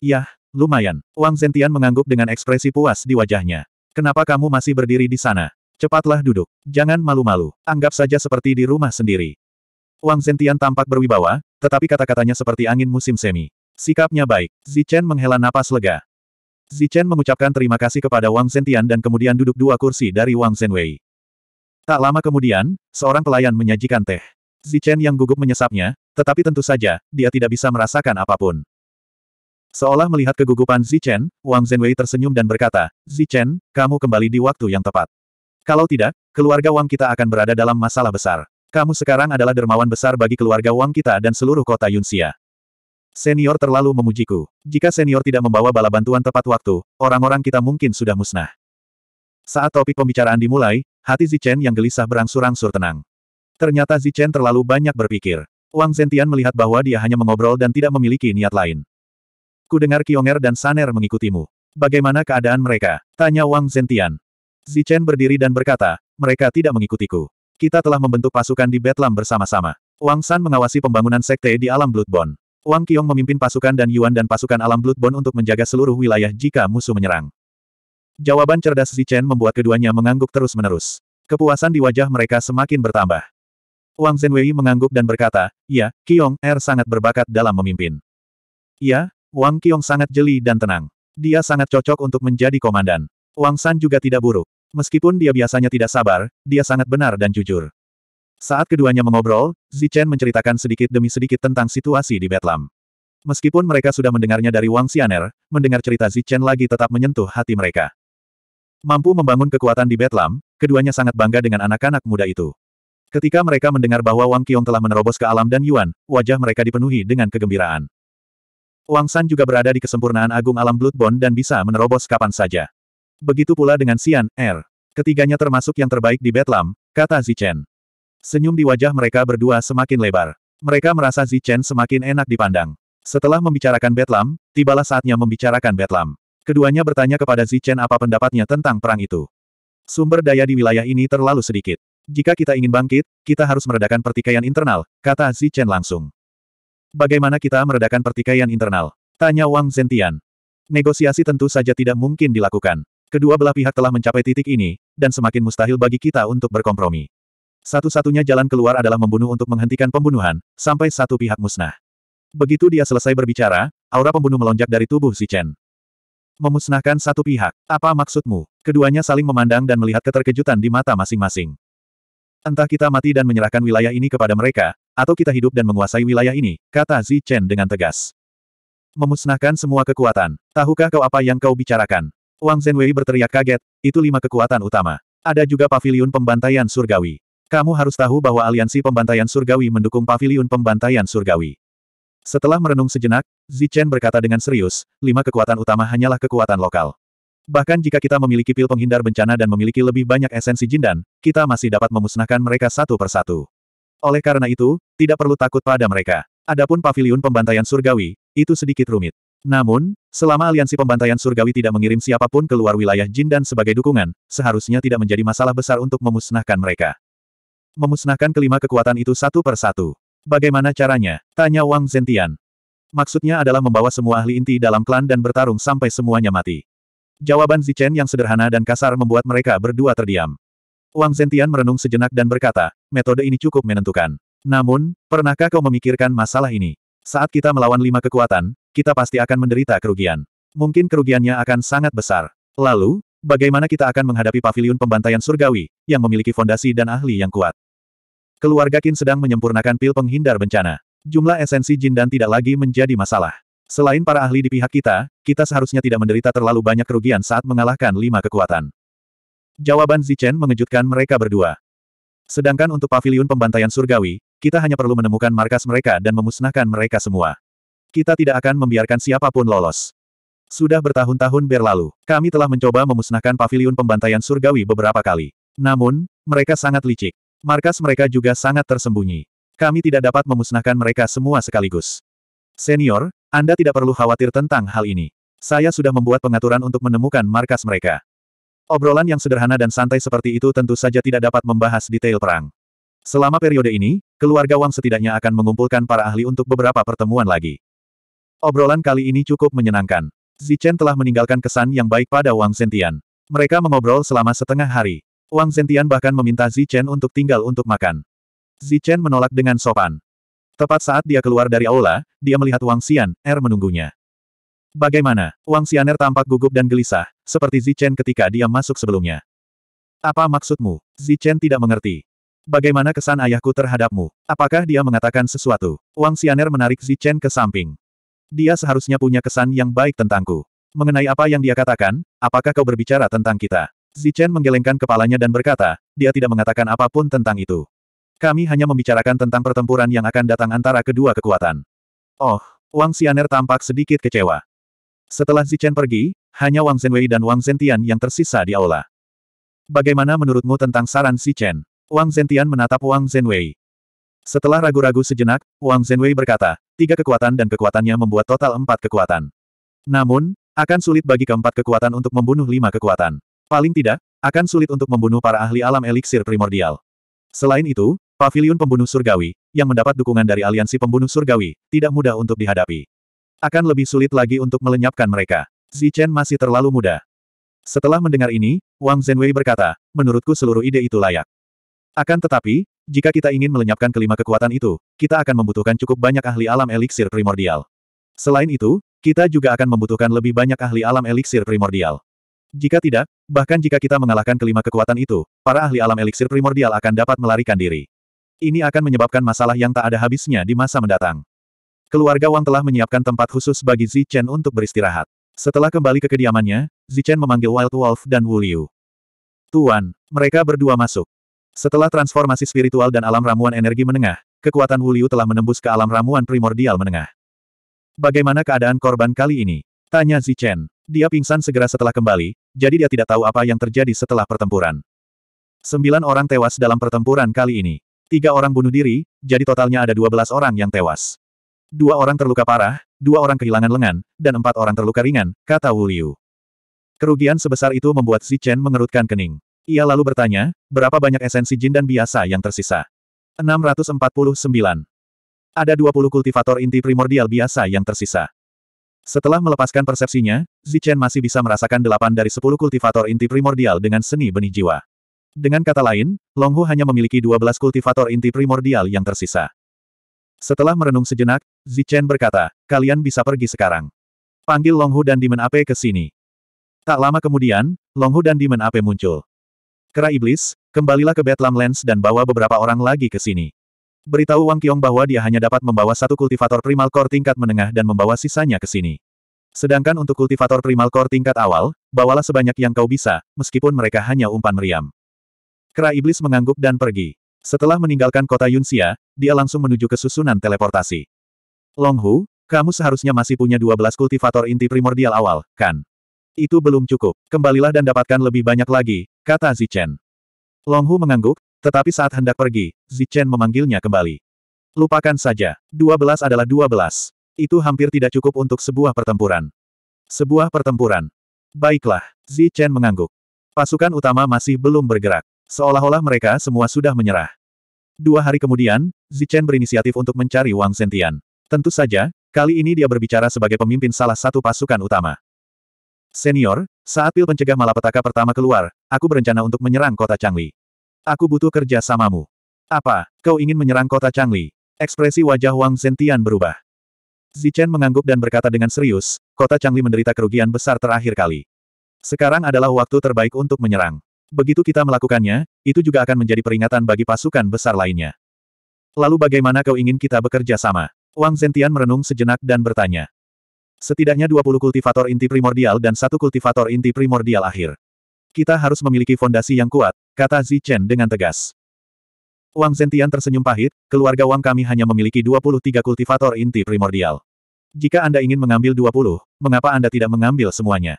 Yah, lumayan. Wang Zentian mengangguk dengan ekspresi puas di wajahnya. Kenapa kamu masih berdiri di sana? Cepatlah duduk. Jangan malu-malu. Anggap saja seperti di rumah sendiri. Wang Zentian tampak berwibawa, tetapi kata-katanya seperti angin musim semi. Sikapnya baik. Zichen menghela napas lega. Zichen mengucapkan terima kasih kepada Wang Zentian dan kemudian duduk dua kursi dari Wang Zhenwei. Tak lama kemudian, seorang pelayan menyajikan teh. Zichen yang gugup menyesapnya, tetapi tentu saja, dia tidak bisa merasakan apapun. Seolah melihat kegugupan Zichen, Wang Zhenwei tersenyum dan berkata, Zichen, kamu kembali di waktu yang tepat. Kalau tidak, keluarga Wang kita akan berada dalam masalah besar. Kamu sekarang adalah dermawan besar bagi keluarga Wang kita dan seluruh kota Yunxia. Senior terlalu memujiku. Jika senior tidak membawa bala bantuan tepat waktu, orang-orang kita mungkin sudah musnah. Saat topik pembicaraan dimulai, hati Zichen yang gelisah berangsur-angsur tenang. Ternyata Zichen terlalu banyak berpikir. Wang Zentian melihat bahwa dia hanya mengobrol dan tidak memiliki niat lain. Ku dengar Kionger dan Saner mengikutimu. Bagaimana keadaan mereka? Tanya Wang Zentian. Zichen berdiri dan berkata, mereka tidak mengikutiku. Kita telah membentuk pasukan di Betlam bersama-sama. Wang San mengawasi pembangunan sekte di alam Bloodborne. Wang Qiong memimpin pasukan dan Yuan dan pasukan alam Bloodborne untuk menjaga seluruh wilayah jika musuh menyerang. Jawaban cerdas Zichen membuat keduanya mengangguk terus-menerus. Kepuasan di wajah mereka semakin bertambah. Wang Zhenwei mengangguk dan berkata, Ya, Qiong Er sangat berbakat dalam memimpin. Ya, Wang Qiong sangat jeli dan tenang. Dia sangat cocok untuk menjadi komandan. Wang San juga tidak buruk. Meskipun dia biasanya tidak sabar, dia sangat benar dan jujur. Saat keduanya mengobrol, Zichen menceritakan sedikit demi sedikit tentang situasi di Betlam. Meskipun mereka sudah mendengarnya dari Wang Xianer, mendengar cerita Zichen lagi tetap menyentuh hati mereka. Mampu membangun kekuatan di Betlam, keduanya sangat bangga dengan anak-anak muda itu. Ketika mereka mendengar bahwa Wang Qiong telah menerobos ke alam dan Yuan, wajah mereka dipenuhi dengan kegembiraan. Wang San juga berada di kesempurnaan agung alam Bloodbond dan bisa menerobos kapan saja. Begitu pula dengan Xian, Er. Ketiganya termasuk yang terbaik di Betlam, kata Zichen. Senyum di wajah mereka berdua semakin lebar. Mereka merasa Zichen semakin enak dipandang. Setelah membicarakan Betlam, tibalah saatnya membicarakan Betlam. Keduanya bertanya kepada Zichen apa pendapatnya tentang perang itu. Sumber daya di wilayah ini terlalu sedikit. Jika kita ingin bangkit, kita harus meredakan pertikaian internal, kata Zichen langsung. Bagaimana kita meredakan pertikaian internal? Tanya Wang Zentian. Negosiasi tentu saja tidak mungkin dilakukan. Kedua belah pihak telah mencapai titik ini, dan semakin mustahil bagi kita untuk berkompromi. Satu-satunya jalan keluar adalah membunuh untuk menghentikan pembunuhan, sampai satu pihak musnah. Begitu dia selesai berbicara, aura pembunuh melonjak dari tubuh si Chen. Memusnahkan satu pihak, apa maksudmu? Keduanya saling memandang dan melihat keterkejutan di mata masing-masing. Entah kita mati dan menyerahkan wilayah ini kepada mereka, atau kita hidup dan menguasai wilayah ini, kata Zi Chen dengan tegas. Memusnahkan semua kekuatan. Tahukah kau apa yang kau bicarakan? Wang Zhenwei berteriak kaget, itu lima kekuatan utama. Ada juga pavilion pembantaian surgawi. Kamu harus tahu bahwa aliansi pembantaian surgawi mendukung pavilion pembantaian surgawi. Setelah merenung sejenak, Zichen berkata dengan serius, lima kekuatan utama hanyalah kekuatan lokal. Bahkan jika kita memiliki pil penghindar bencana dan memiliki lebih banyak esensi jindan, kita masih dapat memusnahkan mereka satu persatu. Oleh karena itu, tidak perlu takut pada mereka. Adapun pavilion pembantaian surgawi, itu sedikit rumit. Namun, selama aliansi pembantaian surgawi tidak mengirim siapapun keluar wilayah jindan sebagai dukungan, seharusnya tidak menjadi masalah besar untuk memusnahkan mereka. Memusnahkan kelima kekuatan itu satu per satu. Bagaimana caranya? Tanya Wang Zentian. Maksudnya adalah membawa semua ahli inti dalam klan dan bertarung sampai semuanya mati. Jawaban Zichen yang sederhana dan kasar membuat mereka berdua terdiam. Wang Zentian merenung sejenak dan berkata, metode ini cukup menentukan. Namun, pernahkah kau memikirkan masalah ini? Saat kita melawan lima kekuatan, kita pasti akan menderita kerugian. Mungkin kerugiannya akan sangat besar. Lalu, bagaimana kita akan menghadapi pavilion pembantaian surgawi, yang memiliki fondasi dan ahli yang kuat? Keluarga Qin sedang menyempurnakan pil penghindar bencana. Jumlah esensi jin dan tidak lagi menjadi masalah. Selain para ahli di pihak kita, kita seharusnya tidak menderita terlalu banyak kerugian saat mengalahkan lima kekuatan. Jawaban Zichen mengejutkan mereka berdua. Sedangkan untuk pavilion pembantaian surgawi, kita hanya perlu menemukan markas mereka dan memusnahkan mereka semua. Kita tidak akan membiarkan siapapun lolos. Sudah bertahun-tahun berlalu, kami telah mencoba memusnahkan pavilion pembantaian surgawi beberapa kali. Namun, mereka sangat licik. Markas mereka juga sangat tersembunyi. Kami tidak dapat memusnahkan mereka semua sekaligus. Senior, Anda tidak perlu khawatir tentang hal ini. Saya sudah membuat pengaturan untuk menemukan markas mereka. Obrolan yang sederhana dan santai seperti itu tentu saja tidak dapat membahas detail perang. Selama periode ini, keluarga Wang setidaknya akan mengumpulkan para ahli untuk beberapa pertemuan lagi. Obrolan kali ini cukup menyenangkan. Zichen telah meninggalkan kesan yang baik pada Wang Sentian. Mereka mengobrol selama setengah hari. Wang Zentian bahkan meminta Zichen untuk tinggal untuk makan. Zichen menolak dengan sopan. Tepat saat dia keluar dari aula, dia melihat Wang Xian, Er menunggunya. Bagaimana? Wang Xianer tampak gugup dan gelisah, seperti Zichen ketika dia masuk sebelumnya. Apa maksudmu? Zichen tidak mengerti. Bagaimana kesan ayahku terhadapmu? Apakah dia mengatakan sesuatu? Wang Xianer menarik Zichen ke samping. Dia seharusnya punya kesan yang baik tentangku. Mengenai apa yang dia katakan, apakah kau berbicara tentang kita? Zichen menggelengkan kepalanya dan berkata, dia tidak mengatakan apapun tentang itu. Kami hanya membicarakan tentang pertempuran yang akan datang antara kedua kekuatan. Oh, Wang Xianer tampak sedikit kecewa. Setelah Zichen pergi, hanya Wang Zhenwei dan Wang Zentian yang tersisa di aula. Bagaimana menurutmu tentang saran Zichen? Wang Zentian menatap Wang Zhenwei. Setelah ragu-ragu sejenak, Wang Zhenwei berkata, tiga kekuatan dan kekuatannya membuat total empat kekuatan. Namun, akan sulit bagi keempat kekuatan untuk membunuh lima kekuatan. Paling tidak, akan sulit untuk membunuh para ahli alam eliksir primordial. Selain itu, paviliun pembunuh surgawi, yang mendapat dukungan dari aliansi pembunuh surgawi, tidak mudah untuk dihadapi. Akan lebih sulit lagi untuk melenyapkan mereka. Zichen masih terlalu muda. Setelah mendengar ini, Wang Zhenwei berkata, menurutku seluruh ide itu layak. Akan tetapi, jika kita ingin melenyapkan kelima kekuatan itu, kita akan membutuhkan cukup banyak ahli alam eliksir primordial. Selain itu, kita juga akan membutuhkan lebih banyak ahli alam eliksir primordial. Jika tidak, bahkan jika kita mengalahkan kelima kekuatan itu, para ahli alam eliksir primordial akan dapat melarikan diri. Ini akan menyebabkan masalah yang tak ada habisnya di masa mendatang. Keluarga Wang telah menyiapkan tempat khusus bagi Zichen untuk beristirahat. Setelah kembali ke kediamannya, Zichen memanggil Wild Wolf dan Wu Liu. Tuan, mereka berdua masuk. Setelah transformasi spiritual dan alam ramuan energi menengah, kekuatan Wu Liu telah menembus ke alam ramuan primordial menengah. Bagaimana keadaan korban kali ini? Tanya Zichen. Dia pingsan segera setelah kembali, jadi dia tidak tahu apa yang terjadi setelah pertempuran. Sembilan orang tewas dalam pertempuran kali ini. Tiga orang bunuh diri, jadi totalnya ada dua belas orang yang tewas. Dua orang terluka parah, dua orang kehilangan lengan, dan empat orang terluka ringan, kata Wu Liu. Kerugian sebesar itu membuat Zichen mengerutkan kening. Ia lalu bertanya, berapa banyak esensi jin dan biasa yang tersisa? 649. Ada 20 kultivator inti primordial biasa yang tersisa. Setelah melepaskan persepsinya, Zichen masih bisa merasakan delapan dari sepuluh kultivator inti primordial dengan seni benih jiwa. Dengan kata lain, Longhu hanya memiliki dua belas kultivator inti primordial yang tersisa. Setelah merenung sejenak, Zichen berkata, kalian bisa pergi sekarang. Panggil Longhu dan Demon Ape ke sini. Tak lama kemudian, Longhu dan Demon Ape muncul. Kera Iblis, kembalilah ke Bedlam Lens dan bawa beberapa orang lagi ke sini. Beritahu Wang Qiong bahwa dia hanya dapat membawa satu kultivator primal core tingkat menengah dan membawa sisanya ke sini. Sedangkan untuk kultivator primal core tingkat awal, bawalah sebanyak yang kau bisa, meskipun mereka hanya umpan meriam. Kera Iblis mengangguk dan pergi. Setelah meninggalkan kota Yunxia, dia langsung menuju ke susunan teleportasi. Longhu, kamu seharusnya masih punya 12 kultivator inti primordial awal, kan? Itu belum cukup. Kembalilah dan dapatkan lebih banyak lagi, kata Zichen. Longhu mengangguk, tetapi saat hendak pergi, Zichen memanggilnya kembali. Lupakan saja, dua belas adalah dua belas. Itu hampir tidak cukup untuk sebuah pertempuran. Sebuah pertempuran. Baiklah, Zichen mengangguk. Pasukan utama masih belum bergerak. Seolah-olah mereka semua sudah menyerah. Dua hari kemudian, Zichen berinisiatif untuk mencari Wang Sentian. Tentu saja, kali ini dia berbicara sebagai pemimpin salah satu pasukan utama. Senior, saat pil pencegah malapetaka pertama keluar, aku berencana untuk menyerang kota Changli. Aku butuh kerja samamu. Apa, kau ingin menyerang kota Changli? Ekspresi wajah Wang Zentian berubah. Zichen mengangguk dan berkata dengan serius, kota Changli menderita kerugian besar terakhir kali. Sekarang adalah waktu terbaik untuk menyerang. Begitu kita melakukannya, itu juga akan menjadi peringatan bagi pasukan besar lainnya. Lalu bagaimana kau ingin kita bekerja sama? Wang Zentian merenung sejenak dan bertanya. Setidaknya 20 kultivator inti primordial dan satu kultivator inti primordial akhir. Kita harus memiliki fondasi yang kuat, kata Zi Chen dengan tegas. Wang Zentian tersenyum pahit, keluarga Wang kami hanya memiliki 23 kultivator inti primordial. Jika Anda ingin mengambil 20, mengapa Anda tidak mengambil semuanya?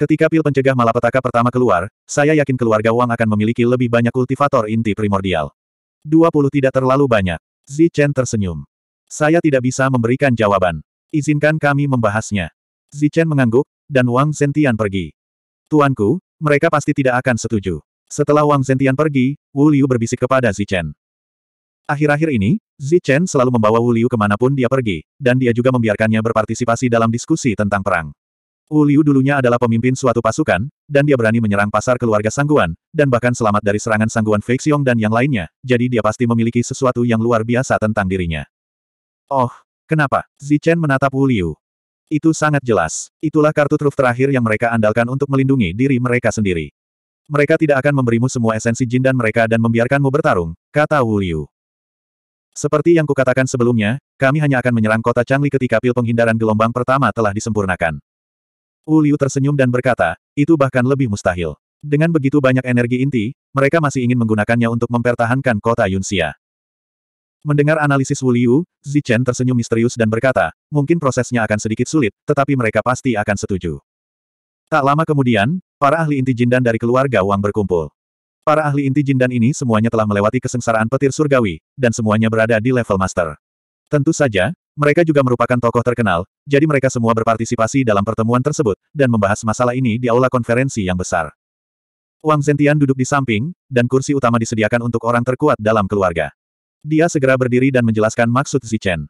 Ketika pil pencegah malapetaka pertama keluar, saya yakin keluarga Wang akan memiliki lebih banyak kultivator inti primordial. 20 tidak terlalu banyak. Zi Chen tersenyum. Saya tidak bisa memberikan jawaban. Izinkan kami membahasnya. Zi Chen mengangguk, dan Wang Zentian pergi. Tuanku, mereka pasti tidak akan setuju. Setelah Wang Zentian pergi, Wu Liu berbisik kepada Zichen. Akhir-akhir ini, Zichen selalu membawa Wu Liu kemanapun dia pergi, dan dia juga membiarkannya berpartisipasi dalam diskusi tentang perang. Wu Liu dulunya adalah pemimpin suatu pasukan, dan dia berani menyerang pasar keluarga Sangguan, dan bahkan selamat dari serangan Sangguan Feixiong dan yang lainnya, jadi dia pasti memiliki sesuatu yang luar biasa tentang dirinya. Oh, kenapa? Zichen menatap Wu Liu. Itu sangat jelas. Itulah kartu truf terakhir yang mereka andalkan untuk melindungi diri mereka sendiri. Mereka tidak akan memberimu semua esensi jin dan mereka dan membiarkanmu bertarung, kata Wu Liu. Seperti yang kukatakan sebelumnya, kami hanya akan menyerang kota Changli ketika pil penghindaran gelombang pertama telah disempurnakan. Wu Liu tersenyum dan berkata, itu bahkan lebih mustahil. Dengan begitu banyak energi inti, mereka masih ingin menggunakannya untuk mempertahankan kota Yunxia. Mendengar analisis Wu Liu, Zichen tersenyum misterius dan berkata, mungkin prosesnya akan sedikit sulit, tetapi mereka pasti akan setuju. Tak lama kemudian, para ahli inti jindan dari keluarga Wang berkumpul. Para ahli inti jindan ini semuanya telah melewati kesengsaraan petir surgawi, dan semuanya berada di level master. Tentu saja, mereka juga merupakan tokoh terkenal, jadi mereka semua berpartisipasi dalam pertemuan tersebut, dan membahas masalah ini di aula konferensi yang besar. Wang Zentian duduk di samping, dan kursi utama disediakan untuk orang terkuat dalam keluarga. Dia segera berdiri dan menjelaskan maksud Zichen.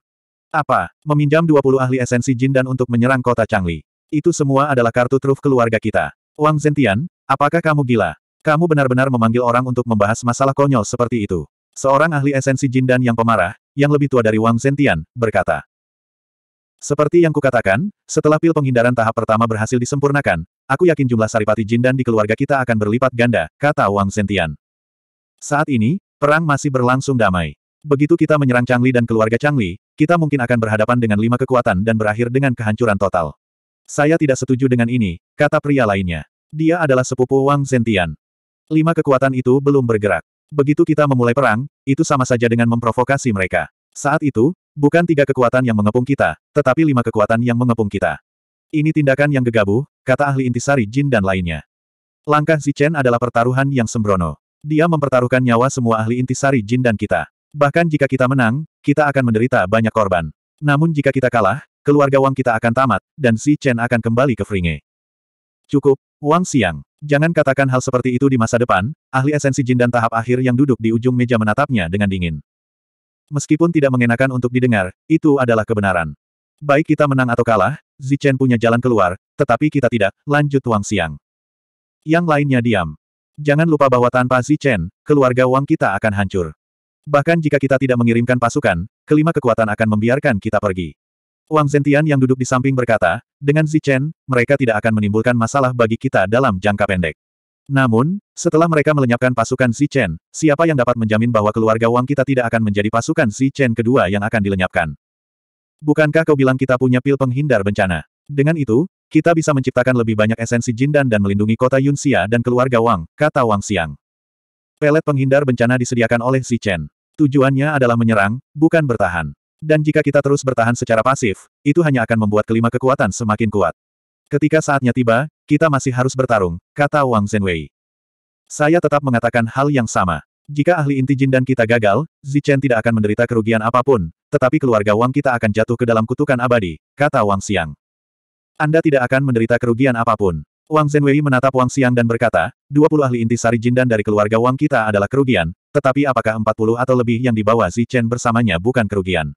Apa? Meminjam 20 ahli esensi jin dan untuk menyerang kota Changli. Itu semua adalah kartu truf keluarga kita. Wang Zentian, apakah kamu gila? Kamu benar-benar memanggil orang untuk membahas masalah konyol seperti itu. Seorang ahli esensi jin dan yang pemarah, yang lebih tua dari Wang Zentian, berkata. Seperti yang kukatakan, setelah pil penghindaran tahap pertama berhasil disempurnakan, Aku yakin jumlah saripati jin dan di keluarga kita akan berlipat ganda, kata Wang Zentian. Saat ini, perang masih berlangsung damai. Begitu kita menyerang Changli dan keluarga Changli, kita mungkin akan berhadapan dengan lima kekuatan dan berakhir dengan kehancuran total. Saya tidak setuju dengan ini, kata pria lainnya. Dia adalah sepupu Wang Zentian. Lima kekuatan itu belum bergerak. Begitu kita memulai perang, itu sama saja dengan memprovokasi mereka. Saat itu, bukan tiga kekuatan yang mengepung kita, tetapi lima kekuatan yang mengepung kita. Ini tindakan yang gegabah, kata ahli intisari Jin dan lainnya. Langkah Zichen adalah pertaruhan yang sembrono. Dia mempertaruhkan nyawa semua ahli intisari Jin dan kita. Bahkan jika kita menang, kita akan menderita banyak korban. Namun jika kita kalah, keluarga Wang kita akan tamat, dan Si Chen akan kembali ke Fringe. Cukup, Wang Siang. Jangan katakan hal seperti itu di masa depan, ahli esensi jin dan tahap akhir yang duduk di ujung meja menatapnya dengan dingin. Meskipun tidak mengenakan untuk didengar, itu adalah kebenaran. Baik kita menang atau kalah, Zichen punya jalan keluar, tetapi kita tidak, lanjut Wang Siang. Yang lainnya diam. Jangan lupa bahwa tanpa Zichen, keluarga Wang kita akan hancur. Bahkan jika kita tidak mengirimkan pasukan, kelima kekuatan akan membiarkan kita pergi. Wang Zentian yang duduk di samping berkata, dengan Zichen, mereka tidak akan menimbulkan masalah bagi kita dalam jangka pendek. Namun, setelah mereka melenyapkan pasukan Zichen, siapa yang dapat menjamin bahwa keluarga Wang kita tidak akan menjadi pasukan Zichen kedua yang akan dilenyapkan? Bukankah kau bilang kita punya pil penghindar bencana? Dengan itu, kita bisa menciptakan lebih banyak esensi jindan dan melindungi kota Yunxia dan keluarga Wang, kata Wang Xiang. Pelet penghindar bencana disediakan oleh Zichen. Tujuannya adalah menyerang, bukan bertahan. Dan jika kita terus bertahan secara pasif, itu hanya akan membuat kelima kekuatan semakin kuat. Ketika saatnya tiba, kita masih harus bertarung, kata Wang Zhenwei. Saya tetap mengatakan hal yang sama. Jika ahli inti jin dan kita gagal, Zichen tidak akan menderita kerugian apapun, tetapi keluarga Wang kita akan jatuh ke dalam kutukan abadi, kata Wang Xiang. Anda tidak akan menderita kerugian apapun. Wang Zhenwei menatap Wang Xiang dan berkata, 20 ahli inti sari jindan dari keluarga Wang kita adalah kerugian, tetapi apakah 40 atau lebih yang dibawa Zichen bersamanya bukan kerugian?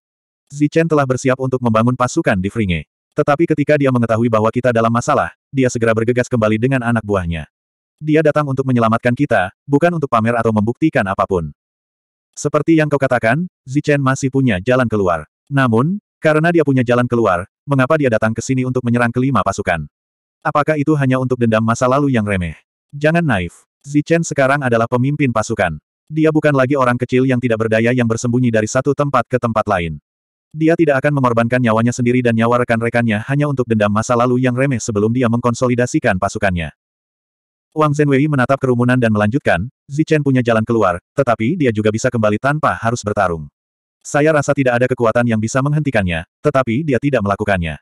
Zichen telah bersiap untuk membangun pasukan di Fringe. Tetapi ketika dia mengetahui bahwa kita dalam masalah, dia segera bergegas kembali dengan anak buahnya. Dia datang untuk menyelamatkan kita, bukan untuk pamer atau membuktikan apapun. Seperti yang kau katakan, Zichen masih punya jalan keluar. Namun, karena dia punya jalan keluar, mengapa dia datang ke sini untuk menyerang kelima pasukan? Apakah itu hanya untuk dendam masa lalu yang remeh? Jangan naif. Zichen sekarang adalah pemimpin pasukan. Dia bukan lagi orang kecil yang tidak berdaya yang bersembunyi dari satu tempat ke tempat lain. Dia tidak akan mengorbankan nyawanya sendiri dan nyawa rekan-rekannya hanya untuk dendam masa lalu yang remeh sebelum dia mengkonsolidasikan pasukannya. Wang Zhenwei menatap kerumunan dan melanjutkan, Zichen punya jalan keluar, tetapi dia juga bisa kembali tanpa harus bertarung. Saya rasa tidak ada kekuatan yang bisa menghentikannya, tetapi dia tidak melakukannya.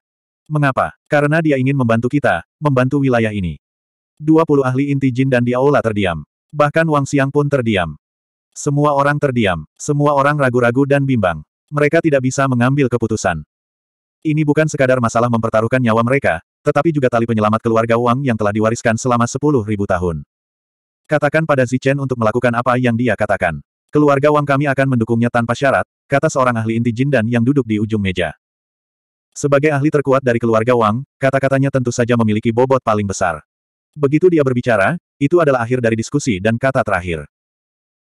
Mengapa? Karena dia ingin membantu kita, membantu wilayah ini. 20 ahli inti jin dan di aula terdiam. Bahkan Wang Xiang pun terdiam. Semua orang terdiam, semua orang ragu-ragu dan bimbang. Mereka tidak bisa mengambil keputusan. Ini bukan sekadar masalah mempertaruhkan nyawa mereka, tetapi juga tali penyelamat keluarga Wang yang telah diwariskan selama 10.000 tahun. Katakan pada Zichen untuk melakukan apa yang dia katakan. Keluarga Wang kami akan mendukungnya tanpa syarat, kata seorang ahli inti jin dan yang duduk di ujung meja. Sebagai ahli terkuat dari keluarga Wang, kata-katanya tentu saja memiliki bobot paling besar. Begitu dia berbicara, itu adalah akhir dari diskusi dan kata terakhir.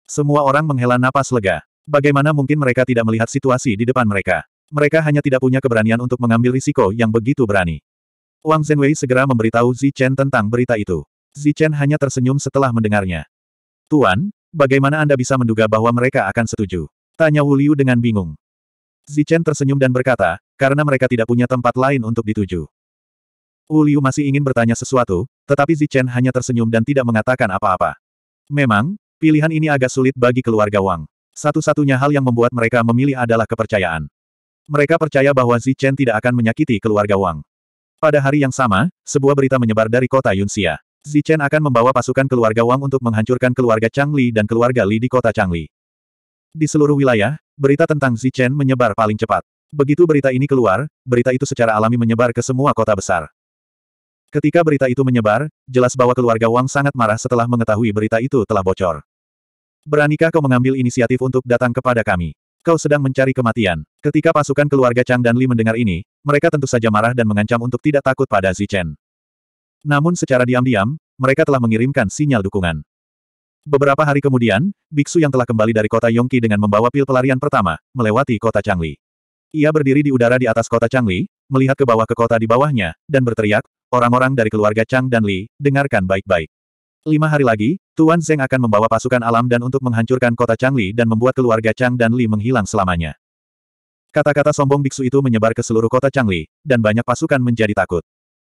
Semua orang menghela napas lega. Bagaimana mungkin mereka tidak melihat situasi di depan mereka? Mereka hanya tidak punya keberanian untuk mengambil risiko yang begitu berani. Wang Zhenwei segera memberitahu Zi Chen tentang berita itu. Zi Chen hanya tersenyum setelah mendengarnya. Tuan, bagaimana Anda bisa menduga bahwa mereka akan setuju? Tanya Wu Liu dengan bingung. Zichen tersenyum dan berkata, karena mereka tidak punya tempat lain untuk dituju. Wu Liu masih ingin bertanya sesuatu, tetapi Zichen hanya tersenyum dan tidak mengatakan apa-apa. Memang, pilihan ini agak sulit bagi keluarga Wang. Satu-satunya hal yang membuat mereka memilih adalah kepercayaan. Mereka percaya bahwa Zichen tidak akan menyakiti keluarga Wang. Pada hari yang sama, sebuah berita menyebar dari kota Yunxia. Zichen akan membawa pasukan keluarga Wang untuk menghancurkan keluarga Changli dan keluarga Li di kota Changli. Di seluruh wilayah, berita tentang Zichen menyebar paling cepat. Begitu berita ini keluar, berita itu secara alami menyebar ke semua kota besar. Ketika berita itu menyebar, jelas bahwa keluarga Wang sangat marah setelah mengetahui berita itu telah bocor. Beranikah kau mengambil inisiatif untuk datang kepada kami? Kau sedang mencari kematian. Ketika pasukan keluarga Chang dan Li mendengar ini, mereka tentu saja marah dan mengancam untuk tidak takut pada Zichen. Namun secara diam-diam, mereka telah mengirimkan sinyal dukungan. Beberapa hari kemudian, biksu yang telah kembali dari kota Yongki dengan membawa pil pelarian pertama, melewati kota Changli. Ia berdiri di udara di atas kota Changli, melihat ke bawah ke kota di bawahnya, dan berteriak, orang-orang dari keluarga Chang dan Li, dengarkan baik-baik. Lima hari lagi, Tuan Zeng akan membawa pasukan alam dan untuk menghancurkan kota Changli dan membuat keluarga Chang dan Li menghilang selamanya. Kata-kata sombong biksu itu menyebar ke seluruh kota Changli, dan banyak pasukan menjadi takut.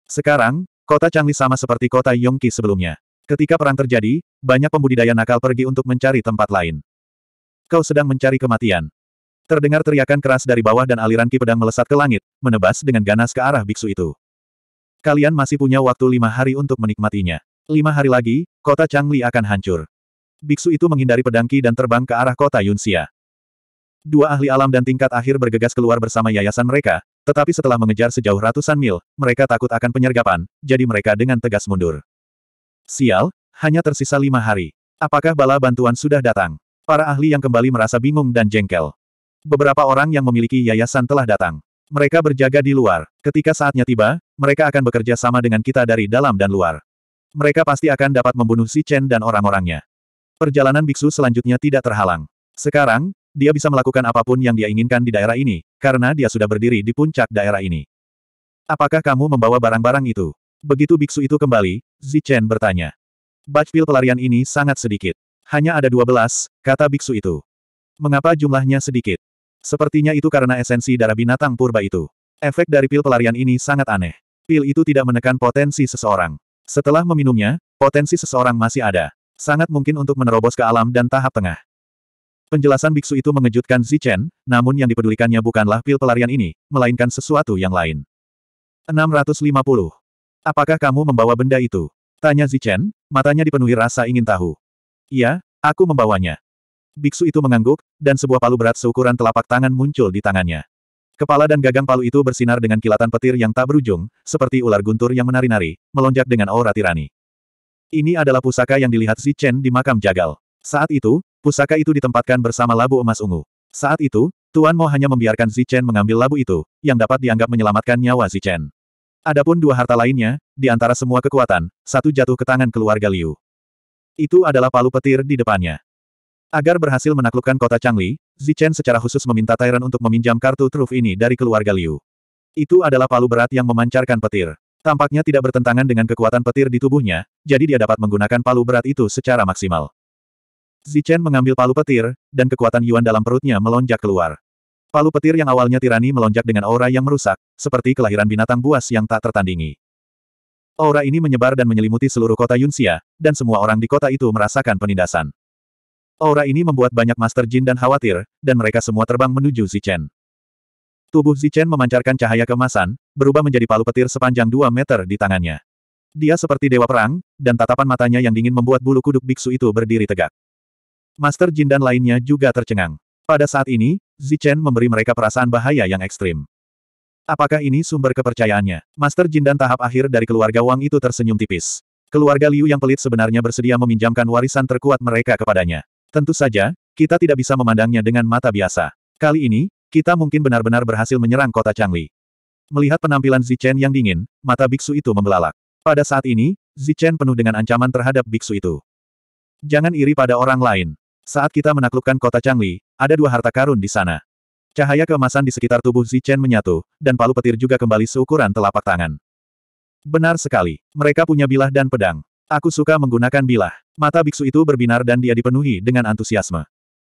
Sekarang, kota Changli sama seperti kota Yongki sebelumnya. Ketika perang terjadi, banyak pembudidaya nakal pergi untuk mencari tempat lain. Kau sedang mencari kematian. Terdengar teriakan keras dari bawah dan aliran ki pedang melesat ke langit, menebas dengan ganas ke arah biksu itu. Kalian masih punya waktu lima hari untuk menikmatinya. Lima hari lagi, kota Changli akan hancur. Biksu itu menghindari pedang ki dan terbang ke arah kota Yunxia. Dua ahli alam dan tingkat akhir bergegas keluar bersama yayasan mereka, tetapi setelah mengejar sejauh ratusan mil, mereka takut akan penyergapan, jadi mereka dengan tegas mundur. Sial, hanya tersisa lima hari. Apakah bala bantuan sudah datang? Para ahli yang kembali merasa bingung dan jengkel. Beberapa orang yang memiliki yayasan telah datang. Mereka berjaga di luar. Ketika saatnya tiba, mereka akan bekerja sama dengan kita dari dalam dan luar. Mereka pasti akan dapat membunuh si Chen dan orang-orangnya. Perjalanan biksu selanjutnya tidak terhalang. Sekarang, dia bisa melakukan apapun yang dia inginkan di daerah ini, karena dia sudah berdiri di puncak daerah ini. Apakah kamu membawa barang-barang itu? Begitu biksu itu kembali, Zichen bertanya. Batch pelarian ini sangat sedikit. Hanya ada dua belas, kata biksu itu. Mengapa jumlahnya sedikit? Sepertinya itu karena esensi darah binatang purba itu. Efek dari pil pelarian ini sangat aneh. Pil itu tidak menekan potensi seseorang. Setelah meminumnya, potensi seseorang masih ada. Sangat mungkin untuk menerobos ke alam dan tahap tengah. Penjelasan biksu itu mengejutkan Zichen, namun yang dipedulikannya bukanlah pil pelarian ini, melainkan sesuatu yang lain. 650. Apakah kamu membawa benda itu? Tanya Zichen, matanya dipenuhi rasa ingin tahu. Iya, aku membawanya. Biksu itu mengangguk, dan sebuah palu berat seukuran telapak tangan muncul di tangannya. Kepala dan gagang palu itu bersinar dengan kilatan petir yang tak berujung, seperti ular guntur yang menari-nari, melonjak dengan aura tirani. Ini adalah pusaka yang dilihat Zichen di makam jagal. Saat itu, pusaka itu ditempatkan bersama labu emas ungu. Saat itu, Tuan Mo hanya membiarkan Zichen mengambil labu itu, yang dapat dianggap menyelamatkan nyawa Zichen. Adapun dua harta lainnya, di antara semua kekuatan, satu jatuh ke tangan keluarga Liu. Itu adalah palu petir di depannya. Agar berhasil menaklukkan kota Changli, Zichen secara khusus meminta Tyrant untuk meminjam kartu truf ini dari keluarga Liu. Itu adalah palu berat yang memancarkan petir. Tampaknya tidak bertentangan dengan kekuatan petir di tubuhnya, jadi dia dapat menggunakan palu berat itu secara maksimal. Zichen mengambil palu petir, dan kekuatan Yuan dalam perutnya melonjak keluar. Palu petir yang awalnya tirani melonjak dengan aura yang merusak, seperti kelahiran binatang buas yang tak tertandingi. Aura ini menyebar dan menyelimuti seluruh kota Yunxia, dan semua orang di kota itu merasakan penindasan. Aura ini membuat banyak Master Jin dan khawatir, dan mereka semua terbang menuju Zichen. Tubuh Zichen memancarkan cahaya kemasan, berubah menjadi palu petir sepanjang 2 meter di tangannya. Dia seperti dewa perang, dan tatapan matanya yang dingin membuat bulu kuduk biksu itu berdiri tegak. Master Jin dan lainnya juga tercengang. Pada saat ini, Zichen memberi mereka perasaan bahaya yang ekstrim. Apakah ini sumber kepercayaannya? Master Jin dan tahap akhir dari keluarga Wang itu tersenyum tipis. Keluarga Liu yang pelit sebenarnya bersedia meminjamkan warisan terkuat mereka kepadanya. Tentu saja, kita tidak bisa memandangnya dengan mata biasa. Kali ini, kita mungkin benar-benar berhasil menyerang kota Changli. Melihat penampilan Zichen yang dingin, mata biksu itu membelalak. Pada saat ini, Zichen penuh dengan ancaman terhadap biksu itu. Jangan iri pada orang lain. Saat kita menaklukkan kota Changli, ada dua harta karun di sana. Cahaya keemasan di sekitar tubuh Zichen menyatu, dan palu petir juga kembali seukuran telapak tangan. Benar sekali, mereka punya bilah dan pedang. Aku suka menggunakan bilah. Mata biksu itu berbinar dan dia dipenuhi dengan antusiasme.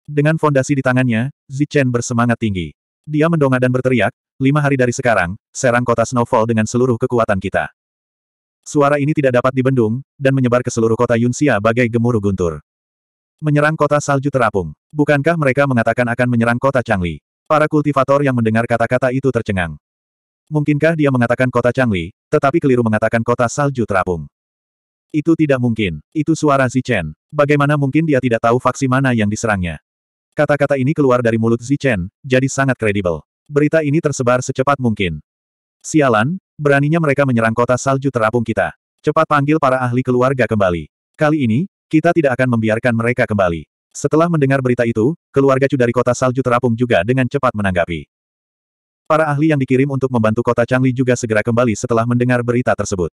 Dengan fondasi di tangannya, Zichen bersemangat tinggi. Dia mendongak dan berteriak, lima hari dari sekarang, serang kota Snowfall dengan seluruh kekuatan kita. Suara ini tidak dapat dibendung, dan menyebar ke seluruh kota Yunxia bagai gemuruh guntur. Menyerang kota salju terapung. Bukankah mereka mengatakan akan menyerang kota Changli? Para kultivator yang mendengar kata-kata itu tercengang. Mungkinkah dia mengatakan kota Changli, tetapi keliru mengatakan kota salju terapung? Itu tidak mungkin. Itu suara Zichen. Bagaimana mungkin dia tidak tahu faksi mana yang diserangnya? Kata-kata ini keluar dari mulut Zichen, jadi sangat kredibel. Berita ini tersebar secepat mungkin. Sialan, beraninya mereka menyerang kota salju terapung kita. Cepat panggil para ahli keluarga kembali. Kali ini, kita tidak akan membiarkan mereka kembali. Setelah mendengar berita itu, keluarga Chu dari kota salju terapung juga dengan cepat menanggapi. Para ahli yang dikirim untuk membantu kota Changli juga segera kembali setelah mendengar berita tersebut.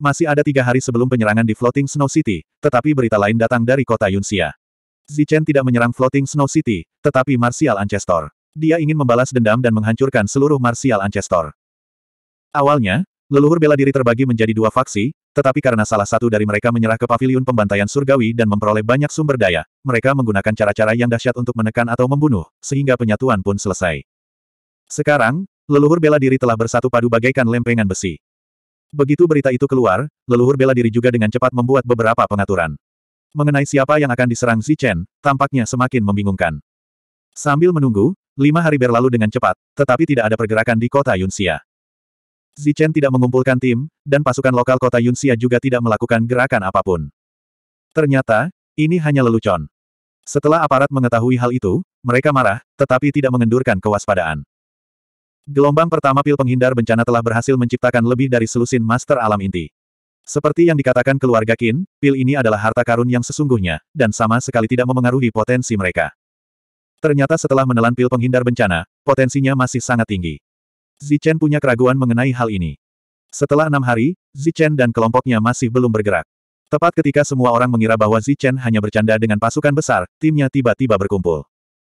Masih ada tiga hari sebelum penyerangan di Floating Snow City, tetapi berita lain datang dari kota Yunxia. Zichen tidak menyerang Floating Snow City, tetapi Martial Ancestor. Dia ingin membalas dendam dan menghancurkan seluruh Martial Ancestor. Awalnya, leluhur bela diri terbagi menjadi dua faksi, tetapi karena salah satu dari mereka menyerah ke paviliun pembantaian surgawi dan memperoleh banyak sumber daya, mereka menggunakan cara-cara yang dahsyat untuk menekan atau membunuh, sehingga penyatuan pun selesai. Sekarang, leluhur bela diri telah bersatu padu bagaikan lempengan besi. Begitu berita itu keluar, leluhur bela diri juga dengan cepat membuat beberapa pengaturan. Mengenai siapa yang akan diserang Zichen, tampaknya semakin membingungkan. Sambil menunggu, lima hari berlalu dengan cepat, tetapi tidak ada pergerakan di kota Yunxia. Zichen tidak mengumpulkan tim, dan pasukan lokal kota Yunxia juga tidak melakukan gerakan apapun. Ternyata, ini hanya lelucon. Setelah aparat mengetahui hal itu, mereka marah, tetapi tidak mengendurkan kewaspadaan. Gelombang pertama pil penghindar bencana telah berhasil menciptakan lebih dari selusin master alam inti. Seperti yang dikatakan keluarga Qin, pil ini adalah harta karun yang sesungguhnya, dan sama sekali tidak memengaruhi potensi mereka. Ternyata setelah menelan pil penghindar bencana, potensinya masih sangat tinggi. Zichen punya keraguan mengenai hal ini. Setelah enam hari, Zichen dan kelompoknya masih belum bergerak. Tepat ketika semua orang mengira bahwa Zichen hanya bercanda dengan pasukan besar, timnya tiba-tiba berkumpul.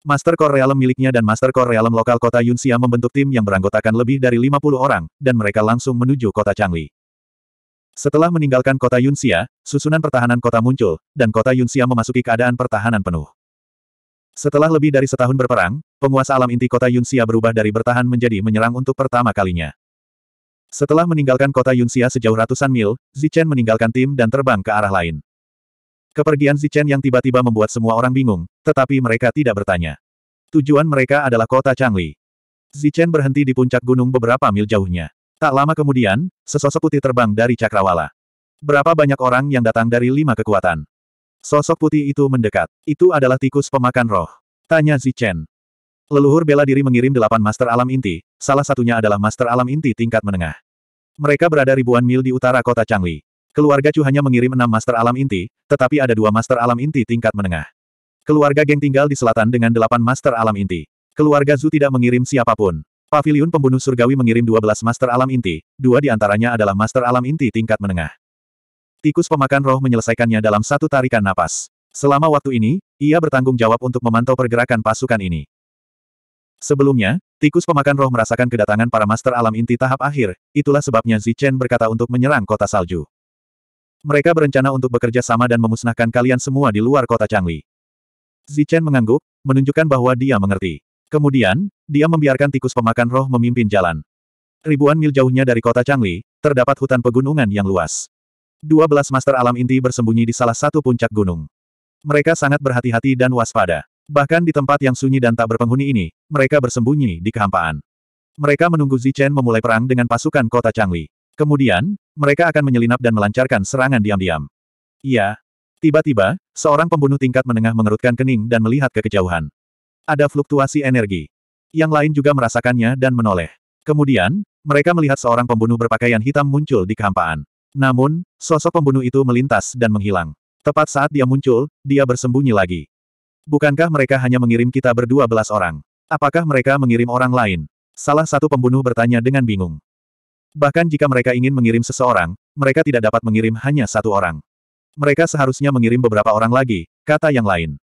Master Core Realm miliknya dan Master Core Realm lokal kota Yunxia membentuk tim yang beranggotakan lebih dari 50 orang, dan mereka langsung menuju kota Changli. Setelah meninggalkan kota Yunxia, susunan pertahanan kota muncul, dan kota Yunxia memasuki keadaan pertahanan penuh. Setelah lebih dari setahun berperang, penguasa alam inti kota Yunxia berubah dari bertahan menjadi menyerang untuk pertama kalinya. Setelah meninggalkan kota Yunxia sejauh ratusan mil, Zichen meninggalkan tim dan terbang ke arah lain. Kepergian Zichen yang tiba-tiba membuat semua orang bingung, tetapi mereka tidak bertanya. Tujuan mereka adalah kota Changli. Zichen berhenti di puncak gunung beberapa mil jauhnya. Tak lama kemudian, sesosok putih terbang dari Cakrawala. Berapa banyak orang yang datang dari lima kekuatan? Sosok putih itu mendekat. Itu adalah tikus pemakan roh. Tanya Zichen. Leluhur bela diri mengirim delapan master alam inti, salah satunya adalah master alam inti tingkat menengah. Mereka berada ribuan mil di utara kota Changli. Keluarga Chu hanya mengirim enam master alam inti, tetapi ada dua master alam inti tingkat menengah. Keluarga Geng tinggal di selatan dengan delapan master alam inti. Keluarga Zhu tidak mengirim siapapun. Paviliun pembunuh surgawi mengirim dua belas master alam inti, dua di antaranya adalah master alam inti tingkat menengah. Tikus pemakan roh menyelesaikannya dalam satu tarikan napas. Selama waktu ini, ia bertanggung jawab untuk memantau pergerakan pasukan ini. Sebelumnya, tikus pemakan roh merasakan kedatangan para master alam inti tahap akhir, itulah sebabnya Zichen berkata untuk menyerang kota salju. Mereka berencana untuk bekerja sama dan memusnahkan kalian semua di luar kota Changli. Zichen mengangguk, menunjukkan bahwa dia mengerti. Kemudian, dia membiarkan tikus pemakan roh memimpin jalan. Ribuan mil jauhnya dari kota Changli, terdapat hutan pegunungan yang luas. Dua belas master alam inti bersembunyi di salah satu puncak gunung. Mereka sangat berhati-hati dan waspada. Bahkan di tempat yang sunyi dan tak berpenghuni ini, mereka bersembunyi di kehampaan. Mereka menunggu Zichen memulai perang dengan pasukan kota Changli. Kemudian, mereka akan menyelinap dan melancarkan serangan diam-diam. Iya. Tiba-tiba, seorang pembunuh tingkat menengah mengerutkan kening dan melihat ke kejauhan. Ada fluktuasi energi. Yang lain juga merasakannya dan menoleh. Kemudian, mereka melihat seorang pembunuh berpakaian hitam muncul di kehampaan. Namun, sosok pembunuh itu melintas dan menghilang. Tepat saat dia muncul, dia bersembunyi lagi. Bukankah mereka hanya mengirim kita berdua belas orang? Apakah mereka mengirim orang lain? Salah satu pembunuh bertanya dengan bingung. Bahkan jika mereka ingin mengirim seseorang, mereka tidak dapat mengirim hanya satu orang. Mereka seharusnya mengirim beberapa orang lagi, kata yang lain.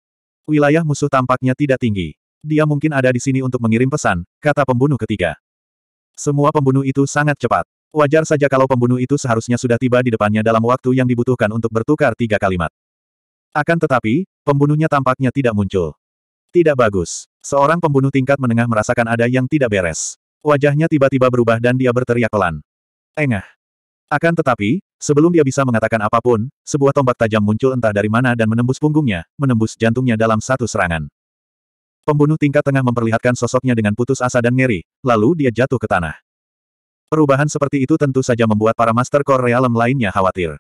Wilayah musuh tampaknya tidak tinggi. Dia mungkin ada di sini untuk mengirim pesan, kata pembunuh ketiga. Semua pembunuh itu sangat cepat. Wajar saja kalau pembunuh itu seharusnya sudah tiba di depannya dalam waktu yang dibutuhkan untuk bertukar tiga kalimat. Akan tetapi, pembunuhnya tampaknya tidak muncul. Tidak bagus. Seorang pembunuh tingkat menengah merasakan ada yang tidak beres. Wajahnya tiba-tiba berubah dan dia berteriak pelan. Engah. Akan tetapi, sebelum dia bisa mengatakan apapun, sebuah tombak tajam muncul entah dari mana dan menembus punggungnya, menembus jantungnya dalam satu serangan. Pembunuh tingkat tengah memperlihatkan sosoknya dengan putus asa dan ngeri, lalu dia jatuh ke tanah. Perubahan seperti itu tentu saja membuat para Master Core Realm lainnya khawatir.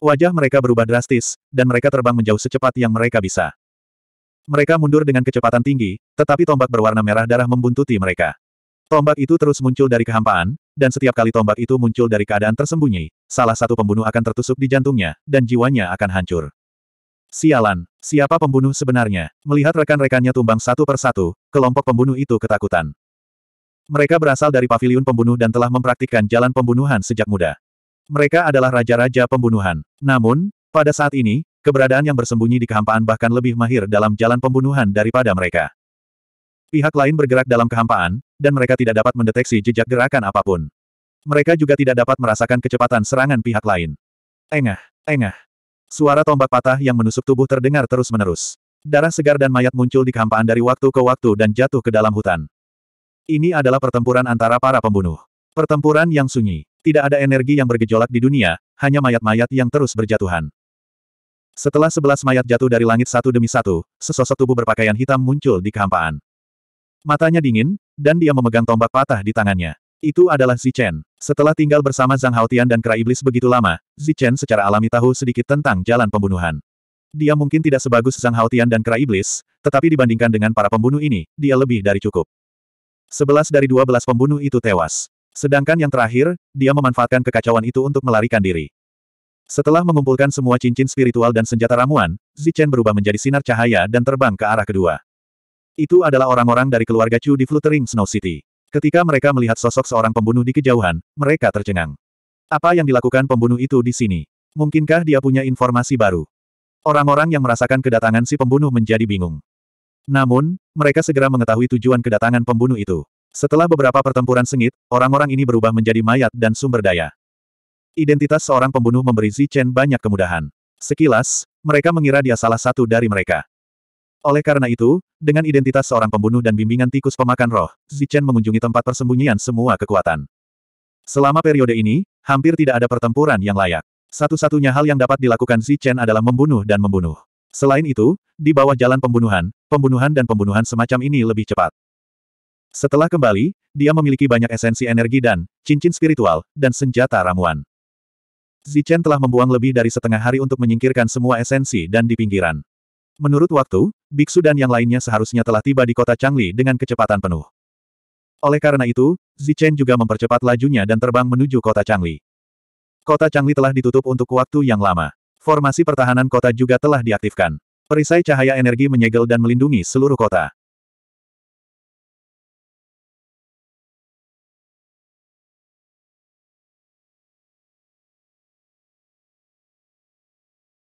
Wajah mereka berubah drastis, dan mereka terbang menjauh secepat yang mereka bisa. Mereka mundur dengan kecepatan tinggi, tetapi tombak berwarna merah darah membuntuti mereka. Tombak itu terus muncul dari kehampaan, dan setiap kali tombak itu muncul dari keadaan tersembunyi, salah satu pembunuh akan tertusuk di jantungnya, dan jiwanya akan hancur. Sialan, siapa pembunuh sebenarnya? Melihat rekan-rekannya tumbang satu persatu, kelompok pembunuh itu ketakutan. Mereka berasal dari paviliun pembunuh dan telah mempraktikkan jalan pembunuhan sejak muda. Mereka adalah raja-raja pembunuhan. Namun, pada saat ini, keberadaan yang bersembunyi di kehampaan bahkan lebih mahir dalam jalan pembunuhan daripada mereka. Pihak lain bergerak dalam kehampaan, dan mereka tidak dapat mendeteksi jejak gerakan apapun. Mereka juga tidak dapat merasakan kecepatan serangan pihak lain. Engah, engah. Suara tombak patah yang menusuk tubuh terdengar terus-menerus. Darah segar dan mayat muncul di kehampaan dari waktu ke waktu dan jatuh ke dalam hutan. Ini adalah pertempuran antara para pembunuh. Pertempuran yang sunyi. Tidak ada energi yang bergejolak di dunia, hanya mayat-mayat yang terus berjatuhan. Setelah sebelas mayat jatuh dari langit satu demi satu, sesosok tubuh berpakaian hitam muncul di kehampaan. Matanya dingin, dan dia memegang tombak patah di tangannya. Itu adalah Zichen. Setelah tinggal bersama Zhang Haotian dan Kera Iblis begitu lama, Zichen secara alami tahu sedikit tentang jalan pembunuhan. Dia mungkin tidak sebagus Zhang Haotian dan Kera Iblis, tetapi dibandingkan dengan para pembunuh ini, dia lebih dari cukup. Sebelas dari dua belas pembunuh itu tewas. Sedangkan yang terakhir, dia memanfaatkan kekacauan itu untuk melarikan diri. Setelah mengumpulkan semua cincin spiritual dan senjata ramuan, Zichen berubah menjadi sinar cahaya dan terbang ke arah kedua. Itu adalah orang-orang dari keluarga Chu di Fluttering Snow City. Ketika mereka melihat sosok seorang pembunuh di kejauhan, mereka tercengang. Apa yang dilakukan pembunuh itu di sini? Mungkinkah dia punya informasi baru? Orang-orang yang merasakan kedatangan si pembunuh menjadi bingung. Namun, mereka segera mengetahui tujuan kedatangan pembunuh itu. Setelah beberapa pertempuran sengit, orang-orang ini berubah menjadi mayat dan sumber daya. Identitas seorang pembunuh memberi Zichen banyak kemudahan. Sekilas, mereka mengira dia salah satu dari mereka. Oleh karena itu, dengan identitas seorang pembunuh dan bimbingan tikus pemakan roh, Zichen mengunjungi tempat persembunyian semua kekuatan. Selama periode ini, hampir tidak ada pertempuran yang layak. Satu-satunya hal yang dapat dilakukan Zichen adalah membunuh dan membunuh. Selain itu, di bawah jalan pembunuhan, pembunuhan dan pembunuhan semacam ini lebih cepat. Setelah kembali, dia memiliki banyak esensi energi dan cincin spiritual, dan senjata ramuan. Zichen telah membuang lebih dari setengah hari untuk menyingkirkan semua esensi dan di pinggiran. Menurut waktu, Biksu dan yang lainnya seharusnya telah tiba di kota Changli dengan kecepatan penuh. Oleh karena itu, Zichen juga mempercepat lajunya dan terbang menuju kota Changli. Kota Changli telah ditutup untuk waktu yang lama. Formasi pertahanan kota juga telah diaktifkan. Perisai cahaya energi menyegel dan melindungi seluruh kota.